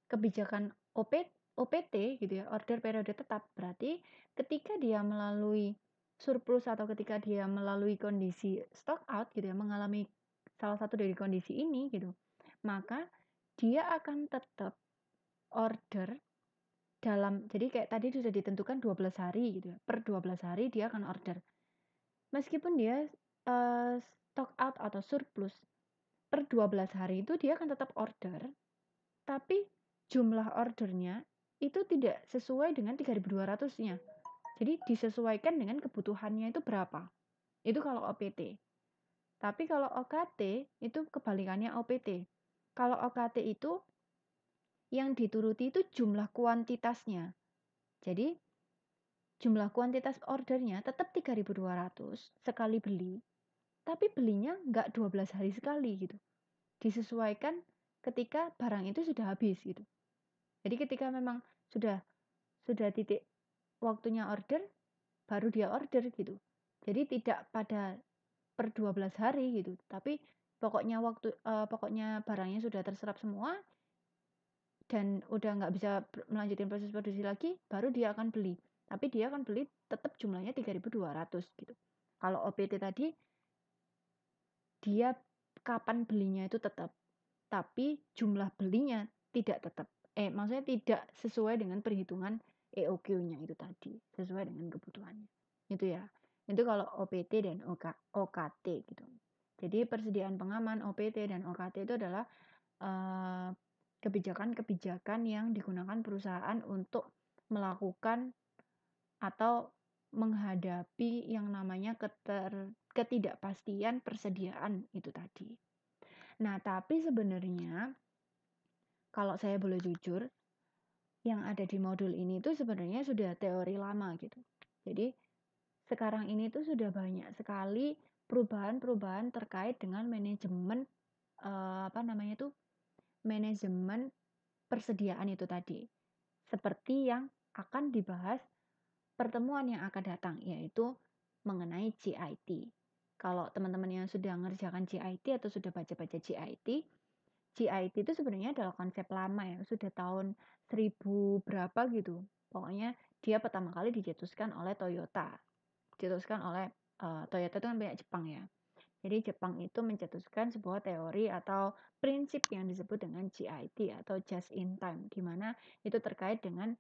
kebijakan OPT OPT gitu ya, order periode tetap, berarti ketika dia melalui surplus atau ketika dia melalui kondisi stock out gitu ya, mengalami salah satu dari kondisi ini gitu, maka dia akan tetap order dalam jadi kayak tadi sudah ditentukan 12 hari gitu ya. Per 12 hari dia akan order. Meskipun dia uh, stock out atau surplus per 12 hari itu dia akan tetap order tapi jumlah ordernya itu tidak sesuai dengan 3200-nya. Jadi disesuaikan dengan kebutuhannya itu berapa. Itu kalau OPT. Tapi kalau OKT itu kebalikannya OPT. Kalau OKT itu yang dituruti itu jumlah kuantitasnya. Jadi jumlah kuantitas ordernya tetap 3.200 sekali beli, tapi belinya nggak 12 hari sekali gitu. Disesuaikan ketika barang itu sudah habis gitu. Jadi ketika memang sudah sudah titik waktunya order baru dia order gitu jadi tidak pada per 12 hari gitu tapi pokoknya waktu uh, pokoknya barangnya sudah terserap semua dan udah nggak bisa melanjutkan proses produksi lagi baru dia akan beli tapi dia akan beli tetap jumlahnya 3.200 gitu kalau OPT tadi dia kapan belinya itu tetap tapi jumlah belinya tidak tetap eh maksudnya tidak sesuai dengan perhitungan EOQ-nya itu tadi sesuai dengan kebutuhannya. Itu ya. Itu kalau OPT dan OK, OKT gitu. Jadi persediaan pengaman OPT dan OKT itu adalah kebijakan eh, kebijakan-kebijakan yang digunakan perusahaan untuk melakukan atau menghadapi yang namanya keter, ketidakpastian persediaan itu tadi. Nah, tapi sebenarnya kalau saya boleh jujur, yang ada di modul ini itu sebenarnya sudah teori lama gitu. Jadi sekarang ini tuh sudah banyak sekali perubahan-perubahan terkait dengan manajemen uh, apa namanya itu manajemen persediaan itu tadi. Seperti yang akan dibahas pertemuan yang akan datang yaitu mengenai GIT. Kalau teman-teman yang sudah ngerjakan GIT atau sudah baca-baca GIT, GIT itu sebenarnya adalah konsep lama ya, sudah tahun 1000 berapa gitu. Pokoknya dia pertama kali dijatuhkan oleh Toyota. Dicetuskan oleh uh, Toyota itu kan banyak Jepang ya. Jadi Jepang itu mencetuskan sebuah teori atau prinsip yang disebut dengan GIT atau Just in Time, di mana itu terkait dengan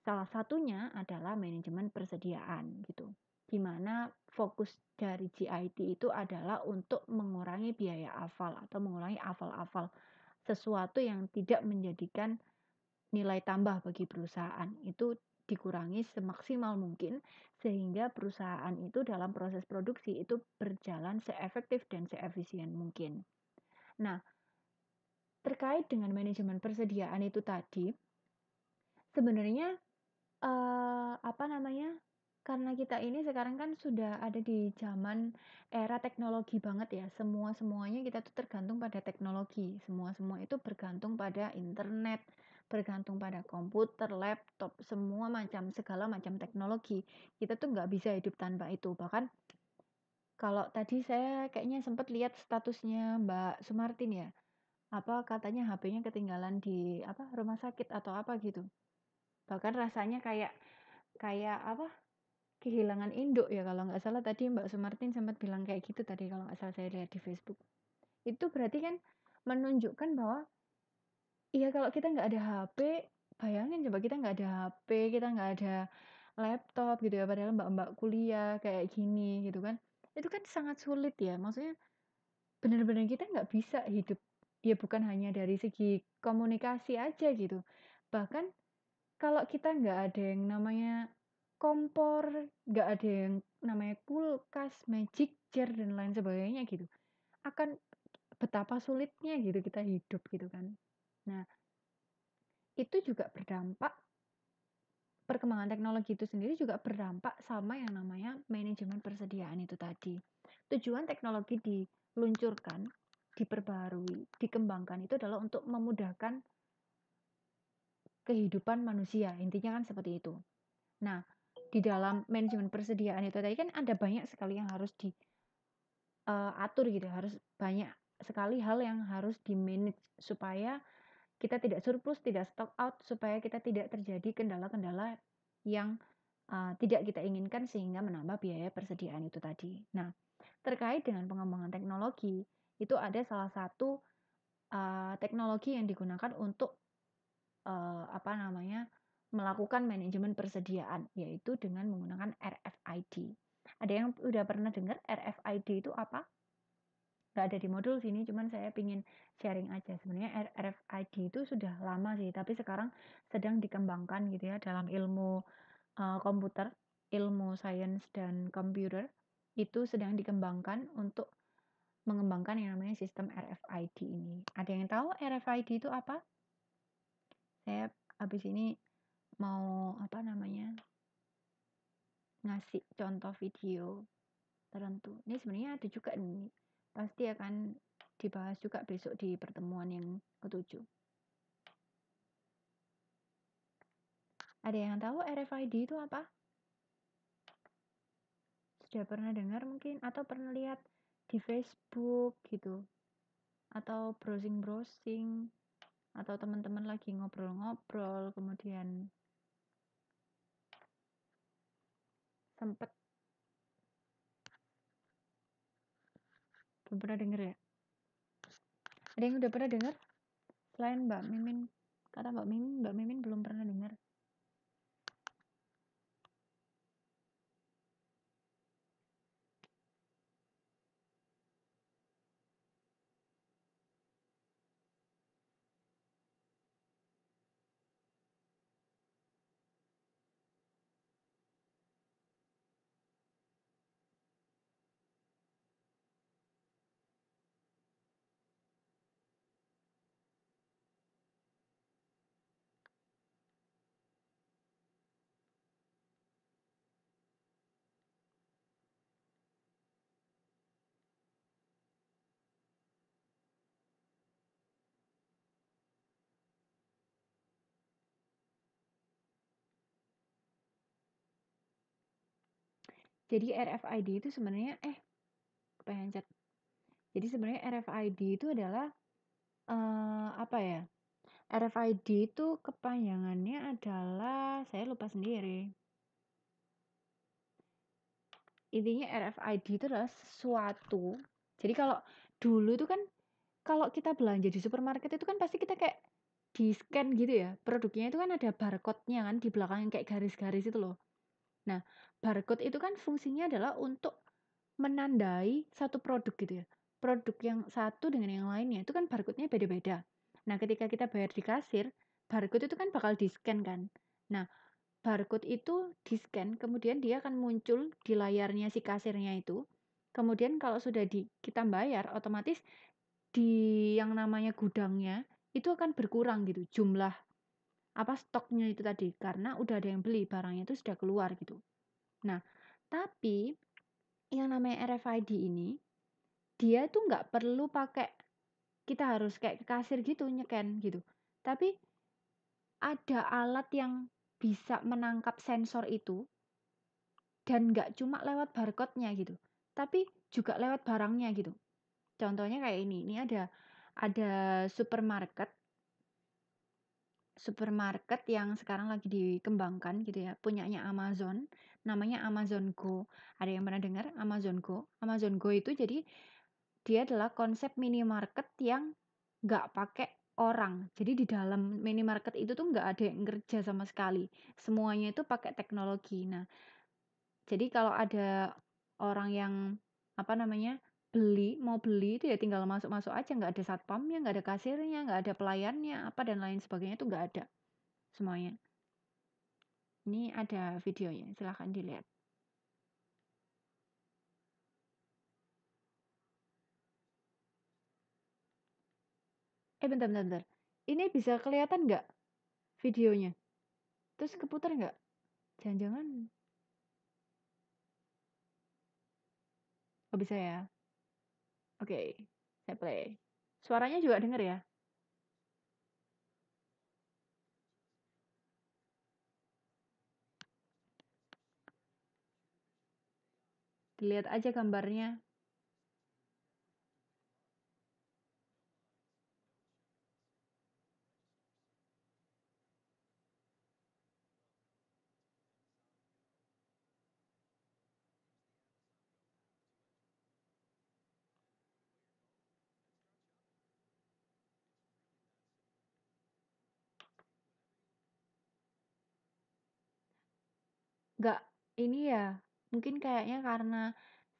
salah satunya adalah manajemen persediaan gitu di mana fokus dari GIT itu adalah untuk mengurangi biaya hafal atau mengurangi hafal-hafal sesuatu yang tidak menjadikan nilai tambah bagi perusahaan itu dikurangi semaksimal mungkin sehingga perusahaan itu dalam proses produksi itu berjalan seefektif dan seefisien mungkin. Nah, terkait dengan manajemen persediaan itu tadi, sebenarnya eh, apa namanya karena kita ini sekarang kan sudah ada di zaman era teknologi banget ya. Semua-semuanya kita tuh tergantung pada teknologi. Semua-semua itu bergantung pada internet, bergantung pada komputer, laptop, semua macam segala macam teknologi. Kita tuh nggak bisa hidup tanpa itu. Bahkan kalau tadi saya kayaknya sempat lihat statusnya Mbak Sumartin ya. Apa katanya HP-nya ketinggalan di apa rumah sakit atau apa gitu. Bahkan rasanya kayak kayak apa? kehilangan induk ya kalau nggak salah tadi Mbak Sumartin sempat bilang kayak gitu tadi kalau nggak salah saya lihat di Facebook. Itu berarti kan menunjukkan bahwa iya kalau kita nggak ada HP, bayangin coba kita nggak ada HP, kita nggak ada laptop gitu ya padahal mbak-mbak kuliah kayak gini gitu kan itu kan sangat sulit ya maksudnya benar-benar kita nggak bisa hidup ya bukan hanya dari segi komunikasi aja gitu bahkan kalau kita nggak ada yang namanya kompor, nggak ada yang namanya kulkas, magic chair dan lain sebagainya gitu. Akan betapa sulitnya gitu kita hidup gitu kan. Nah, itu juga berdampak perkembangan teknologi itu sendiri juga berdampak sama yang namanya manajemen persediaan itu tadi. Tujuan teknologi diluncurkan, diperbarui, dikembangkan itu adalah untuk memudahkan kehidupan manusia. Intinya kan seperti itu. Nah, di dalam manajemen persediaan itu tadi kan ada banyak sekali yang harus diatur eh, uh, gitu ya. harus banyak sekali hal yang harus di manage supaya kita tidak surplus tidak stock out supaya kita tidak terjadi kendala-kendala yang uh, tidak kita inginkan sehingga menambah biaya persediaan itu tadi nah terkait dengan pengembangan teknologi itu ada salah satu uh, teknologi yang digunakan untuk uh, apa namanya melakukan manajemen persediaan, yaitu dengan menggunakan RFID. Ada yang udah pernah dengar RFID itu apa? Gak ada di modul sini, cuman saya pingin sharing aja. Sebenarnya RFID itu sudah lama sih, tapi sekarang sedang dikembangkan gitu ya dalam ilmu uh, komputer, ilmu sains dan komputer itu sedang dikembangkan untuk mengembangkan yang namanya sistem RFID ini. Ada yang tahu RFID itu apa? Saya habis ini mau apa namanya ngasih contoh video tertentu ini sebenarnya ada juga nih pasti akan dibahas juga besok di pertemuan yang ketujuh ada yang tahu RFID itu apa sudah pernah dengar mungkin atau pernah lihat di Facebook gitu atau browsing browsing atau teman-teman lagi ngobrol-ngobrol kemudian sempet belum pernah denger ya ada yang udah pernah denger selain Mbak Mimin kata Mbak Mimin Mbak Mimin belum pernah denger. Jadi RFID itu sebenarnya eh pengen chat. Jadi sebenarnya RFID itu adalah uh, apa ya? RFID itu kepanjangannya adalah saya lupa sendiri. Intinya RFID itu adalah sesuatu. Jadi kalau dulu itu kan kalau kita belanja di supermarket itu kan pasti kita kayak di scan gitu ya. Produknya itu kan ada barcode-nya kan di belakang kayak garis-garis itu loh. Nah, barcode itu kan fungsinya adalah untuk menandai satu produk gitu ya. Produk yang satu dengan yang lainnya itu kan barcode-nya beda-beda. Nah, ketika kita bayar di kasir, barcode itu kan bakal di-scan kan. Nah, barcode itu di-scan, kemudian dia akan muncul di layarnya si kasirnya itu. Kemudian kalau sudah di kita bayar, otomatis di yang namanya gudangnya itu akan berkurang gitu jumlah apa stoknya itu tadi karena udah ada yang beli barangnya itu sudah keluar gitu. Nah, tapi yang namanya RFID ini, dia tuh nggak perlu pakai kita harus kayak ke kasir gitu nyeken gitu. Tapi ada alat yang bisa menangkap sensor itu dan nggak cuma lewat barcode-nya gitu, tapi juga lewat barangnya gitu. Contohnya kayak ini, ini ada ada supermarket supermarket yang sekarang lagi dikembangkan gitu ya punyanya Amazon namanya Amazon Go. Ada yang pernah dengar Amazon Go? Amazon Go itu jadi dia adalah konsep minimarket yang nggak pakai orang. Jadi di dalam minimarket itu tuh nggak ada yang kerja sama sekali. Semuanya itu pakai teknologi. Nah, jadi kalau ada orang yang apa namanya beli mau beli itu ya tinggal masuk-masuk aja nggak ada satpamnya nggak ada kasirnya nggak ada pelayannya apa dan lain sebagainya itu nggak ada semuanya ini ada videonya, silahkan dilihat. Eh bentar, bentar, bentar. Ini bisa kelihatan nggak videonya? Terus keputar nggak? Jangan-jangan. Oh bisa ya? Oke, okay, saya play. Suaranya juga denger ya? Dilihat aja gambarnya. Gak, ini ya Mungkin kayaknya karena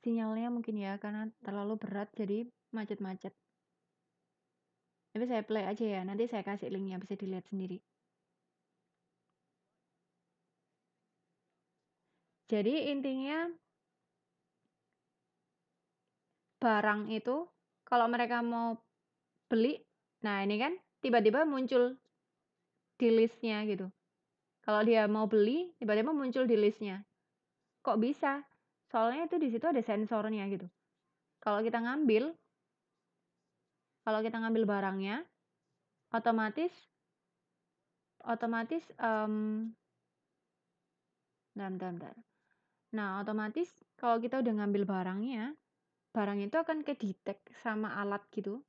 sinyalnya mungkin ya, karena terlalu berat jadi macet-macet. Tapi saya play aja ya, nanti saya kasih linknya bisa dilihat sendiri. Jadi intinya barang itu kalau mereka mau beli, nah ini kan tiba-tiba muncul di listnya gitu. Kalau dia mau beli, tiba-tiba muncul di listnya kok bisa soalnya itu di situ ada sensornya gitu kalau kita ngambil kalau kita ngambil barangnya otomatis otomatis um, dan nah otomatis kalau kita udah ngambil barangnya barang itu akan kedetek sama alat gitu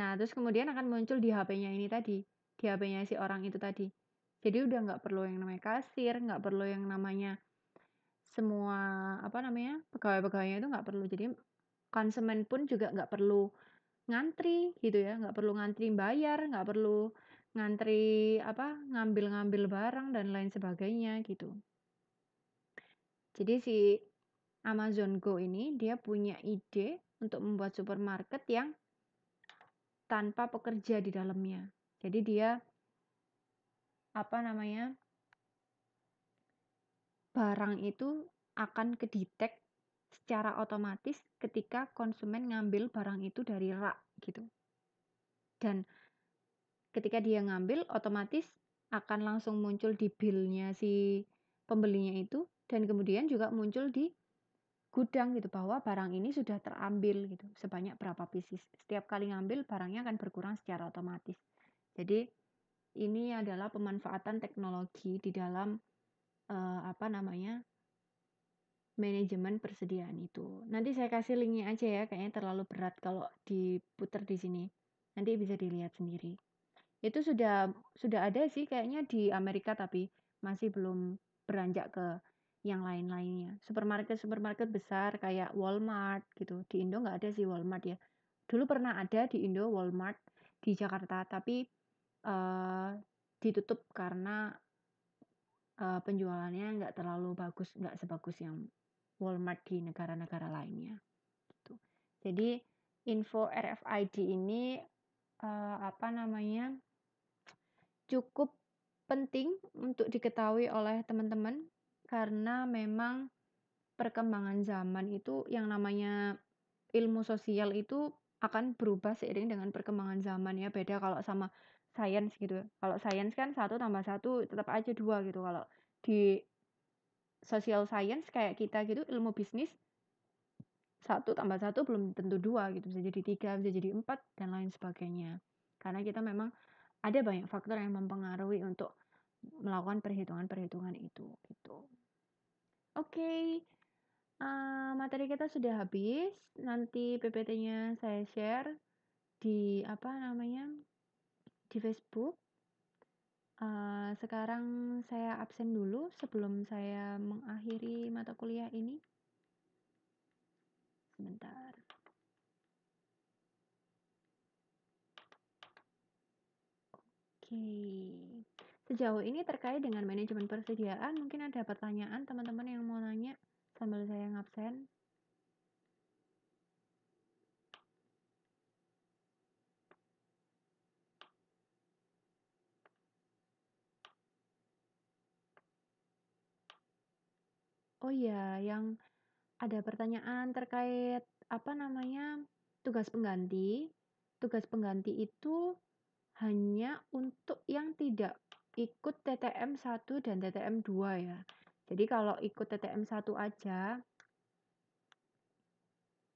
nah terus kemudian akan muncul di HP-nya ini tadi di HP-nya si orang itu tadi jadi udah nggak perlu yang namanya kasir nggak perlu yang namanya semua apa namanya pegawai-pegawainya itu nggak perlu jadi konsumen pun juga nggak perlu ngantri gitu ya nggak perlu ngantri bayar nggak perlu ngantri apa ngambil-ngambil barang dan lain sebagainya gitu jadi si Amazon Go ini dia punya ide untuk membuat supermarket yang tanpa pekerja di dalamnya jadi dia apa namanya barang itu akan kedetek secara otomatis ketika konsumen ngambil barang itu dari rak gitu. Dan ketika dia ngambil otomatis akan langsung muncul di billnya si pembelinya itu dan kemudian juga muncul di gudang gitu bahwa barang ini sudah terambil gitu sebanyak berapa pieces. Setiap kali ngambil barangnya akan berkurang secara otomatis. Jadi ini adalah pemanfaatan teknologi di dalam uh, apa namanya manajemen persediaan itu. Nanti saya kasih linknya aja ya, kayaknya terlalu berat kalau diputar di sini. Nanti bisa dilihat sendiri. Itu sudah sudah ada sih kayaknya di Amerika tapi masih belum beranjak ke yang lain-lainnya. Supermarket supermarket besar kayak Walmart gitu. Di Indo nggak ada sih Walmart ya. Dulu pernah ada di Indo Walmart di Jakarta, tapi Eh, ditutup karena, uh, penjualannya nggak terlalu bagus, nggak sebagus yang Walmart di negara-negara lainnya, gitu. Jadi info RFID ini, uh, apa namanya, cukup penting untuk diketahui oleh teman-teman karena memang perkembangan zaman itu yang namanya ilmu sosial itu akan berubah seiring dengan perkembangan zaman ya, beda kalau sama science gitu kalau science kan satu tambah satu tetap aja dua gitu kalau di social science kayak kita gitu ilmu bisnis satu tambah satu belum tentu dua gitu bisa jadi tiga bisa jadi empat dan lain sebagainya karena kita memang ada banyak faktor yang mempengaruhi untuk melakukan perhitungan-perhitungan itu gitu oke okay. uh, eh, materi kita sudah habis nanti ppt-nya saya share di apa namanya di Facebook. Uh, sekarang saya absen dulu sebelum saya mengakhiri mata kuliah ini. Sebentar. Oke. Sejauh ini terkait dengan manajemen persediaan, mungkin ada pertanyaan teman-teman yang mau nanya sambil saya ngabsen. Oh iya, yang ada pertanyaan terkait, apa namanya, tugas pengganti. Tugas pengganti itu hanya untuk yang tidak ikut TTM 1 dan TTM 2 ya. Jadi kalau ikut TTM 1 aja,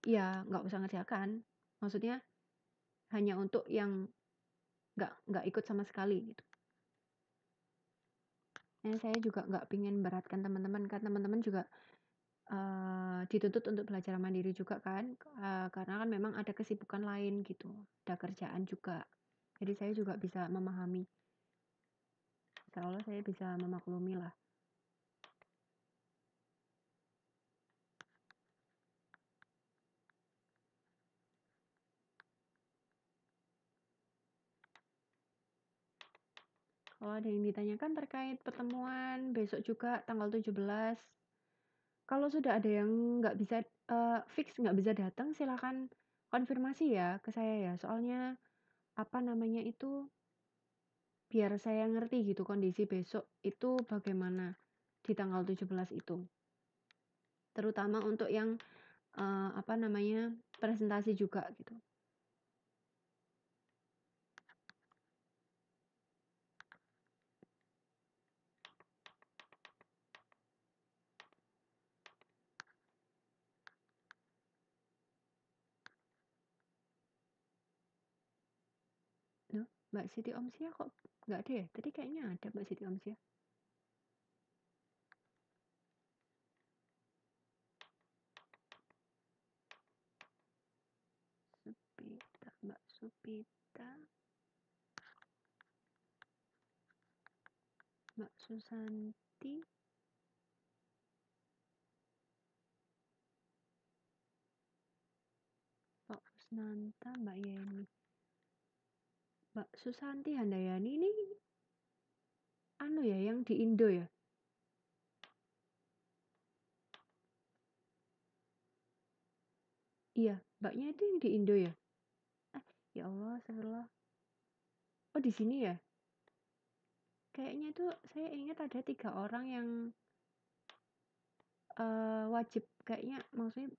ya nggak usah ngerjakan. Maksudnya hanya untuk yang nggak nggak ikut sama sekali gitu. Dan saya juga nggak pingin beratkan teman-teman kan teman-teman juga uh, dituntut untuk belajar mandiri juga kan uh, karena kan memang ada kesibukan lain gitu, ada kerjaan juga. Jadi saya juga bisa memahami. Insya Allah saya bisa memaklumi lah. Kalau oh, ada yang ditanyakan terkait pertemuan besok juga tanggal 17. Kalau sudah ada yang nggak bisa uh, fix, nggak bisa datang, silahkan konfirmasi ya ke saya ya. Soalnya apa namanya itu biar saya ngerti gitu kondisi besok itu bagaimana di tanggal 17 itu. Terutama untuk yang uh, apa namanya presentasi juga gitu. Mbak Siti Omsia kok nggak ada ya? Tadi kayaknya ada Mbak Siti Omsia. Supita, Mbak Supita. Mbak Susanti. Pak usnanta Mbak Yeni. Mbak Susanti Handayani ini anu ya yang di Indo ya? Iya, mbaknya itu yang di Indo ya? Ah, ya Allah, astagfirullah Oh, di sini ya? Kayaknya itu saya ingat ada tiga orang yang uh, wajib kayaknya maksudnya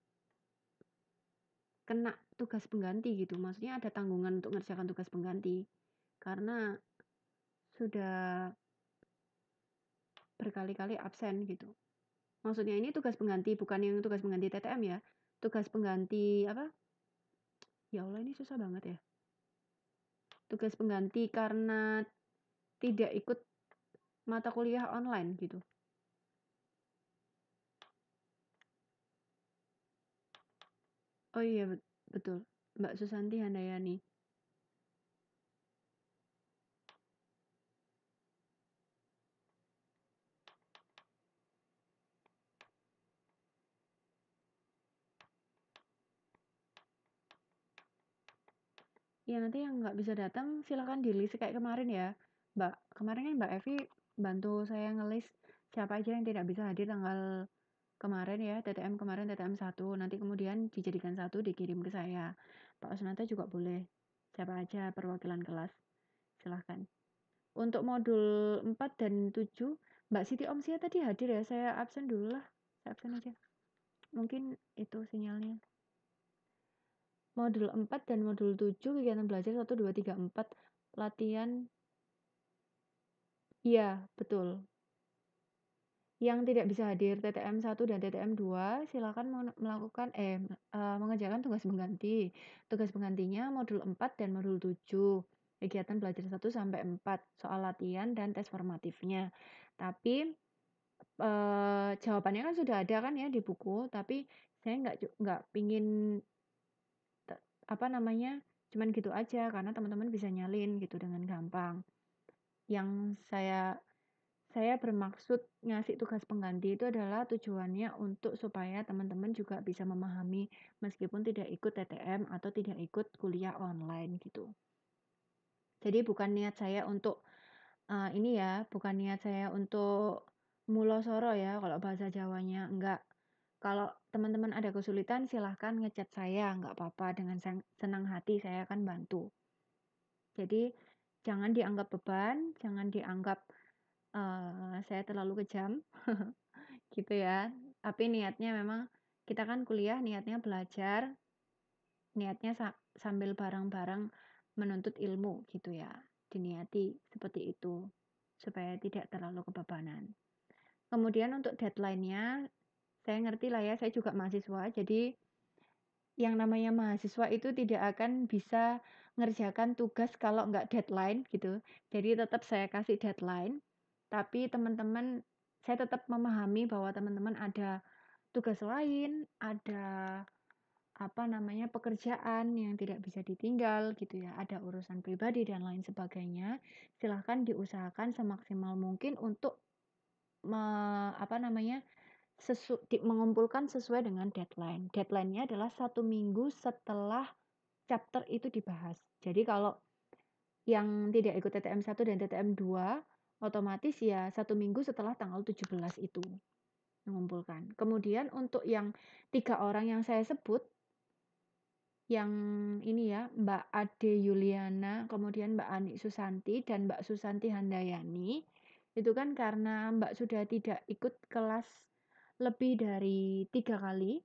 kena tugas pengganti gitu maksudnya ada tanggungan untuk ngerjakan tugas pengganti karena sudah berkali-kali absen gitu maksudnya ini tugas pengganti bukan yang tugas pengganti TTM ya tugas pengganti apa ya Allah ini susah banget ya tugas pengganti karena tidak ikut mata kuliah online gitu Oh iya, Betul, Mbak Susanti Handayani. ya nanti yang nggak bisa datang silakan di-list kayak kemarin ya, Mbak. Kemarin kan Mbak Evi bantu saya ngelis siapa aja yang tidak bisa hadir tanggal kemarin ya TTM kemarin TTM satu nanti kemudian dijadikan satu dikirim ke saya Pak Osnata juga boleh siapa aja perwakilan kelas silahkan untuk modul 4 dan 7 Mbak Siti Omsia tadi hadir ya saya absen dulu lah saya absen aja mungkin itu sinyalnya modul 4 dan modul 7 kegiatan belajar 1, 2, 3, 4 latihan iya betul yang tidak bisa hadir TTM 1 dan TTM 2 silakan melakukan eh, eh mengerjakan tugas pengganti. Tugas penggantinya modul 4 dan modul 7. Kegiatan belajar 1 sampai 4, soal latihan dan tes formatifnya. Tapi eh, jawabannya kan sudah ada kan ya di buku, tapi saya nggak nggak pingin apa namanya cuman gitu aja karena teman-teman bisa nyalin gitu dengan gampang yang saya saya bermaksud ngasih tugas pengganti itu adalah tujuannya untuk supaya teman-teman juga bisa memahami meskipun tidak ikut TTM atau tidak ikut kuliah online gitu. Jadi bukan niat saya untuk uh, ini ya, bukan niat saya untuk mulosoro ya kalau bahasa Jawanya enggak. Kalau teman-teman ada kesulitan silahkan ngechat saya, enggak apa-apa dengan senang hati saya akan bantu. Jadi jangan dianggap beban, jangan dianggap Eh, saya terlalu kejam, gitu ya. Tapi niatnya memang kita kan kuliah niatnya belajar, niatnya sa sambil bareng-bareng menuntut ilmu gitu ya, diniati seperti itu, supaya tidak terlalu kebebanan. Kemudian untuk deadline-nya, saya ngerti lah ya, saya juga mahasiswa, jadi yang namanya mahasiswa itu tidak akan bisa ngerjakan tugas kalau nggak deadline gitu, jadi tetap saya kasih deadline. Tapi teman-teman, saya tetap memahami bahwa teman-teman ada tugas lain, ada apa namanya pekerjaan yang tidak bisa ditinggal gitu ya ada urusan pribadi dan lain sebagainya silahkan diusahakan semaksimal mungkin untuk me, apa namanya sesu, di, mengumpulkan sesuai dengan deadline deadline-nya adalah satu minggu setelah chapter itu dibahas jadi kalau yang tidak ikut TTM 1 dan TTM 2 otomatis ya satu minggu setelah tanggal 17 itu mengumpulkan. Kemudian untuk yang tiga orang yang saya sebut, yang ini ya Mbak Ade Yuliana, kemudian Mbak Ani Susanti dan Mbak Susanti Handayani, itu kan karena Mbak sudah tidak ikut kelas lebih dari tiga kali,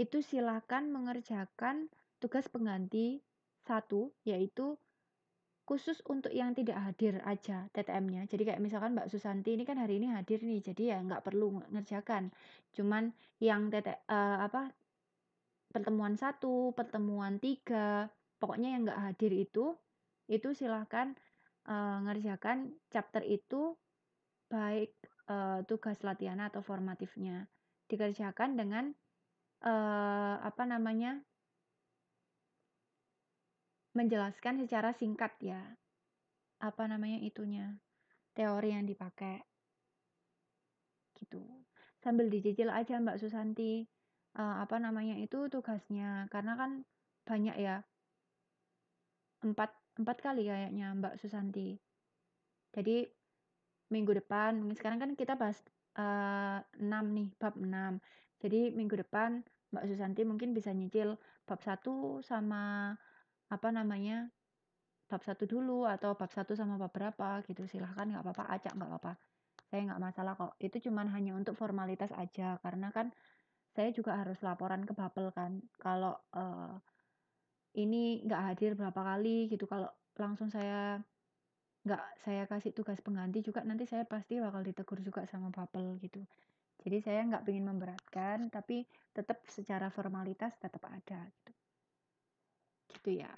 itu silakan mengerjakan tugas pengganti satu, yaitu khusus untuk yang tidak hadir aja TTM-nya. Jadi kayak misalkan Mbak Susanti ini kan hari ini hadir nih, jadi ya nggak perlu ngerjakan. Cuman yang TT uh, eh, apa pertemuan satu, pertemuan tiga, pokoknya yang nggak hadir itu, itu silahkan uh, ngerjakan chapter itu baik uh, tugas latihan atau formatifnya dikerjakan dengan uh, apa namanya menjelaskan secara singkat ya apa namanya itunya teori yang dipakai gitu sambil dicicil aja Mbak Susanti uh, apa namanya itu tugasnya karena kan banyak ya empat empat kali kayaknya Mbak Susanti jadi minggu depan mungkin sekarang kan kita bahas uh, eh, 6 nih bab 6 jadi minggu depan Mbak Susanti mungkin bisa nyicil bab 1 sama apa namanya bab satu dulu atau bab satu sama bab berapa gitu silahkan nggak apa-apa acak nggak apa-apa saya nggak masalah kok itu cuman hanya untuk formalitas aja karena kan saya juga harus laporan ke Bapel kan kalau uh, ini nggak hadir berapa kali gitu kalau langsung saya nggak saya kasih tugas pengganti juga nanti saya pasti bakal ditegur juga sama Bapel gitu jadi saya nggak ingin memberatkan tapi tetap secara formalitas tetap ada gitu gitu ya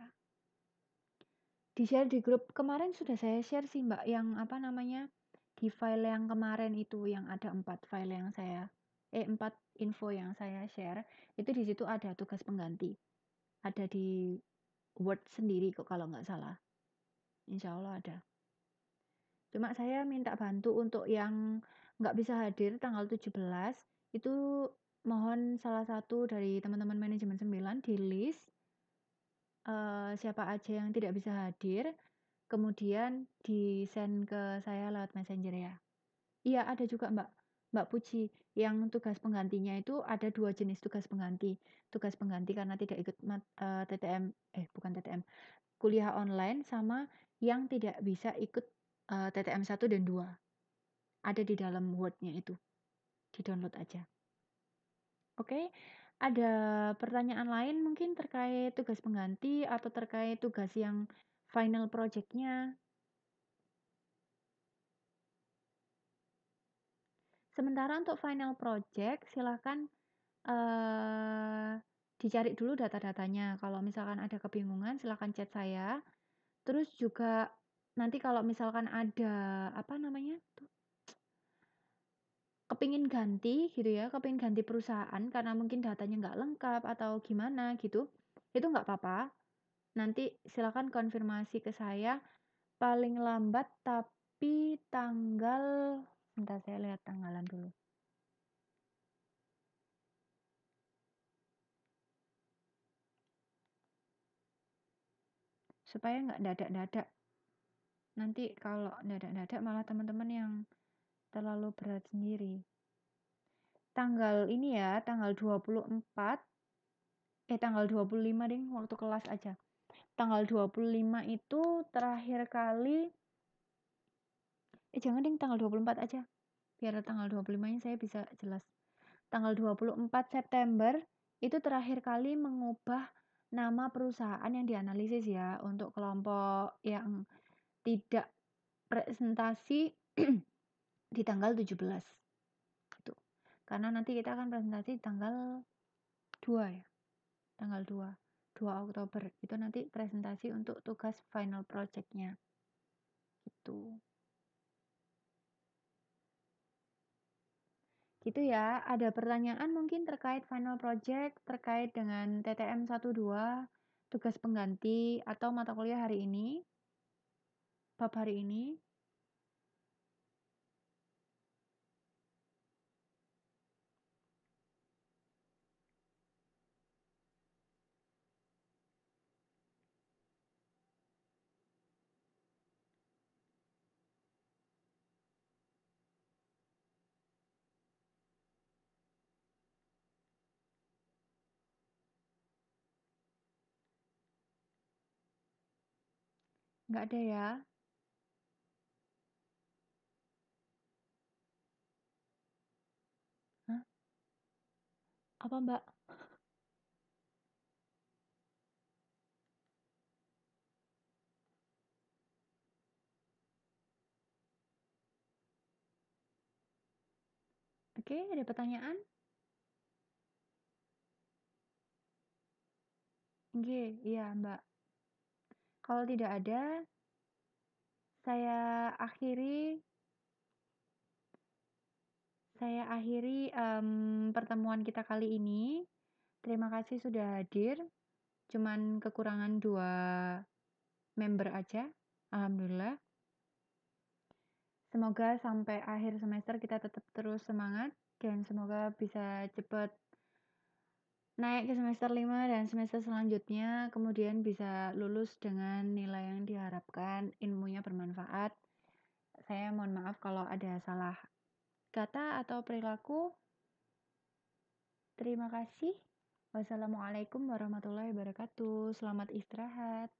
di share di grup kemarin sudah saya share sih mbak yang apa namanya di file yang kemarin itu yang ada empat file yang saya eh empat info yang saya share itu di situ ada tugas pengganti ada di Word sendiri kok kalau nggak salah Insya Allah ada cuma saya minta bantu untuk yang nggak bisa hadir tanggal 17 itu mohon salah satu dari teman-teman manajemen 9 di list uh, siapa aja yang tidak bisa hadir, kemudian di-send ke saya lewat Messenger ya? Iya ada juga Mbak, Mbak Puji, yang tugas penggantinya itu ada dua jenis tugas pengganti. Tugas pengganti karena tidak ikut mat uh, eh, TTM eh bukan TTM, kuliah online sama yang tidak bisa ikut, uh, eh, TTM 1 dan 2. Ada di dalam wordnya itu, di-download aja. Oke? Ada pertanyaan lain mungkin terkait tugas pengganti atau terkait tugas yang final project Sementara untuk final project, silahkan uh, eh, dicari dulu data-datanya. Kalau misalkan ada kebingungan, silahkan chat saya. Terus juga nanti kalau misalkan ada apa namanya tuh kepingin ganti gitu ya, kepingin ganti perusahaan karena mungkin datanya nggak lengkap atau gimana gitu, itu nggak apa-apa. Nanti silakan konfirmasi ke saya paling lambat tapi tanggal, entah saya lihat tanggalan dulu. supaya nggak dadak-dadak nanti kalau dadak-dadak malah teman-teman yang terlalu berat sendiri. Tanggal ini ya, tanggal 24 eh tanggal 25 ding waktu kelas aja. Tanggal 25 itu terakhir kali eh jangan ding tanggal 24 aja. Biar tanggal 25-nya saya bisa jelas. Tanggal 24 September itu terakhir kali mengubah nama perusahaan yang dianalisis ya untuk kelompok yang tidak presentasi di tanggal 17 itu karena nanti kita akan presentasi tanggal 2 ya tanggal 2 2 Oktober itu nanti presentasi untuk tugas final projectnya gitu gitu ya ada pertanyaan mungkin terkait final project terkait dengan TTM 12 tugas pengganti atau mata kuliah hari ini bab hari ini Nggak ada ya? Hah? Apa, Mbak? Oke, ada pertanyaan? G, iya Mbak. Kalau tidak ada, saya akhiri saya akhiri um, pertemuan kita kali ini. Terima kasih sudah hadir. Cuman kekurangan dua member aja. Alhamdulillah. Semoga sampai akhir semester kita tetap terus semangat dan semoga bisa cepat naik ke semester 5 dan semester selanjutnya, kemudian bisa lulus dengan nilai yang diharapkan, ilmunya bermanfaat. Saya mohon maaf kalau ada salah kata atau perilaku. Terima kasih. Wassalamualaikum warahmatullahi wabarakatuh. Selamat istirahat.